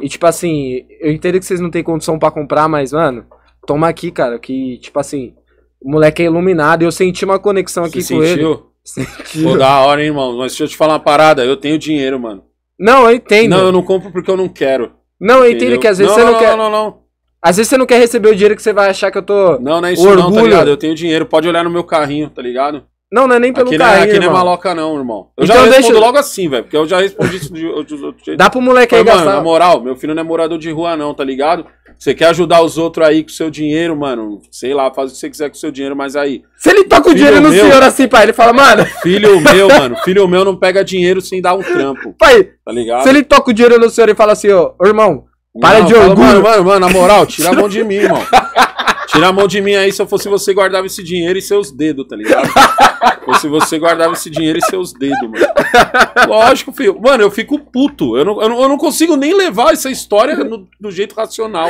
E tipo assim, eu entendo que vocês não têm condição para comprar, mas, mano, toma aqui, cara, que, tipo assim, o moleque é iluminado. Eu senti uma conexão aqui com sentiu? ele. Sentiu? Pô, da hora, hein, irmão. Mas deixa eu te falar uma parada. Eu tenho dinheiro, mano. Não, eu entendo. Não, eu não compro porque eu não quero. Não, eu entendo que às vezes não, você não, não quer. Não, não, não. Às vezes você não quer receber o dinheiro que você vai achar que eu tô. Não, não é isso, orgulho. não, tá ligado? Eu tenho dinheiro. Pode olhar no meu carrinho, tá ligado? Não, não é nem pelo aqui carrinho, não é, Aqui não é maloca não, irmão. Eu então já respondo deixa... logo assim, velho, porque eu já respondi isso de outro jeito. Dá pro moleque aí Mas, Mano, na moral, meu filho não é morador de rua não, tá ligado? Você quer ajudar os outros aí com o seu dinheiro, mano? Sei lá, faz o que você quiser com o seu dinheiro, mas aí. Se ele toca o dinheiro no meu, senhor assim, pai, ele fala, mano. Filho meu, mano. Filho meu não pega dinheiro sem dar um trampo. Pai, tá ligado? Se ele toca o dinheiro no senhor e fala assim, ó, oh, irmão, para não, de orgulho. Mano, mano, mano, na moral, tira a mão de mim, irmão. Tira a mão de mim aí se eu fosse você guardava esse dinheiro e seus dedos, tá ligado? Ou se você guardava esse dinheiro e seus dedos, mano. Lógico, filho. Mano, eu fico puto. Eu não, eu não, eu não consigo nem levar essa história no, do jeito racional.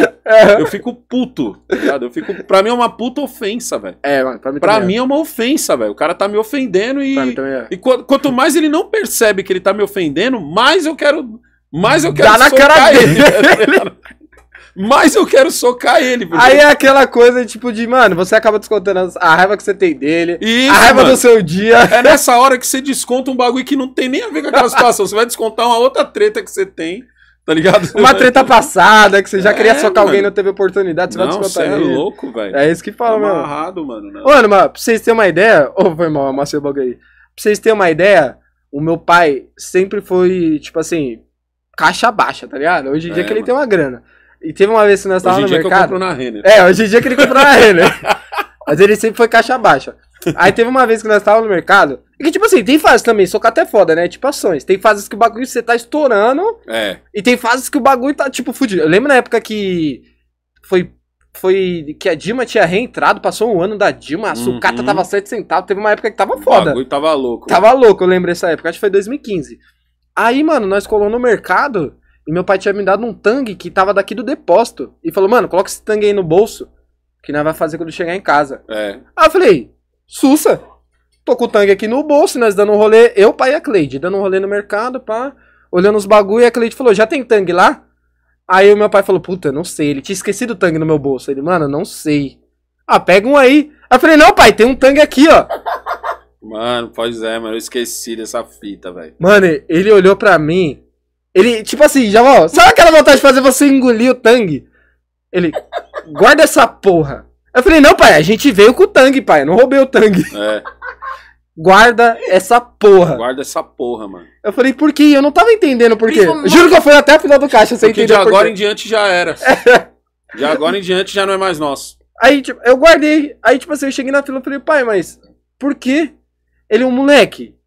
Eu fico puto, tá ligado? Eu fico, pra mim é uma puta ofensa, velho. É, mano, pra mim Pra é. mim é uma ofensa, velho. O cara tá me ofendendo e. É. E qu quanto mais ele não percebe que ele tá me ofendendo, mais eu quero. Mais eu quero. Dá na cara dele. Tá mas eu quero socar ele. Porque... Aí é aquela coisa, tipo, de, mano, você acaba descontando a raiva que você tem dele, Isso, a raiva mano. do seu dia. É, é nessa hora que você desconta um bagulho que não tem nem a ver com aquela situação. você vai descontar uma outra treta que você tem. Tá ligado? Uma treta passada que você já é, queria socar mano. alguém e não teve oportunidade, você não, vai descontar é ele. é louco, velho. É isso que fala, tá mano. Amarrado, mano. Né? Mano, mas pra vocês terem uma ideia. Ô, oh, foi mal, amassei o bagulho aí. Pra vocês terem uma ideia, o meu pai sempre foi, tipo assim, caixa baixa, tá ligado? Hoje em é, dia que ele tem uma grana. E teve uma vez que nós estávamos no mercado. Hoje em dia que na Renner. É, hoje em dia que ele comprou na Renner. Mas ele sempre foi caixa baixa. Aí teve uma vez que nós estávamos no mercado. E que, tipo assim, tem fases também, socata é foda, né? Tipo ações. Tem fases que o bagulho você tá estourando. É. E tem fases que o bagulho tá, tipo, fudido. Eu lembro na época que foi. Foi que a Dilma tinha reentrado, passou um ano da Dilma, a uhum. sucata uhum. tava 7 centavos, teve uma época que tava foda. O bagulho tava louco. Tava louco, eu lembro dessa época, acho que foi 2015. Aí, mano, nós colamos no mercado, e meu pai tinha me dado um tangue que tava daqui do depósito. E falou, mano, coloca esse tangue aí no bolso, que nós vai fazer quando chegar em casa. É. Aí eu falei, sussa, tô com o tangue aqui no bolso, nós dando um rolê, eu, pai e a Cleide, dando um rolê no mercado, pá, olhando os bagulho, e a Cleide falou, já tem tangue lá? Aí o meu pai falou, puta, não sei, ele tinha esquecido o tangue no meu bolso. Ele, mano, não sei. Ah, pega um aí. Aí eu falei, não, pai, tem um tangue aqui, ó. Mano, pois é, mano, eu esqueci dessa fita, velho. Mano, ele olhou pra mim, ele, tipo assim, Jamal, sabe aquela vontade de fazer você engolir o tangue? Ele, guarda essa porra. Eu falei, não, pai, a gente veio com o tangue, pai. Não roubei o tangue. É. Guarda essa porra. Guarda essa porra, mano. Eu falei, por quê? Eu não tava entendendo por quê. Mas... Juro que eu fui até a final do caixa sem entender. Porque de agora em diante já era. É. De agora em diante já não é mais nosso. Aí, tipo, eu guardei. Aí, tipo assim, eu cheguei na fila e falei, pai, mas por quê? Ele é um moleque.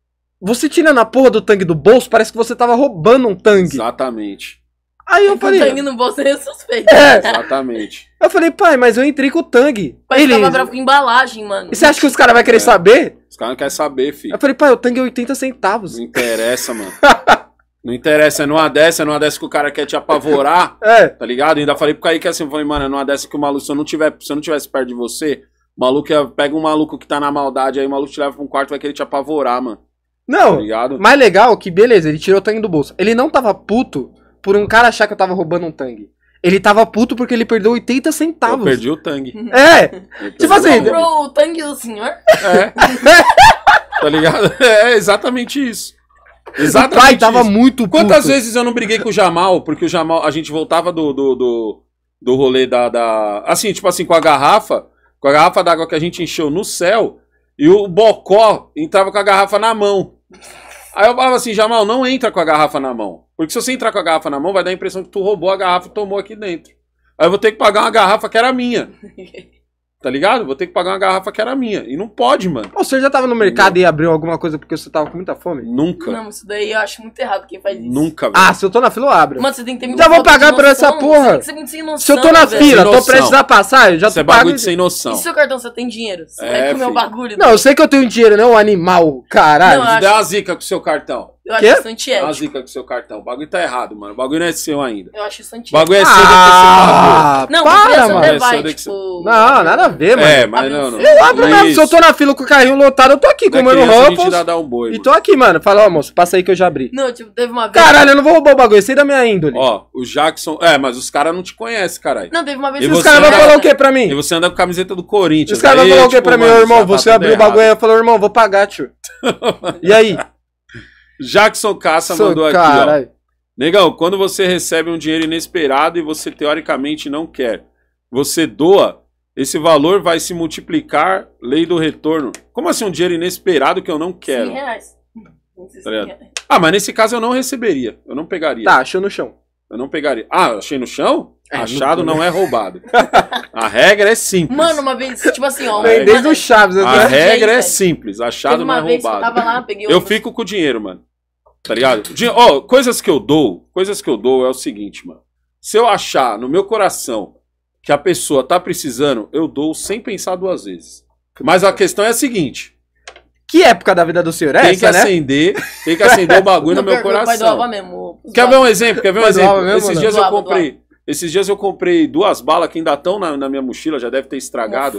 Você tirando a porra do tangue do bolso, parece que você tava roubando um tangue. Exatamente. Aí eu falei. O tangue no bolso é suspeito. É. Exatamente. Eu falei, pai, mas eu entrei com o tangue. Pai, Ele... tava pra embalagem, mano. E você acha que os caras vão querer é. saber? Os caras não querem saber, filho. Eu falei, pai, o tangue é 80 centavos. Não interessa, mano. não interessa, é numa dessa, é numa dessa que o cara quer te apavorar. é. Tá ligado? ainda falei pro Kaique assim, eu falei, mano, é numa dessa que o maluco, se eu não, tiver, se eu não tivesse perto de você, o maluco pega um maluco que tá na maldade aí, o maluco te leva pra um quarto vai querer te apavorar, mano. Não, tá mais legal que, beleza, ele tirou o tangue do bolso. Ele não tava puto por um cara achar que eu tava roubando um tangue. Ele tava puto porque ele perdeu 80 centavos. Eu perdi o tangue. Uhum. É. Tipo assim. Você comprou o tangue do senhor? É. tá ligado? É exatamente isso. Exatamente. O pai tava muito puto. Quantas vezes eu não briguei com o Jamal, porque o Jamal, a gente voltava do, do, do, do rolê da, da. Assim, tipo assim, com a garrafa. Com a garrafa d'água que a gente encheu no céu. E o Bocó entrava com a garrafa na mão. Aí eu falava assim, Jamal, não entra com a garrafa na mão. Porque se você entrar com a garrafa na mão, vai dar a impressão que tu roubou a garrafa e tomou aqui dentro. Aí eu vou ter que pagar uma garrafa que era minha. Tá ligado? Vou ter que pagar uma garrafa que era minha. E não pode, mano. Você já tava no mercado e abriu alguma coisa porque você tava com muita fome? Nunca. Não, isso daí eu acho muito errado quem faz isso. Nunca, velho. Ah, se eu tô na fila, eu abro. Mano, você tem que ter muito Já vou pagar por essa porra. Você tem que ser muito sem noção, Se eu tô na fila, tô precisando prestes a passar, eu já Isso é bagulho de sem noção. E se seu cartão só tem dinheiro? Você É, vai comer o bagulho? Não, eu sei que eu tenho dinheiro, não, é animal. Caralho. Não, é acho- Dá uma zica com o seu cartão. Eu Quê? o Santiago. Uma zica com seu cartão. O bagulho tá errado, mano. O bagulho não é seu ainda. Eu acho Santiago. O bagulho é seu ah, é seu bagulho. Tipo, não, para, mano. vai, tipo... Não, nada a ver, mano. É, mas não, não. Eu abro é mesmo. Se eu tô na fila com o carrinho lotado, eu tô aqui, é comendo roupas. Um e tô aqui, mano. Fala, ó, moço, passa aí que eu já abri. Não, tipo, teve uma vez. Caralho, eu não vou roubar o bagulho. Isso aí da minha índole. Ó, o Jackson. É, mas os caras não te conhecem, caralho. Não, teve uma vez e que os caras vão falar o quê pra mim? E você anda com a camiseta do Corinthians. Os caras vão falar o quê tipo, pra mim, irmão? Tá você abriu o bagulho e falou, irmão, vou pagar, tio. E aí? Jackson Caça Sou mandou aqui, ó. Negão, quando você recebe um dinheiro inesperado e você teoricamente não quer, você doa, esse valor vai se multiplicar, lei do retorno. Como assim um dinheiro inesperado que eu não quero? 100 reais. Tá ah, mas nesse caso eu não receberia, eu não pegaria. Tá, achou no chão. Eu não pegaria. Ah, achei no chão? É, Achado não é roubado. A regra é simples. Mano, uma vez, tipo assim, ó. Desde o Chaves, A regra é simples. Achado não é roubado. eu fico com o dinheiro, mano. Tá ligado? Ó, oh, coisas que eu dou, coisas que eu dou é o seguinte, mano. Se eu achar no meu coração que a pessoa tá precisando, eu dou sem pensar duas vezes. Mas a questão é a seguinte: que época da vida do senhor é tem essa, que né? acender, né? Tem que acender o bagulho no meu coração. Mesmo, Quer ver um exemplo? Quer ver um Mas exemplo? Mesmo, esses né? dias eu comprei, esses dias eu comprei duas balas que ainda estão na, na, minha mochila, já deve ter estragado.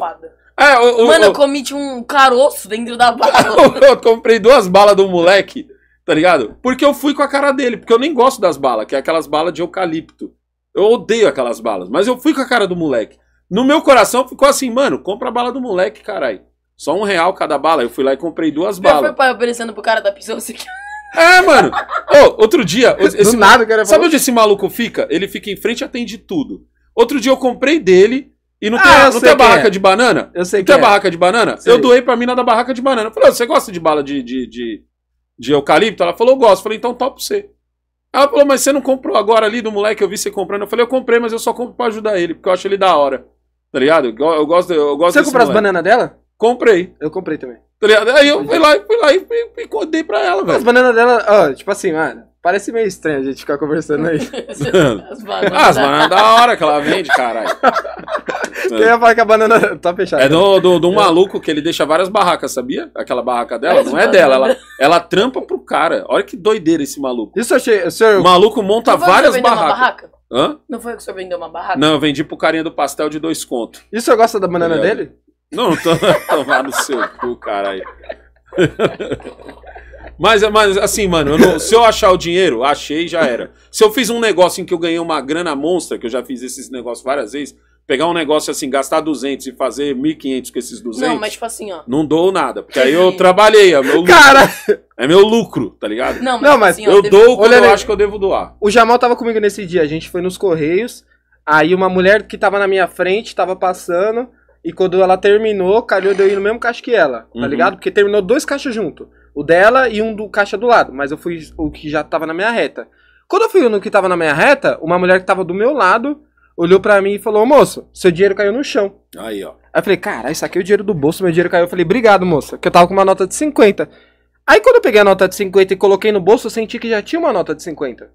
É, Mano, eu, eu comi um caroço dentro da bala. eu comprei duas balas do moleque tá ligado? Porque eu fui com a cara dele, porque eu nem gosto das balas, que é aquelas balas de eucalipto. Eu odeio aquelas balas, mas eu fui com a cara do moleque. No meu coração ficou assim, mano, compra a bala do moleque, caralho. Só um real cada bala. Eu fui lá e comprei duas eu balas. Foi aparecendo pro cara da prisão assim. É, mano. oh, outro dia. Esse, nada, cara sabe onde esse maluco fica? Ele fica em frente e atende tudo. Outro dia eu comprei dele e não ah, tem, não tem a barraca é. de banana? Eu sei não que. Não tem é. barraca de banana? Sei. Eu doei pra mina da barraca de banana. Eu falei, você gosta de bala de, de, de de eucalipto? Ela falou, gosto. Eu falei, então top você. Ela falou, mas você não comprou agora ali do moleque que eu vi você comprando? Eu falei, eu comprei, mas eu só compro pra ajudar ele, porque eu acho ele da hora. Tá ligado? Eu, eu gosto, eu gosto Você comprou as bananas dela? Comprei. Eu comprei também. Tá ligado? Aí eu fui lá, fui lá e, e, e pra ela, velho. As bananas dela, ó, tipo assim, mano, parece meio estranho a gente ficar conversando aí. as bananas, as bananas da hora que ela vende, caralho. Tem a vaca banana. Tá fechado. É, é, é né? do, do, do um maluco que ele deixa várias barracas, sabia? Aquela barraca dela. É. Não é dela. Ela, ela trampa pro cara. Olha que doideira esse maluco. Isso eu achei. Senhor... O maluco monta várias barracas. Hã? Não foi que o senhor vendeu uma barraca? Não, eu vendi pro carinha do pastel de dois contos. E o senhor gosta da banana dele? Não, não tô tomar no seu cu, caralho. Mas, mas assim, mano, eu não, se eu achar o dinheiro, achei já era. Se eu fiz um negócio em que eu ganhei uma grana monstra, que eu já fiz esses negócios várias vezes, pegar um negócio assim, gastar 200 e fazer 1.500 com esses 200. Não, mas tipo assim, ó. Não dou nada, porque aí eu trabalhei, é meu lucro. Cara! É meu lucro, tá ligado? Não, mas, não, tipo mas assim, ó, eu dou o que eu né, acho que eu devo doar. O Jamal tava comigo nesse dia, a gente foi nos Correios, aí uma mulher que tava na minha frente, tava passando, e quando ela terminou, calhou de eu ir no mesmo caixa que ela, tá uhum. ligado? Porque terminou dois caixas junto. O dela e um do caixa do lado, mas eu fui o que já tava na minha reta. Quando eu fui no que tava na minha reta, uma mulher que tava do meu lado olhou para mim e falou: Moço, seu dinheiro caiu no chão. Aí, ó. Aí eu falei: Cara, isso aqui é o dinheiro do bolso, meu dinheiro caiu. Eu falei: Obrigado, moça, que eu tava com uma nota de 50. Aí quando eu peguei a nota de 50 e coloquei no bolso, eu senti que já tinha uma nota de 50. Aí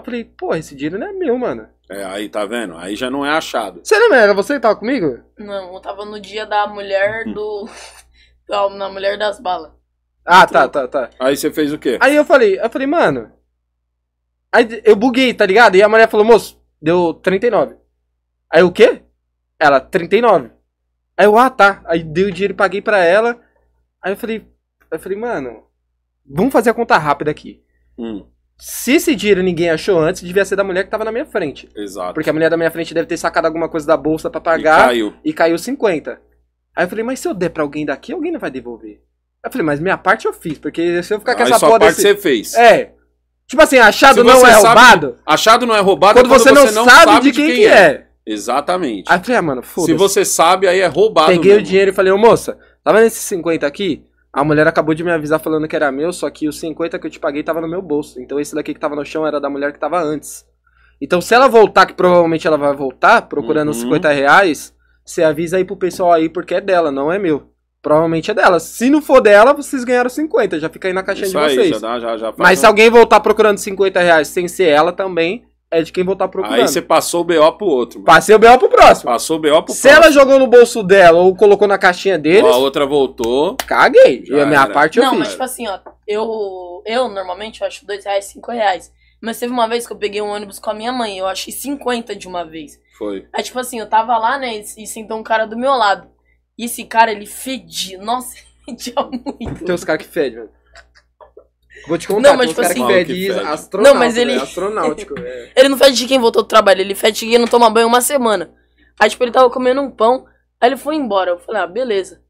eu falei: Pô, esse dinheiro não é meu, mano. É, aí tá vendo? Aí já não é achado. Você lembra? Era você que tava comigo? Não, eu tava no dia da mulher hum. do. na mulher das balas. Ah, tá, tá, tá. Aí você fez o quê? Aí eu falei, eu falei, mano. Aí eu buguei, tá ligado? E a mulher falou, moço, Deu 39. Aí o quê? Ela, 39. Aí eu, ah, tá. Aí dei o dinheiro e paguei pra ela. Aí eu falei, eu falei, mano, vamos fazer a conta rápida aqui. Hum. Se esse dinheiro ninguém achou antes, devia ser da mulher que tava na minha frente. Exato. Porque a mulher da minha frente deve ter sacado alguma coisa da bolsa para pagar. E caiu. E caiu 50. Aí eu falei, mas se eu der pra alguém daqui, alguém não vai devolver. Aí eu falei, mas minha parte eu fiz, porque se eu ficar com essa porra. parte desse... você fez. É. Tipo assim, achado não é sabe, roubado. Achado não é roubado é quando, quando você, não, você não sabe, sabe, de quem, quem que é. é. Exatamente. Aí eu falei, ah, mano, foda-se. Se você sabe, aí é roubado. Peguei mesmo. o dinheiro e falei, ô moça, tava nesse 50 aqui? A mulher acabou de me avisar falando que era meu, só que os 50 que eu te paguei tava no meu bolso. Então esse daqui que tava no chão era da mulher que tava antes. Então se ela voltar, que provavelmente ela vai voltar, procurando uhum. os 50 reais, você avisa aí pro pessoal aí porque é dela, não é meu. Provavelmente é dela. Se não for dela, vocês ganharam 50. Já fica aí na caixinha Isso de aí, vocês. Já dá, já, já faz Mas um- se alguém voltar procurando 50 reais sem ser ela também, é de quem voltar procurando. Aí você passou o BO pro outro. mano. Passei o B.O. pro próximo. Passou o BO pro Se ela jogou no bolso dela ou colocou na caixinha deles, A outra voltou. caguei. E a minha era. parte eu Não, mas tipo assim, ó, eu, eu normalmente eu acho dois reais, cinco reais. Mas teve uma vez que eu peguei um ônibus com a minha mãe, eu achei 50 de uma vez. Foi. Aí, tipo assim, eu tava lá, né, e sentou um cara do meu lado. E esse cara, ele fedia. Nossa, ele fedia muito. Tem uns caras que fedem, velho. Vou te contar, tipo assim, não, mas, tipo cara assim, que fede fede. astronáutico. Não, mas ele... Né? Astronáutico, é. ele não fede de quem voltou do trabalho, ele fede de quem não toma banho uma semana. Aí, tipo, ele tava comendo um pão, aí ele foi embora. Eu falei, ah, beleza.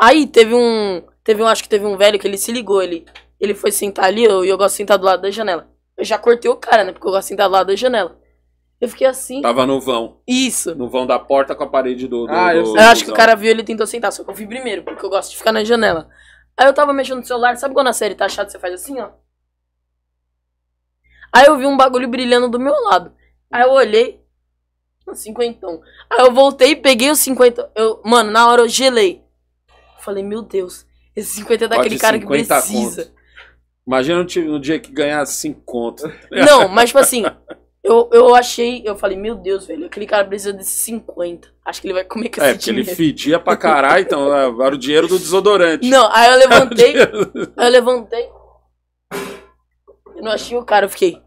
Aí teve um... Teve um, acho que teve um velho que ele se ligou, ele... Ele foi sentar ali, eu, eu gosto de sentar do lado da janela. Eu já cortei o cara, né, porque eu gosto de sentar do lado da janela. Eu fiquei assim. Tava no vão. Isso. No vão da porta com a parede do. do ah, eu, do, eu acho que o cara viu ele tentou sentar, só que eu vi primeiro, porque eu gosto de ficar na janela. Aí eu tava mexendo no celular, sabe quando a série tá chata, você faz assim, ó. Aí eu vi um bagulho brilhando do meu lado. Aí eu olhei. Um cinquentão. Aí eu voltei, peguei o cinquenta Eu, mano, na hora eu gelei. Falei, meu Deus, esse cinquenta é daquele cara que precisa. Conto. Imagina no dia que ganhar 5 contas Não, mas tipo assim, eu, eu achei, eu falei, meu Deus, velho, aquele cara precisa de 50. Acho que ele vai comer com é, esse É, porque ele fedia pra caralho, então é, era o dinheiro do desodorante. Não, aí eu levantei, aí eu levantei, eu não achei o cara, eu fiquei,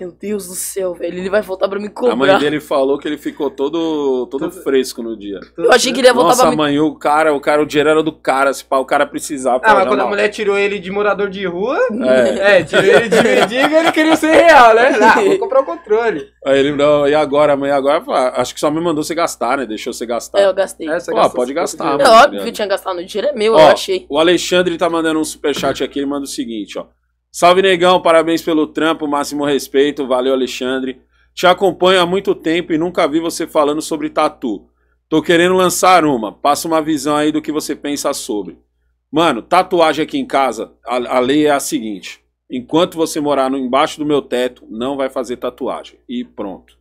meu Deus do céu, velho, ele vai voltar pra me cobrar. A mãe dele falou que ele ficou todo, todo fresco no dia. Eu achei que ele ia voltar Nossa, pra mãe, me... o cara, o cara, o dinheiro era do cara, se pá, o cara precisava. Ah, mas quando a mulher tirou ele de morador de rua, é, é tirou ele de mendigo, ele queria ser real, né? Ah, vou comprar o controle. Aí ele, não, e agora, mãe, agora, acho que só me mandou você gastar, né? Deixou você gastar. É, eu gastei. É, Pô, pode gastar. É óbvio que tinha gastado no dinheiro, é meu, ó, eu achei. O Alexandre tá mandando um superchat aqui, ele manda o seguinte, ó. Salve negão, parabéns pelo trampo, máximo respeito, valeu Alexandre. Te acompanho há muito tempo e nunca vi você falando sobre tatu. Tô querendo lançar uma, passa uma visão aí do que você pensa sobre. Mano, tatuagem aqui em casa, a, a lei é a seguinte: enquanto você morar no, embaixo do meu teto, não vai fazer tatuagem. E pronto.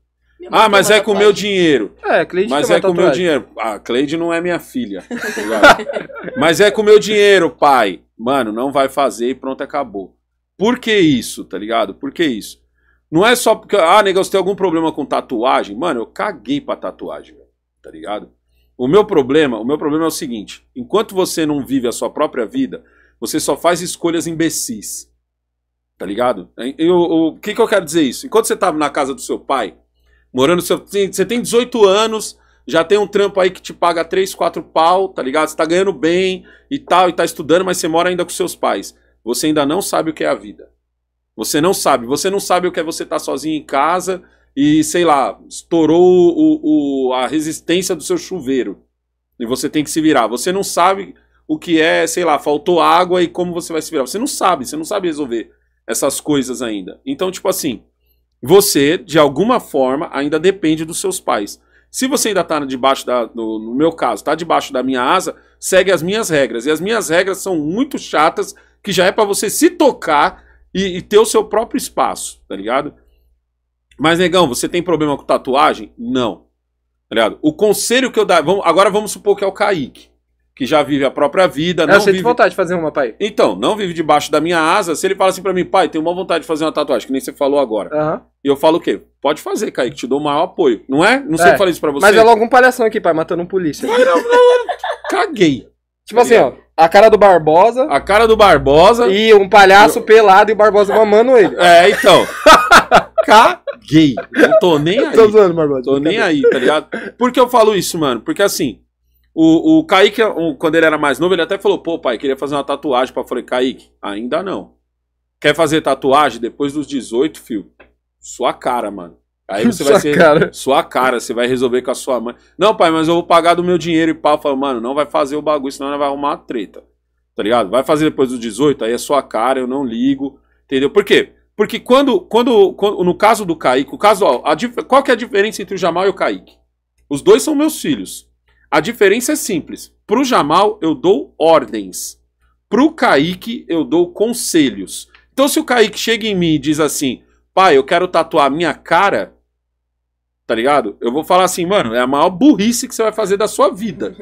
Ah, mas é com o meu dinheiro. É, Cleide Mas é com o meu dinheiro. Ah, Cleide não é minha filha. Tá mas é com o meu dinheiro, pai. Mano, não vai fazer e pronto, acabou. Por que isso, tá ligado? Por que isso? Não é só porque, ah, negão, você tem algum problema com tatuagem? Mano, eu caguei pra tatuagem, tá ligado? O meu problema, o meu problema é o seguinte: enquanto você não vive a sua própria vida, você só faz escolhas imbecis. Tá ligado? O que, que eu quero dizer isso? Enquanto você tava tá na casa do seu pai, morando, seu, você tem 18 anos, já tem um trampo aí que te paga 3, 4 pau, tá ligado? Você tá ganhando bem e tal, e tá estudando, mas você mora ainda com seus pais você ainda não sabe o que é a vida. Você não sabe. Você não sabe o que é você estar tá sozinho em casa e, sei lá, estourou o, o, a resistência do seu chuveiro e você tem que se virar. Você não sabe o que é, sei lá, faltou água e como você vai se virar. Você não sabe, você não sabe resolver essas coisas ainda. Então, tipo assim, você, de alguma forma, ainda depende dos seus pais. Se você ainda está debaixo da. No, no meu caso, está debaixo da minha asa, segue as minhas regras. E as minhas regras são muito chatas que já é para você se tocar e, e, ter o seu próprio espaço, tá ligado? Mas, negão, você tem problema com tatuagem? Não. Tá ligado? O conselho que eu dar. Vamos, agora vamos supor que é o Kaique, que já vive a própria vida. É, não, não você vive... vontade de fazer uma, pai. Então, não vive debaixo da minha asa. Se ele fala assim para mim, pai, tenho uma vontade de fazer uma tatuagem, que nem você falou agora. Uhum. E eu falo o quê? Pode fazer, Kaique, te dou o maior apoio. Não é? Não sei é. se eu falei isso pra você. Mas é logo um palhação aqui, pai, matando um polícia. Não, não, não. Caguei. Tipo assim, ó. A cara do Barbosa. A cara do Barbosa. E um palhaço Eu... pelado e o Barbosa mamando ele. É, então. Caguei. Não tô nem aí. Tô zoando, Barbosa. Tô nem aí, tá ligado? Por que eu falo isso, mano? Porque assim, o, o Kaique, quando ele era mais novo, ele até falou, pô, pai, queria fazer uma tatuagem. Pra... Eu falei, Kaique, ainda não. Quer fazer tatuagem depois dos 18, filho? Sua cara, mano. Aí você sua vai ser. Cara. Sua cara, você vai resolver com a sua mãe. Não, pai, mas eu vou pagar do meu dinheiro e pau. Fala, mano, não vai fazer o bagulho, senão vai arrumar uma treta. Tá ligado? Vai fazer depois dos 18, aí é sua cara, eu não ligo. Entendeu? Por quê? Porque quando. quando, quando no caso do Kaique, o caso, ó, a, qual que é a diferença entre o Jamal e o Kaique? Os dois são meus filhos. A diferença é simples. Pro Jamal, eu dou ordens. Pro Kaique, eu dou conselhos. Então, se o Kaique chega em mim e diz assim, pai, eu quero tatuar a minha cara, tá ligado? Eu vou falar assim, mano, é a maior burrice que você vai fazer da sua vida.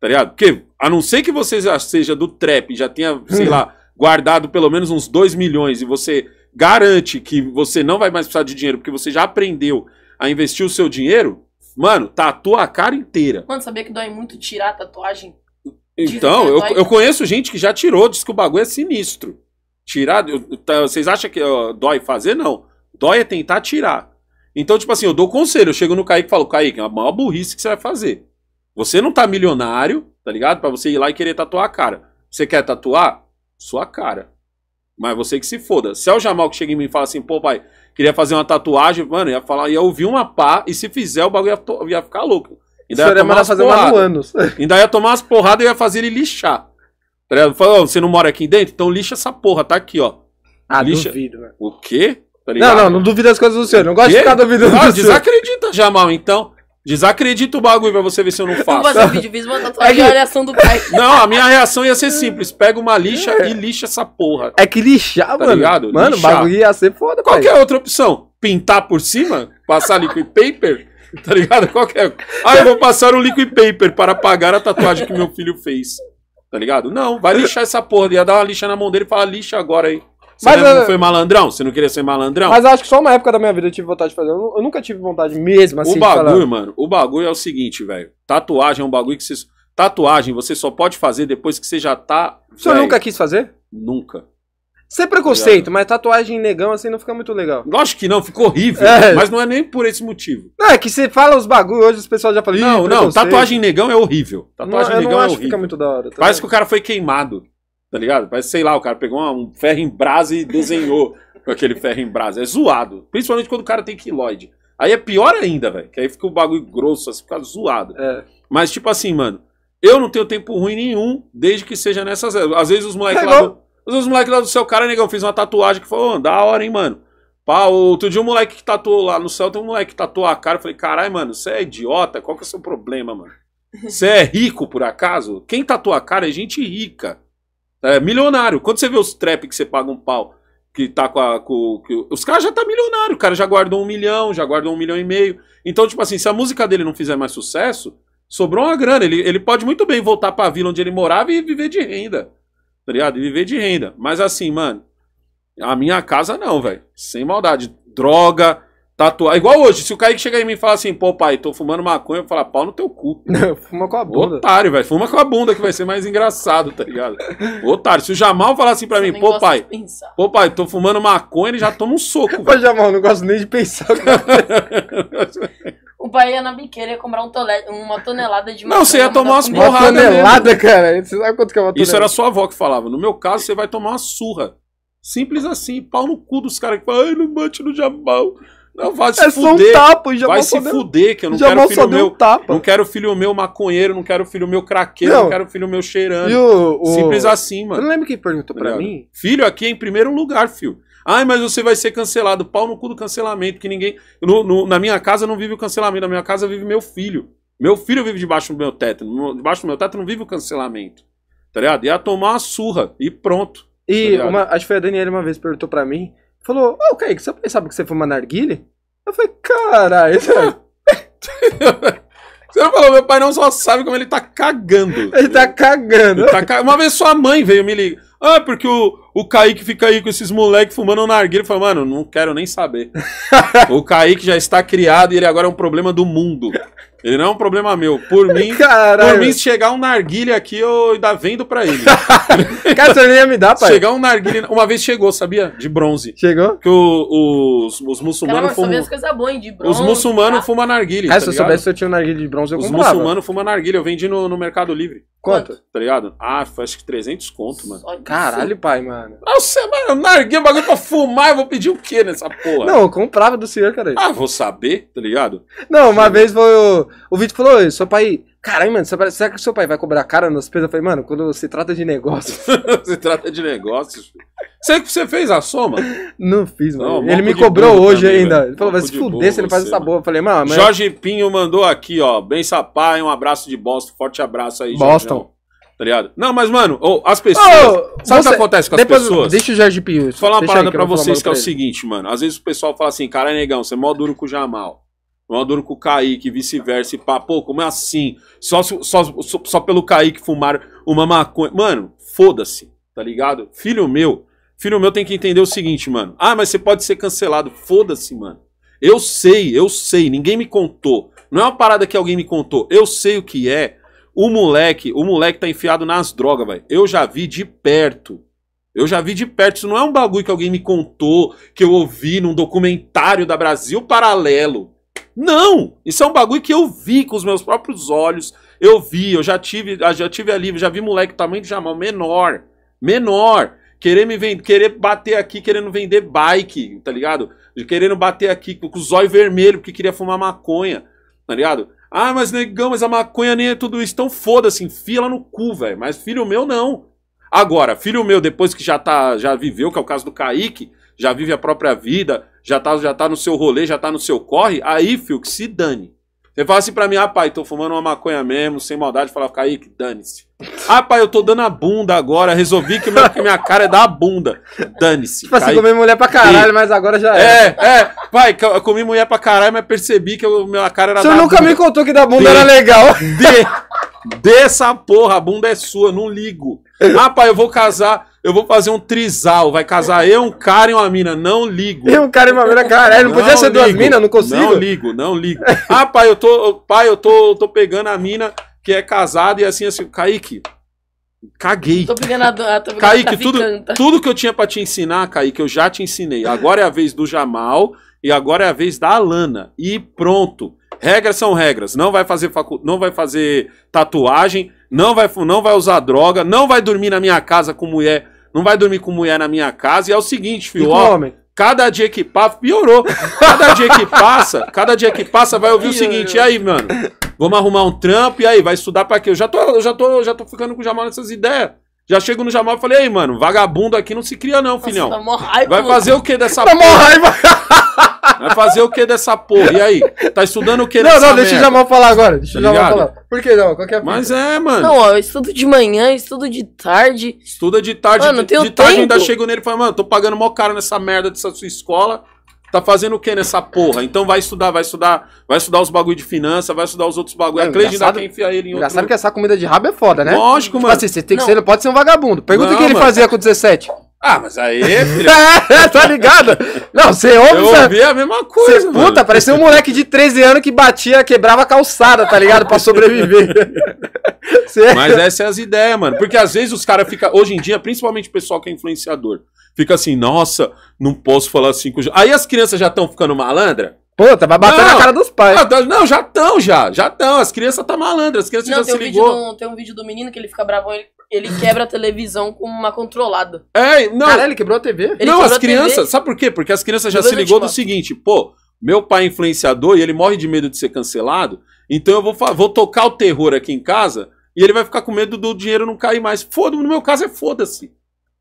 Tá ligado? Porque, a não ser que você já seja do trap, já tenha, sei lá, guardado pelo menos uns 2 milhões e você garante que você não vai mais precisar de dinheiro porque você já aprendeu a investir o seu dinheiro, mano, tatua tá a cara inteira. Mano, sabia que dói muito tirar a tatuagem? Então, eu, eu conheço gente que já tirou, diz que o bagulho é sinistro. Tirar, eu, tá, vocês acham que ó, dói fazer? Não. Dói é tentar tirar. Então, tipo assim, eu dou conselho, eu chego no Kaique e falo, Kaique, é a maior burrice que você vai fazer. Você não tá milionário, tá ligado? Pra você ir lá e querer tatuar a cara. Você quer tatuar? Sua cara. Mas você que se foda. Se é o Jamal que chega em mim e fala assim, pô, pai, queria fazer uma tatuagem, mano, ia falar, ia ouvir uma pá, e se fizer, o bagulho ia, ia ficar louco. Ainda Isso ia é tomar umas fazer porrada. anos. Ainda ia tomar umas porradas e ia fazer ele lixar. Tá Falou, oh, você não mora aqui dentro? Então lixa essa porra, tá aqui, ó. Ah, lixa. duvido, velho. O quê? Tá não, não, não duvida as coisas do senhor. Não gosto de ficar duvidando Não, do Desacredita, senhor. Jamal, então. Desacredita o bagulho pra você ver se eu não faço. Vou é que... reação Não, a minha reação ia ser simples. Pega uma lixa é. e lixa essa porra. É que lixar, tá mano. Ligado? Mano, lixar. bagulho ia ser foda, Qual é a outra opção? Pintar por cima? Passar liquid paper? Tá ligado? Qual é? Ah, eu vou passar um liquid paper para pagar a tatuagem que meu filho fez. Tá ligado? Não, vai lixar essa porra. Ia dar uma lixa na mão dele e falar lixa agora aí. Você eu não foi malandrão? Você não queria ser malandrão? Mas acho que só uma época da minha vida eu tive vontade de fazer. Eu, nunca tive vontade mesmo assim. O bagulho, mano, o bagulho é o seguinte, velho. Tatuagem é um bagulho que você. Tatuagem você só pode fazer depois que você já tá. Você véio, nunca quis fazer? Nunca. Sem é preconceito, mas tatuagem negão assim não fica muito legal. Lógico que não, ficou horrível. É. Mas não é nem por esse motivo. Não, é que você fala os bagulhos hoje, os pessoal já falam. Não, não, tatuagem negão é horrível. Tatuagem não, negão não é horrível. Fica muito da hora. Tá Parece que o cara foi queimado tá ligado? Parece, sei lá, o cara pegou um ferro em brasa e desenhou com aquele ferro em brasa. É zoado. Principalmente quando o cara tem quiloide. Aí é pior ainda, velho. Que aí fica o um bagulho grosso, assim, fica zoado. É. Mas, tipo assim, mano, eu não tenho tempo ruim nenhum, desde que seja nessas. Às vezes os moleques é lá. Do, às vezes os moleques lá do céu, cara, negão, fez uma tatuagem que falou, oh, da hora, hein, mano. Pá, outro dia um moleque que tatuou lá no céu, tem um moleque que tatuou a cara. Eu falei, caralho, mano, você é idiota? Qual que é o seu problema, mano? Você é rico, por acaso? Quem tatua a cara é gente rica. É, milionário. Quando você vê os trap que você paga um pau, que tá com a. Com, que, os caras já tá milionário, o cara já guardou um milhão, já guardou um milhão e meio. Então, tipo assim, se a música dele não fizer mais sucesso, sobrou uma grana. Ele, ele pode muito bem voltar pra vila onde ele morava e viver de renda. Tá ligado? E viver de renda. Mas assim, mano, a minha casa não, velho. Sem maldade. Droga, Tatuar. Igual hoje, se o Kaique chegar em mim e falar assim, pô, pai, tô fumando maconha, eu vou falar, pau no teu cu. Fuma com a bunda. Otário, velho. Fuma com a bunda que vai ser mais engraçado, tá ligado? Otário. Se o Jamal falar assim pra mim, pô, pai, pô, pai, tô fumando maconha, ele já toma um soco. Pô, Jamal, não gosto nem de pensar. o pai ia na biqueira ia comprar um tole... uma tonelada de maconha. Não, você ia tomar umas porradas. Uma tonelada, cara. Você sabe quanto que é uma tonelada? Isso era sua avó que falava. No meu caso, você vai tomar uma surra. Simples assim, pau no cu dos caras que falam, ai, não bate no Jamal. Não, vai se é fuder. Um tapa, já vai se deu, fuder, que eu não quero filho meu. Tapa. Não quero filho meu maconheiro, não quero filho meu craqueiro, não, não quero filho meu cheirando. O, o... Simples assim, mano. Eu não lembro quem perguntou pra tá mim. Filho aqui é em primeiro lugar, filho. Ai, mas você vai ser cancelado. Pau no cu do cancelamento, que ninguém. No, no, na minha casa não vive o cancelamento, na minha casa vive meu filho. Meu filho vive debaixo do meu teto. Debaixo do meu teto não vive o cancelamento. Tá ligado? Ia tomar uma surra e pronto. E tá uma, acho que foi a Daniela uma vez perguntou para mim falou, ô, oh, Kaique, você sabe que você foi uma narguile? Eu falei, caralho, Você não falou, meu pai não só sabe como ele tá cagando. Ele tá cagando. Ele tá Uma vez sua mãe veio me ligar. Ah, porque o, o Kaique fica aí com esses moleques fumando um narguilho e fala, mano, não quero nem saber. o Kaique já está criado e ele agora é um problema do mundo. Ele não é um problema meu. Por mim, Caralho. por mim se chegar um narguilha aqui, eu ainda vendo pra ele. Cara, você não ia me dar, pai. Chegar um narguilha. Uma vez chegou, sabia? De bronze. Chegou? Que o, os, os muçulmanos Calma, fumam. coisas boas, de bronze. Os muçulmanos tá? fumam narguilha. Ah, tá se eu soubesse que eu tinha um narguilha de bronze, eu os comprava. Os muçulmanos fumam narguilha. Eu vendi no, no Mercado Livre. Quanto? Tá ligado? Ah, foi acho que 300 conto, mano. Caralho, pai, mano mano. Ah, mano, larguei o bagulho pra fumar, vou pedir o quê nessa porra? Não, eu comprava do senhor, cara. Ah, vou saber, tá ligado? Não, uma Sim. vez foi o. O Vitor falou, seu pai. Caralho, mano, será que o seu pai vai cobrar cara nos pesos? Eu falei, mano, quando se trata de negócios. se trata de negócios, filho. Você que você fez a soma? Não fiz, mano. Não, ele me cobrou hoje também, ainda. Ele falou, vai se fuder, você não faz essa boa. Eu falei, mano. Mas... Jorge Pinho mandou aqui, ó. Bem sapá, um abraço de Boston. Forte abraço aí, Boston. Jorge. Tá ligado? Não, mas, mano, oh, as pessoas. Oh, sabe o que acontece com as pessoas? Deixa o Jorge Pio. Vou falar uma parada aí, pra vocês que é o seguinte, mano. Às vezes o pessoal fala assim, cara, negão, você é mó duro com o Jamal. Mó duro com o Kaique, vice-versa e pá. Pô, como é assim? Só, só, só, só pelo Kaique fumar uma maconha. Mano, foda-se, tá ligado? Filho meu, filho meu tem que entender o seguinte, mano. Ah, mas você pode ser cancelado. Foda-se, mano. Eu sei, eu sei. Ninguém me contou. Não é uma parada que alguém me contou. Eu sei o que é. O moleque, o moleque tá enfiado nas drogas, velho. Eu já vi de perto. Eu já vi de perto. Isso não é um bagulho que alguém me contou, que eu ouvi num documentário da Brasil Paralelo. Não! Isso é um bagulho que eu vi com os meus próprios olhos. Eu vi, eu já tive, já tive ali, já vi moleque tamanho de Jamal menor, menor, querer me vender, querer bater aqui querendo vender bike, tá ligado? Querendo bater aqui com o zóio vermelho porque queria fumar maconha, tá ligado? Ah, mas negão, mas a maconha nem é tudo isso. Então foda-se, enfia lá no cu, velho. Mas filho meu, não. Agora, filho meu, depois que já tá, já viveu, que é o caso do Kaique, já vive a própria vida, já tá, já tá no seu rolê, já tá no seu corre, aí, filho, que se dane. Você fala assim pra mim, ah, tô fumando uma maconha mesmo, sem maldade, falar, Kaique, dane-se. Ah, eu tô dando a bunda agora, resolvi que, meu, que minha cara é dar a bunda. Dane-se. Tipo assim, comi mulher pra caralho, e... mas agora já é. É, é. Pai, eu comi mulher pra caralho, mas percebi que a minha cara era Você nunca bunda. me contou que da bunda de, era legal. Dê, dê essa porra, a bunda é sua, não ligo. Ah, eu vou casar eu vou fazer um trisal, vai casar eu, um cara e uma mina, não ligo. Eu, um cara e uma mina, caralho, não, não podia ser ligo, duas minas, não consigo. Não ligo, não ligo. Ah, pai, eu tô, pai, eu tô, tô pegando a mina que é casada e assim, assim, Kaique, caguei. Tô pegando a, tô pegando Kaique, tá tudo, tudo que eu tinha para te ensinar, Kaique, eu já te ensinei. Agora é a vez do Jamal e agora é a vez da Alana. E pronto. Regras são regras. Não vai fazer facu... não vai fazer tatuagem, não vai não vai usar droga, não vai dormir na minha casa com mulher não vai dormir com mulher na minha casa. E é o seguinte, filho, ó, Cada dia que passa, piorou. Cada dia que passa, cada dia que passa vai ouvir o seguinte, e aí, mano? Vamos arrumar um trampo, e aí, vai estudar pra quê? Eu já tô, eu já tô, eu já tô ficando com o Jamal nessas ideias. Já chego no Jamal e falei, ei, mano, vagabundo aqui não se cria não, filhão. Nossa, tá raiva, Vai fazer o que dessa tá porra? raiva. Vai fazer o que dessa porra? E aí? Tá estudando o que não, dessa Não, não, deixa o Jamal falar agora. Deixa tá o Jamal falar. Por que não? Qual que é a Mas é, mano. Não, ó, eu estudo de manhã, eu estudo de tarde. Estuda de tarde. Mano, de, de tarde eu ainda chego nele e falo, mano, tô pagando mó caro nessa merda dessa sua escola. Tá fazendo o que nessa porra? Então vai estudar, vai estudar, vai estudar os bagulho de finança, vai estudar os outros bagulho. É, a Cleide ainda quer enfiar ele em outro. sabe que essa comida de rabo é foda, né? Lógico, tipo mano. Assim, você tem que não. ser, pode ser um vagabundo. Pergunta o que ele mano. fazia com 17. Ah, mas aí, filho. É, tá ligado? Não, você ouve. Eu ouvi a mesma coisa. Cê, Puta, parecia um moleque de 13 anos que batia, quebrava a calçada, tá ligado? Pra sobreviver. É- mas essas são é as ideias, mano. Porque às vezes os caras ficam. Hoje em dia, principalmente o pessoal que é influenciador, fica assim, nossa, não posso falar assim com. Aí as crianças já estão ficando malandra. Puta, vai bater não, na cara dos pais. Ah, tá, não, já estão, já. Já estão. As crianças tá malandras. As crianças não, já se um ligou. Do, tem um vídeo do menino que ele fica bravo. Ele, ele quebra a televisão com uma controlada. É, não. Caralho, ele quebrou a TV? Ele não, as crianças. Sabe por quê? Porque as crianças já se ligou do seguinte, pô, meu pai é influenciador e ele morre de medo de ser cancelado, então eu vou, vou tocar o terror aqui em casa e ele vai ficar com medo do dinheiro não cair mais. Foda, no meu caso é foda-se.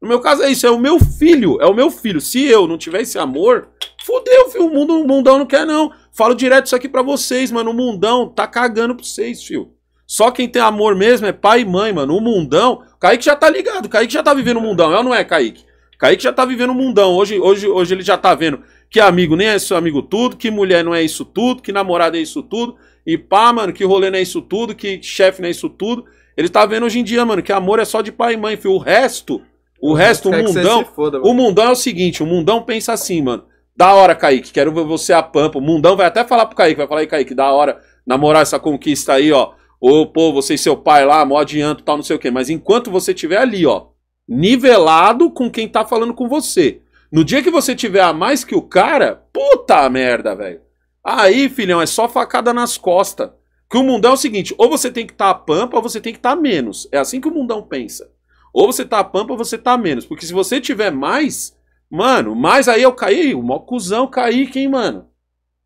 No meu caso é isso, é o meu filho, é o meu filho. Se eu não tiver esse amor, fodeu, filho, o mundo, o mundão não quer não. Falo direto isso aqui para vocês, mano, o mundão tá cagando pra vocês, filho. Só quem tem amor mesmo é pai e mãe, mano. O mundão. Kaique já tá ligado. Kaique já tá vivendo o mundão. É ou não é, Kaique? Kaique já tá vivendo o mundão. Hoje, hoje, hoje ele já tá vendo que amigo nem é seu amigo tudo, que mulher não é isso tudo, que namorada é isso tudo. E pá, mano, que rolê não é isso tudo, que chefe não é isso tudo. Ele tá vendo hoje em dia, mano, que amor é só de pai e mãe, filho. O resto, o resto, o mundão. Foda, o mundão é o seguinte: o mundão pensa assim, mano. Da hora, Kaique. Quero ver você a pampa. O mundão vai até falar pro Kaique. Vai falar aí, Kaique, da hora namorar essa conquista aí, ó ou pô, você e seu pai lá, mó adianto, tal, não sei o quê. Mas enquanto você estiver ali, ó, nivelado com quem tá falando com você. No dia que você tiver a mais que o cara, puta merda, velho. Aí, filhão, é só facada nas costas. Que o mundão é o seguinte, ou você tem que estar tá a pampa ou você tem que estar tá menos. É assim que o mundão pensa. Ou você tá a pampa ou você tá menos. Porque se você tiver mais, mano, mais aí eu caí, o mó cuzão caí, quem, mano?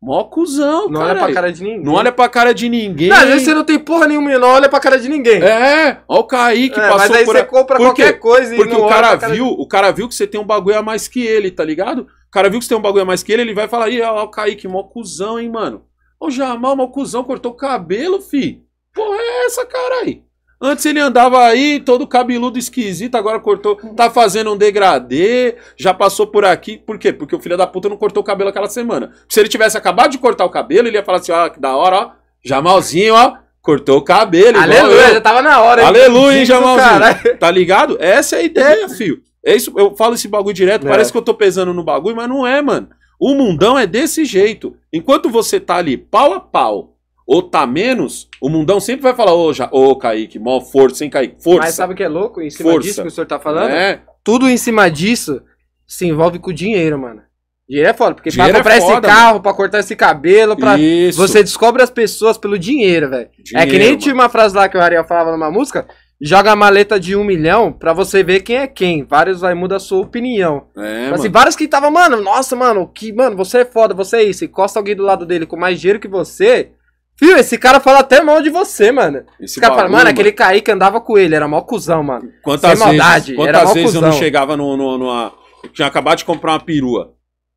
Mó cuzão, não cara. Não olha pra cara de ninguém. Não olha pra cara de ninguém. Não, às vezes você não tem porra nenhuma não olha pra cara de ninguém. É, ó o Kaique é, passou mas aí por... você compra por qualquer coisa Porque o cara, cara viu, de... o cara viu que você tem um bagulho a mais que ele, tá ligado? O cara viu que você tem um bagulho a mais que ele, ele vai falar, ih, ó o Kaique, mó cuzão, hein, mano. Ô, Jamal, mó cuzão, cortou o cabelo, fi. Porra é essa, caralho? Antes ele andava aí, todo cabeludo esquisito, agora cortou, tá fazendo um degradê, já passou por aqui. Por quê? Porque o filho da puta não cortou o cabelo aquela semana. Se ele tivesse acabado de cortar o cabelo, ele ia falar assim: ó, que da hora, ó. Jamalzinho, ó, cortou o cabelo. Aleluia, já tava na hora. Aleluia, hein, Jamalzinho. Caralho. Tá ligado? Essa é a ideia, é. filho. É isso, eu falo esse bagulho direto, é. parece que eu tô pesando no bagulho, mas não é, mano. O mundão é desse jeito. Enquanto você tá ali pau a pau, ou tá menos, o mundão sempre vai falar, ô, oh, oh, Kaique, mó força, hein, Kaique? Força. Mas sabe o que é louco? Em cima força. disso que o senhor tá falando? É. Tudo em cima disso se envolve com dinheiro, mano. Dinheiro é foda, porque dinheiro pra é comprar é foda, esse carro, mano. pra cortar esse cabelo, pra... Isso. você descobre as pessoas pelo dinheiro, velho. É que nem mano. tinha uma frase lá que o Ariel falava numa música, joga a maleta de um milhão pra você ver quem é quem. Vários vai mudar a sua opinião. É, tipo Mas, assim, vários que estavam mano, nossa, mano, que, mano, você é foda, você é isso. E costa alguém do lado dele com mais dinheiro que você, Viu, esse cara fala até mal de você, mano. Esse, esse cara barulho, fala, mano, mano, aquele Kaique andava com ele, era mó cuzão, mano. Quantas Sem maldade, vezes, quantas vezes cuzão. eu não chegava no, no, numa... Eu tinha acabado de comprar uma perua.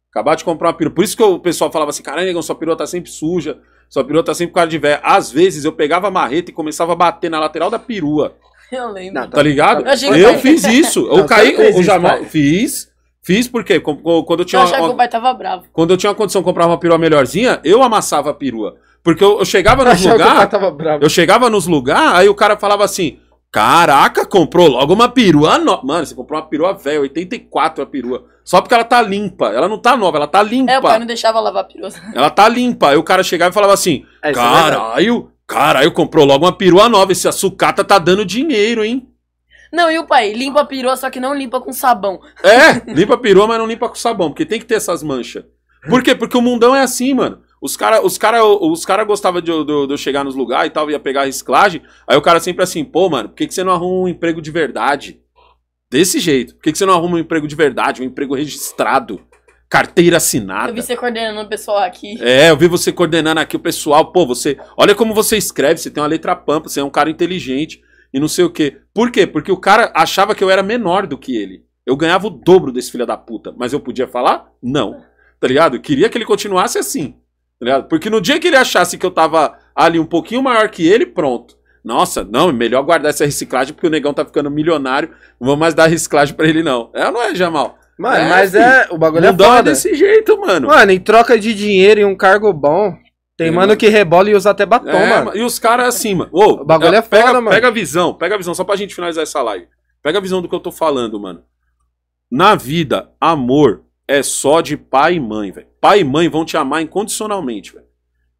acabado de comprar uma perua. Por isso que o pessoal falava assim, caralho, negão, sua perua tá sempre suja, sua perua tá sempre com cara de velho. Às vezes eu pegava a marreta e começava a bater na lateral da perua. Eu lembro. Não, tá, tá ligado? Eu, eu fiz isso. Não, eu caí, o Jamal, fiz. Fiz porque quando eu tinha. Eu uma, que o pai tava bravo. Quando eu tinha uma condição de comprar uma perua melhorzinha, eu amassava a perua. Porque eu, eu chegava nos lugares. Eu chegava nos lugares, aí o cara falava assim: Caraca, comprou logo uma perua nova. Mano, você comprou uma perua velha, 84 a perua. Só porque ela tá limpa. Ela não tá nova, ela tá limpa. É, o pai não deixava lavar a perua. Ela tá limpa. Aí o cara chegava e falava assim: é, é Caralho, é caralho, comprou logo uma perua nova. Esse açucata tá dando dinheiro, hein? Não, e o pai? Limpa a perua, só que não limpa com sabão. É, limpa a perua, mas não limpa com sabão, porque tem que ter essas manchas. Por quê? Porque o mundão é assim, mano. Os caras os cara, os cara gostavam de, de, de, eu chegar nos lugares e tal, ia pegar a reciclagem. Aí o cara sempre assim, pô, mano, por que, que você não arruma um emprego de verdade? Desse jeito. Por que, que você não arruma um emprego de verdade, um emprego registrado? Carteira assinada. Eu vi você coordenando o pessoal aqui. É, eu vi você coordenando aqui o pessoal. Pô, você. Olha como você escreve, você tem uma letra pampa, você é um cara inteligente e não sei o quê. Por quê? Porque o cara achava que eu era menor do que ele. Eu ganhava o dobro desse filho da puta, mas eu podia falar? Não. Tá ligado? Eu queria que ele continuasse assim. Tá ligado? Porque no dia que ele achasse que eu tava ali um pouquinho maior que ele, pronto. Nossa, não, é melhor guardar essa reciclagem porque o negão tá ficando milionário. Não vou mais dar reciclagem para ele, não. É ou não é, Jamal? Mano, é, mas é. O bagulho é, é foda. desse jeito, mano. Mano, em troca de dinheiro e um cargo bom, tem mano que rebola e usa até batom, é, mano. E os caras assim, mano. Ô, o bagulho é pega, foda, mano. Pega a visão, pega a visão, só pra gente finalizar essa live. Pega a visão do que eu tô falando, mano. Na vida, amor é só de pai e mãe, velho. Pai e mãe vão te amar incondicionalmente, velho.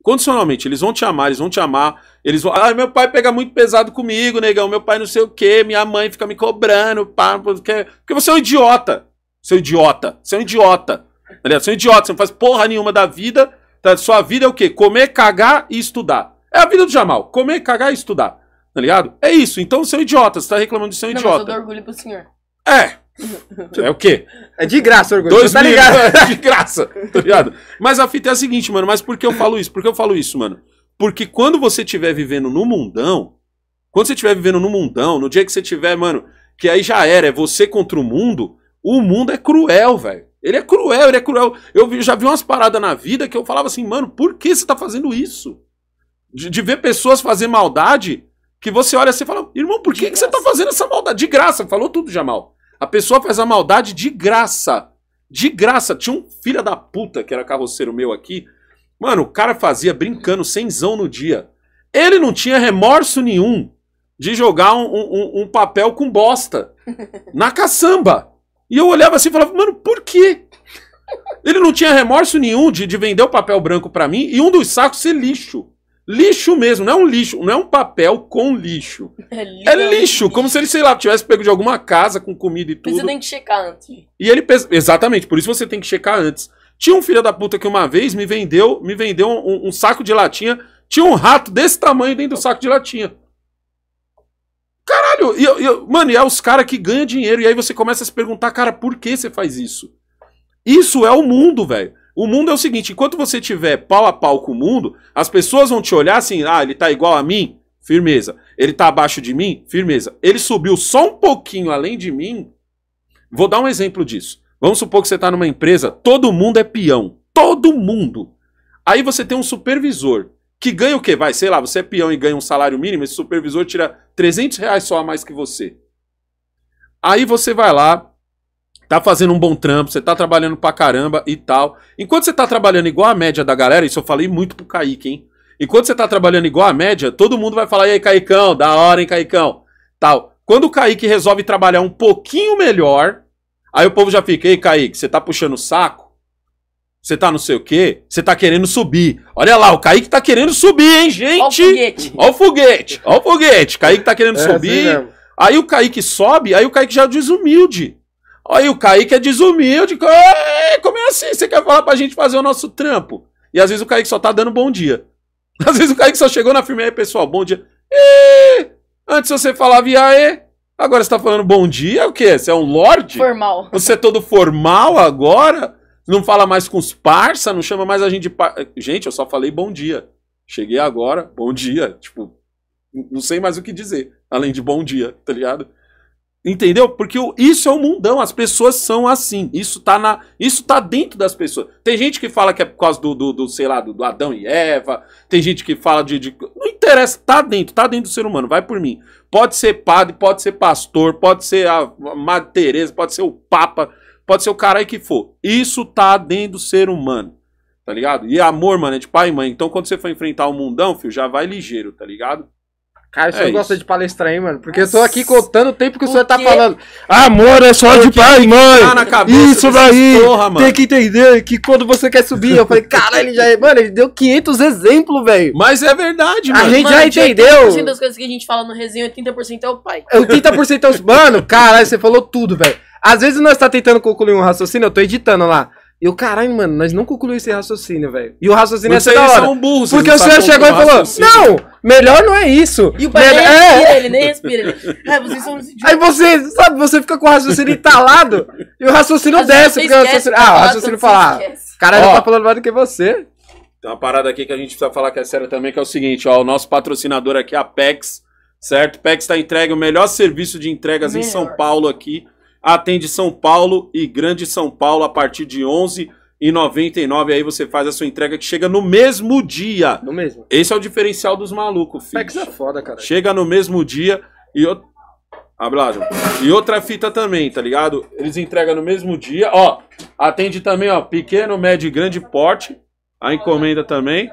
Condicionalmente, eles vão te amar, eles vão te amar. Eles vão. Ah, meu pai pega muito pesado comigo, negão. Meu pai não sei o quê, minha mãe fica me cobrando, pá, porque, porque você é um idiota. Seu idiota. Você é um idiota. Aliás, você é um idiota, você não faz porra nenhuma da vida Tá, sua vida é o quê? Comer, cagar e estudar. É a vida do Jamal. Comer, cagar e estudar. Tá ligado? É isso. Então você é idiota. Você tá reclamando de ser um não, idiota. Mas eu dou orgulho pro senhor. É. É o quê? É de graça, orgulho. Dois tá ligado? É de graça. Tá ligado? Mas a fita é a seguinte, mano. Mas por que eu falo isso? Por que eu falo isso, mano? Porque quando você estiver vivendo no mundão, quando você estiver vivendo no mundão, no dia que você tiver, mano, que aí já era, é você contra o mundo, o mundo é cruel, velho. Ele é cruel, ele é cruel. Eu já vi umas paradas na vida que eu falava assim, mano, por que você tá fazendo isso? De, de ver pessoas fazer maldade que você olha assim e fala, irmão, por que, que você tá fazendo essa maldade? De graça, falou tudo, Jamal. A pessoa faz a maldade de graça. De graça. Tinha um filho da puta que era carroceiro meu aqui. Mano, o cara fazia brincando, zão no dia. Ele não tinha remorso nenhum de jogar um, um, um papel com bosta na caçamba. E eu olhava assim e falava, mano, por quê? Ele não tinha remorso nenhum de, de vender o papel branco para mim e um dos sacos ser lixo. Lixo mesmo, não é um lixo, não é um papel com lixo. É lixo, é lixo como se ele, sei lá, tivesse pego de alguma casa com comida e tudo. Mas você tem que checar antes. E ele pes... Exatamente, por isso você tem que checar antes. Tinha um filho da puta que uma vez me vendeu, me vendeu um, um saco de latinha, tinha um rato desse tamanho dentro do saco de latinha. Caralho, e, e, mano, e é os caras que ganham dinheiro. E aí você começa a se perguntar, cara, por que você faz isso? Isso é o mundo, velho. O mundo é o seguinte: enquanto você tiver pau a pau com o mundo, as pessoas vão te olhar assim, ah, ele tá igual a mim? Firmeza. Ele tá abaixo de mim? Firmeza. Ele subiu só um pouquinho além de mim. Vou dar um exemplo disso. Vamos supor que você tá numa empresa, todo mundo é peão. Todo mundo. Aí você tem um supervisor que ganha o quê? Vai, sei lá, você é peão e ganha um salário mínimo, esse supervisor tira 300 reais só a mais que você. Aí você vai lá, tá fazendo um bom trampo, você tá trabalhando pra caramba e tal. Enquanto você tá trabalhando igual a média da galera, isso eu falei muito pro Kaique, hein? Enquanto você tá trabalhando igual a média, todo mundo vai falar, e aí, Caicão, da hora, hein, Caicão? Tal. Quando o Kaique resolve trabalhar um pouquinho melhor, aí o povo já fica, ei, Kaique, você tá puxando o saco? Você tá não sei o quê, você tá querendo subir. Olha lá, o Kaique tá querendo subir, hein, gente? Olha o foguete. Olha o foguete, olha o foguete. Kaique tá querendo é, assim subir. Assim aí o Kaique sobe, aí o Kaique já é desumilde. Aí o Kaique é desumilde. Como é assim? Você quer falar pra gente fazer o nosso trampo? E às vezes o Kaique só tá dando bom dia. Às vezes o Kaique só chegou na firma aí, pessoal, bom dia. E... Antes você falava iaê, agora você tá falando bom dia, o quê? Você é um lorde? Formal. Você é todo formal agora? Não fala mais com os parça, não chama mais a gente de par... Gente, eu só falei bom dia. Cheguei agora, bom dia. Tipo, não sei mais o que dizer, além de bom dia, tá ligado? Entendeu? Porque isso é o um mundão, as pessoas são assim. Isso tá, na, isso tá dentro das pessoas. Tem gente que fala que é por causa do, do, do sei lá, do, do, Adão e Eva. Tem gente que fala de, de, Não interessa, tá dentro, tá dentro do ser humano, vai por mim. Pode ser padre, pode ser pastor, pode ser a, a Madre Teresa, pode ser o Papa. Pode ser o cara aí que for. Isso tá dentro do ser humano. Tá ligado? E é amor, mano, é de pai e mãe. Então quando você for enfrentar o um mundão, filho, já vai ligeiro, tá ligado? Cara, o é senhor é gosta de palestrar, hein, mano? Porque eu tô aqui contando o tempo que o senhor tá falando. Ah, amor é só de pai e tá mãe. isso daí. Porra, tem que entender que quando você quer subir, eu falei, cara, ele já. É- mano, ele deu 500 exemplos, velho. Mas é verdade, mano. A gente mano, já entendeu. 80% das coisas que a gente fala no resenho, 30% é o pai. 80% é os. É mano, caralho, você falou tudo, velho. Às vezes nós tá tentando concluir um raciocínio, eu tô editando lá. E o caralho, mano, nós não concluímos esse raciocínio, velho. E o raciocínio Vocês é da hora. São burros, porque o senhor chegou e falou: Não, melhor não é isso. E o pai melhor... nem respira, é. ele nem respira. Ele. É, vocês são Aí você, sabe, você fica com o raciocínio entalado e o raciocínio desce. Porque o raciocínio... Ah, o raciocínio fala: ah, Caralho, ele tá falando mais do que você. Tem uma parada aqui que a gente precisa falar que é séria também, que é o seguinte, ó, o nosso patrocinador aqui, é a PEX, certo? PEX está entregue o melhor serviço de entregas melhor. em São Paulo aqui atende São Paulo e Grande São Paulo a partir de 11 e 99 aí você faz a sua entrega que chega no mesmo dia. No mesmo. Esse é o diferencial dos malucos, filho. Pex é foda, cara. Chega no mesmo dia e eu... E outra fita também, tá ligado? Eles entregam no mesmo dia. Ó, atende também, ó, pequeno, médio e grande porte. A encomenda também.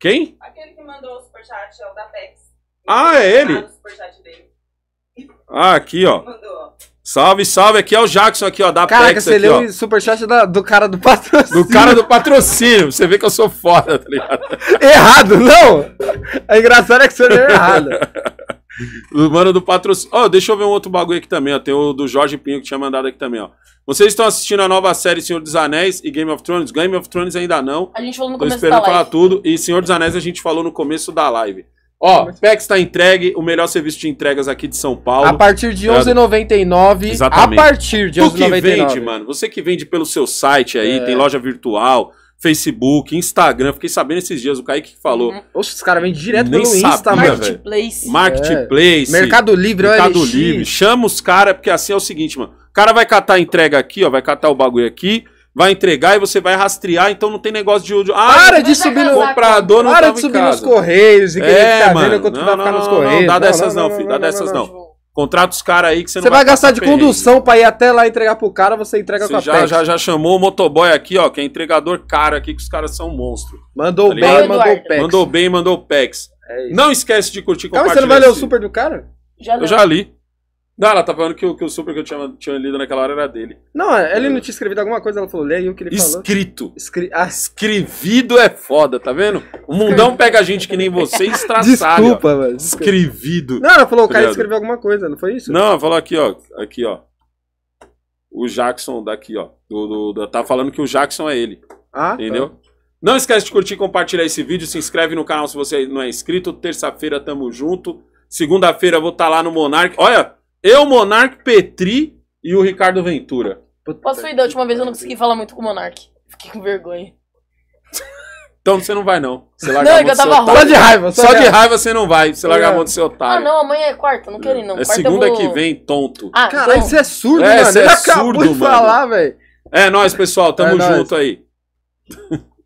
Quem? Aquele que mandou o superchat, é o da Pex. Ah, é ele? Ah, aqui, ó. Mandou, ó. Salve, salve, aqui é o Jackson aqui, ó, da Caraca, Apex, você leu o superchat da, do cara do patrocínio. Do cara do patrocínio, você vê que eu sou foda, tá ligado? errado, não! É engraçado é que você leu errado. do mano do patrocínio. Ó, oh, deixa eu ver um outro bagulho aqui também, ó, tem o do Jorge Pinho que tinha mandado aqui também, ó. Vocês estão assistindo a nova série Senhor dos Anéis e Game of Thrones? Game of Thrones ainda não. A gente falou no começo da live. falar tudo e Senhor dos Anéis a gente falou no começo da live. Ó, Mas... Assim? PEX está entregue, o melhor serviço de entregas aqui de São Paulo. A partir de R$11,99. Exatamente. A partir de R$11,99. você que vende, mano, você que vende pelo seu site aí, é. tem loja virtual, Facebook, Instagram. Fiquei sabendo esses dias, o Kaique falou. Uhum. Oxe, os caras vendem direto Nem pelo Insta, mano. Marketplace. Marketplace. É. Mercado Livre, Mercado LX. Livre. Chama os caras, porque assim é o seguinte, mano. O cara vai catar a entrega aqui, ó, vai catar o bagulho aqui vai entregar e você vai rastrear, então não tem negócio de ódio. Ah, para de é subir no comprador, não Para de subir nos correios e é, querer é, ficar mano, vendo quanto não, vai ficar nos correios. Não, dá dessas não, filho, dá dessas não. Contrata os caras aí que você não Você vai, gastar de perrengue. condução pra ir até lá entregar pro cara, você entrega você com a já, peste. já já chamou o motoboy aqui, ó, que é entregador caro aqui, que os caras são monstros. Mandou tá bem, ligado? mandou o pex. Mandou bem, mandou pex. É não esquece de curtir, Calma, compartilhar. você não vai ler o super do cara? Já eu já li. Não, ela tá falando que o, que o super que eu tinha, tinha lido naquela hora era dele. Não, é, ela não tinha escrevido alguma coisa, ela falou, leia o que ele Escrito. falou. Escrito. Ah. Escrevido é foda, tá vendo? O mundão pega a gente que nem você e estraçalha. Desculpa, velho. Escrevido. Não, ela falou, o tá cara escreveu alguma coisa, não foi isso? Não, ela falou aqui, ó. Aqui, ó. O Jackson daqui, ó. Do, do, tá falando que o Jackson é ele. Ah, tá. Entendeu? Tá. Não esquece de curtir e compartilhar esse vídeo. Se inscreve no canal se você não é inscrito. Terça-feira tamo junto. Segunda-feira vou estar tá lá no Monark. Olha, eu, Monark, Petri e o Ricardo Ventura. Posso ir da última vez eu não consegui falar muito com o Monark. Fiquei com vergonha. Então você não vai, não. Você larga não, a é mão eu tava seu Só de raiva. Só, só de raiva você não vai. Você larga é. a mão do seu otário. Ah, não, amanhã é quarta, não quero ir, não. É quarta segunda vou... que vem, tonto. Ah, Caralho, então... você é surdo, é, mano. Você é surdo, mano. falar, velho. É nóis, pessoal. Tamo é junto nóis. aí.